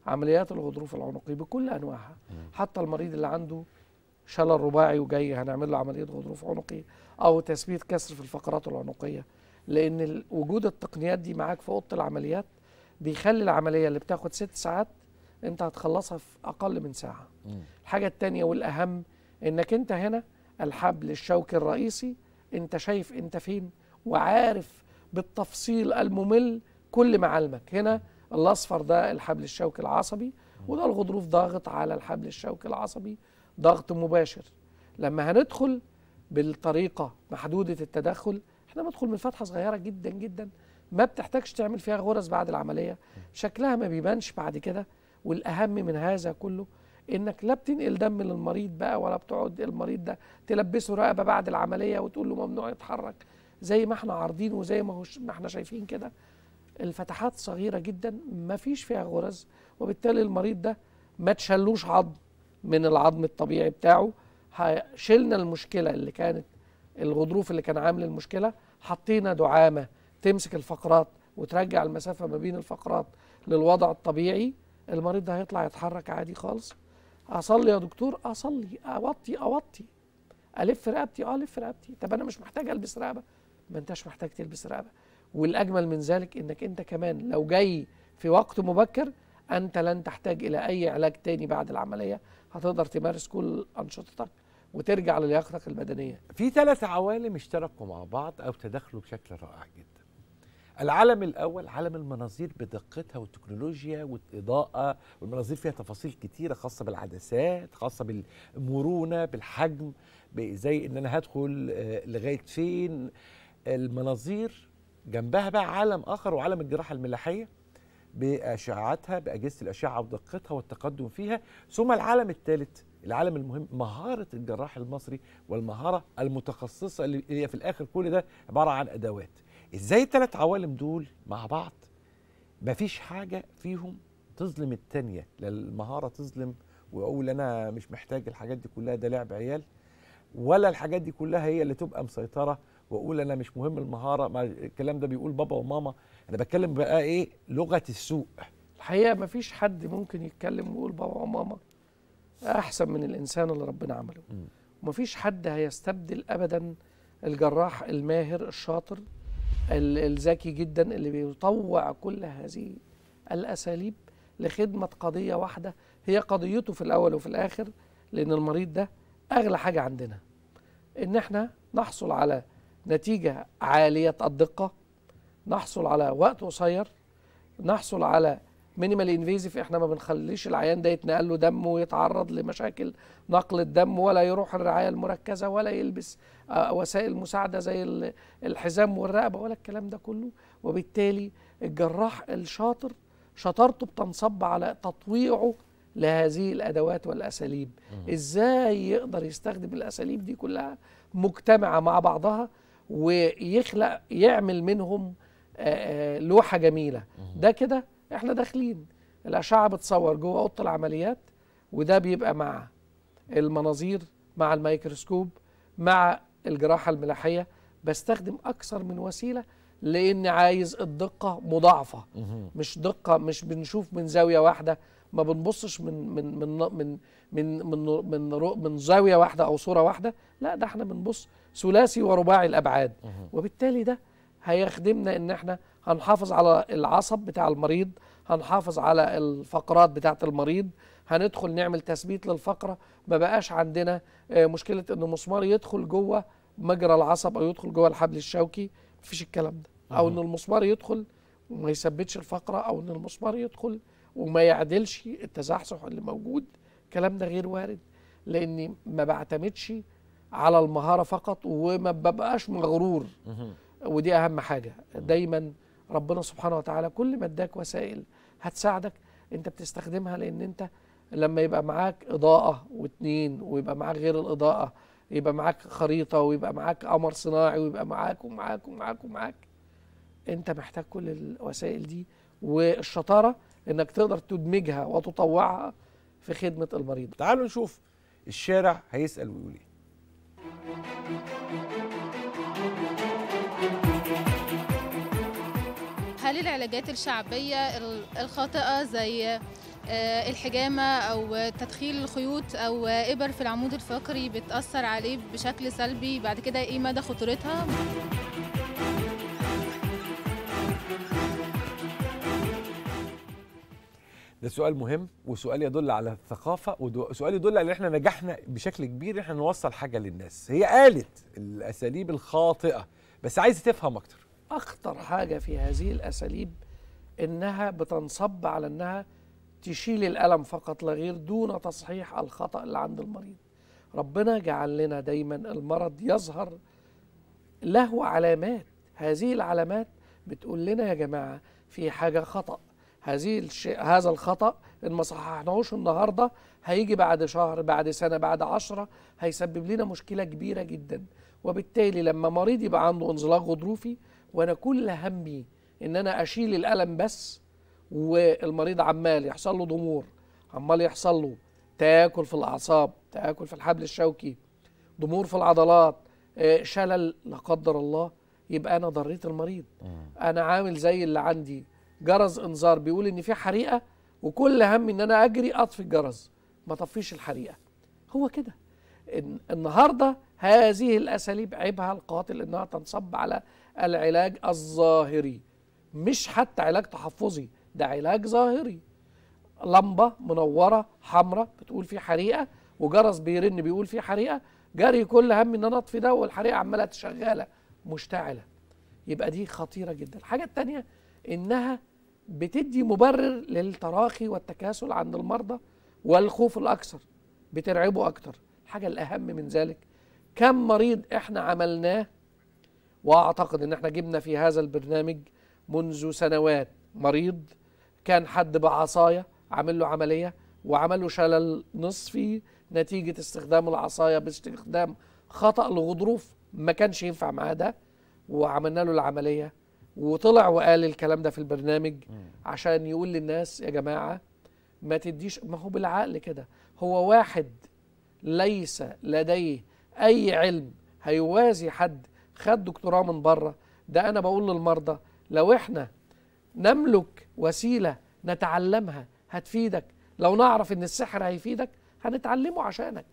Speaker 7: عمليات الغضروف العنقي بكل انواعها حتى المريض اللي عنده شلل رباعي وجاي هنعمل له عمليه غضروف عنقي او تثبيت كسر في الفقرات العنقيه لان وجود التقنيات دي معاك في اوضه العمليات بيخلي العمليه اللي بتاخد ست ساعات انت هتخلصها في اقل من ساعه الحاجه الثانيه والاهم انك انت هنا الحبل الشوكي الرئيسي انت شايف انت فين وعارف بالتفصيل الممل كل معالمك هنا الاصفر ده الحبل الشوكي العصبي وده الغضروف ضاغط على الحبل الشوكي العصبي ضغط مباشر لما هندخل بالطريقه محدوده التدخل احنا بندخل من فتحه صغيره جدا جدا ما بتحتاجش تعمل فيها غرز بعد العمليه شكلها ما بيبانش بعد كده والاهم من هذا كله انك لا بتنقل دم للمريض بقى ولا بتقعد المريض ده تلبسه رقبه بعد العمليه وتقول له ممنوع يتحرك زي ما احنا عارضين وزي ما, ما احنا شايفين كده الفتحات صغيره جدا ما فيش فيها غرز وبالتالي المريض ده ما تشلوش عظم من العظم الطبيعي بتاعه شلنا المشكله اللي كانت الغضروف اللي كان عامل المشكله حطينا دعامه تمسك الفقرات وترجع المسافه ما بين الفقرات للوضع الطبيعي المريض ده هيطلع يتحرك عادي خالص اصلي يا دكتور اصلي اوطي اوطي الف رقبتي اه الف رقبتي طب انا مش محتاج البس رقبه ما انتش محتاج تلبس رقبه والأجمل من ذلك أنك أنت كمان لو جاي في وقت مبكر أنت لن تحتاج إلى أي علاج تاني بعد العملية هتقدر تمارس كل أنشطتك وترجع للياقتك البدنية
Speaker 1: في ثلاث عوالم اشتركوا مع بعض أو تداخلوا بشكل رائع جدا العالم الأول عالم المناظير بدقتها والتكنولوجيا والإضاءة والمناظير فيها تفاصيل كثيره خاصة بالعدسات خاصة بالمرونة بالحجم زي إن أنا هدخل آه، لغاية فين المناظير جنبها بقى عالم اخر وعالم الجراحه الملاحيه باشعاعاتها باجهزه الاشعه ودقتها والتقدم فيها ثم العالم الثالث العالم المهم مهاره الجراح المصري والمهاره المتخصصه اللي هي في الاخر كل ده عباره عن ادوات ازاي الثلاث عوالم دول مع بعض ما فيش حاجه فيهم تظلم الثانيه لا المهاره تظلم واقول انا مش محتاج الحاجات دي كلها ده لعب عيال ولا الحاجات دي كلها هي اللي تبقى مسيطره واقول انا مش مهم المهاره ما الكلام ده بيقول بابا وماما انا بتكلم بقى ايه لغه
Speaker 7: السوق الحقيقه ما فيش حد ممكن يتكلم ويقول بابا وماما احسن من الانسان اللي ربنا عمله وما فيش حد هيستبدل ابدا الجراح الماهر الشاطر الذكي جدا اللي بيطوع كل هذه الاساليب لخدمه قضيه واحده هي قضيته في الاول وفي الاخر لان المريض ده اغلى حاجه عندنا ان احنا نحصل على نتيجة عالية الدقة نحصل على وقت قصير نحصل على مينيمال انفيزيف احنا ما بنخليش العيان ده يتنقل له دم ويتعرض لمشاكل نقل الدم ولا يروح الرعايه المركزه ولا يلبس آه، وسائل مساعده زي الحزام والرقبه ولا الكلام ده كله وبالتالي الجراح الشاطر شطارته بتنصب على تطويعه لهذه الادوات والاساليب ازاي يقدر يستخدم الاساليب دي كلها مجتمعه مع بعضها ويخلق يعمل منهم آه، آه، لوحه جميله ده كده احنا داخلين الاشعه بتصور جوه اوضه العمليات وده بيبقى مع المناظير مع الميكروسكوب مع الجراحه الملاحيه بستخدم اكثر من وسيله لان عايز الدقه مضاعفه مش دقه مش بنشوف من زاويه واحده ما بنبصش من من من من من من من, من زاويه واحده او صوره واحده لا ده احنا بنبص ثلاثي ورباعي الابعاد وبالتالي ده هيخدمنا ان احنا هنحافظ على العصب بتاع المريض هنحافظ على الفقرات بتاعه المريض هندخل نعمل تثبيت للفقره ما بقاش عندنا آه، مشكله ان المسمار يدخل جوه مجرى العصب او يدخل جوه الحبل الشوكي مفيش الكلام ده او ان المسمار يدخل وما يثبتش الفقره او ان المسمار يدخل وما يعدلش التزحزح اللي موجود الكلام ده غير وارد لاني ما بعتمدش على المهاره فقط وما ببقاش مغرور ودي اهم حاجه دايما ربنا سبحانه وتعالى كل ما اداك وسائل هتساعدك انت بتستخدمها لان انت لما يبقى معاك اضاءه واتنين ويبقى معاك غير الاضاءه يبقى معاك خريطه ويبقى معاك قمر صناعي ويبقى معاك ومعاك ومعاك ومعاك انت محتاج كل الوسائل دي والشطاره انك تقدر تدمجها وتطوعها في خدمه المريض تعالوا نشوف الشارع هيسال ويقول ايه
Speaker 3: هل العلاجات الشعبية
Speaker 4: الخاطئة زي آه، الحجامة أو تدخيل الخيوط أو إبر في العمود الفقري بتأثر عليه بشكل سلبي بعد كده إيه مدى خطورتها؟
Speaker 1: ده سؤال مهم وسؤال يدل على الثقافه وسؤال يدل على ان احنا نجحنا بشكل كبير احنا نوصل حاجه للناس هي قالت الاساليب الخاطئه بس عايز تفهم اكتر
Speaker 7: اخطر حاجه في هذه الاساليب انها بتنصب على انها تشيل الالم فقط لا غير دون تصحيح الخطا اللي عند المريض ربنا جعل لنا دايما المرض يظهر له علامات هذه العلامات بتقول لنا يا جماعه في حاجه خطأ هذه الشيء هذا الخطأ إن ما صححناهوش النهاردة هيجي بعد شهر بعد سنة بعد عشرة هيسبب لنا مشكلة كبيرة جدا وبالتالي لما مريض يبقى عنده انزلاق غضروفي وأنا كل همي إن أنا أشيل الألم بس والمريض عمال يحصل له ضمور عمال يحصل له تآكل في الأعصاب تآكل في الحبل الشوكي ضمور في العضلات آه، شلل لا قدر الله يبقى انا ضريت المريض انا عامل زي اللي عندي جرس انذار بيقول ان في حريقه وكل همي ان انا اجري اطفي الجرس ما طفيش الحريقه هو كده النهارده هذه الاساليب عيبها القاتل انها تنصب على العلاج الظاهري مش حتى علاج تحفظي ده علاج ظاهري لمبه منوره حمراء بتقول في حريقه وجرس بيرن بيقول في حريقه جري كل همي ان انا اطفي ده والحريقه عماله شغاله مشتعله يبقى دي خطيره جدا الحاجه الثانيه انها بتدي مبرر للتراخي والتكاسل عند المرضى والخوف الأكثر بترعبه اكثر الحاجة الأهم من ذلك كم مريض إحنا عملناه وأعتقد إن إحنا جبنا في هذا البرنامج منذ سنوات مريض كان حد بعصاية عامل له عملية وعمل له شلل نصفي نتيجة استخدام العصاية باستخدام خطأ لغضروف ما كانش ينفع معاه ده وعملنا له العملية وطلع وقال الكلام ده في البرنامج عشان يقول للناس يا جماعه ما تديش ما هو بالعقل كده هو واحد ليس لديه اي علم هيوازي حد خد دكتوراه من بره ده انا بقول للمرضى لو احنا نملك وسيله نتعلمها هتفيدك لو نعرف ان السحر هيفيدك هنتعلمه عشانك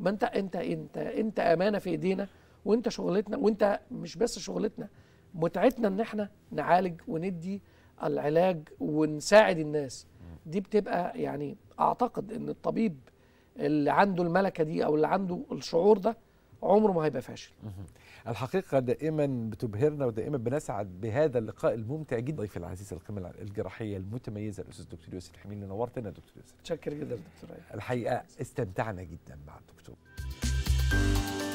Speaker 7: ما انت انت انت انت امانه في ايدينا وانت شغلتنا وانت مش بس شغلتنا متعتنا ان احنا نعالج وندي العلاج ونساعد الناس دي بتبقى يعني اعتقد ان الطبيب اللي عنده الملكه دي او اللي عنده الشعور ده عمره ما هيبقى فاشل
Speaker 1: الحقيقة دائما بتبهرنا ودائما بنسعد بهذا اللقاء الممتع جدا ضيف العزيز القمة الجراحية المتميزة الأستاذ دكتور يوسف الحميل نورتنا دكتور يوسف
Speaker 7: شكر جدا دكتور
Speaker 1: الحقيقة استمتعنا
Speaker 3: جدا مع الدكتور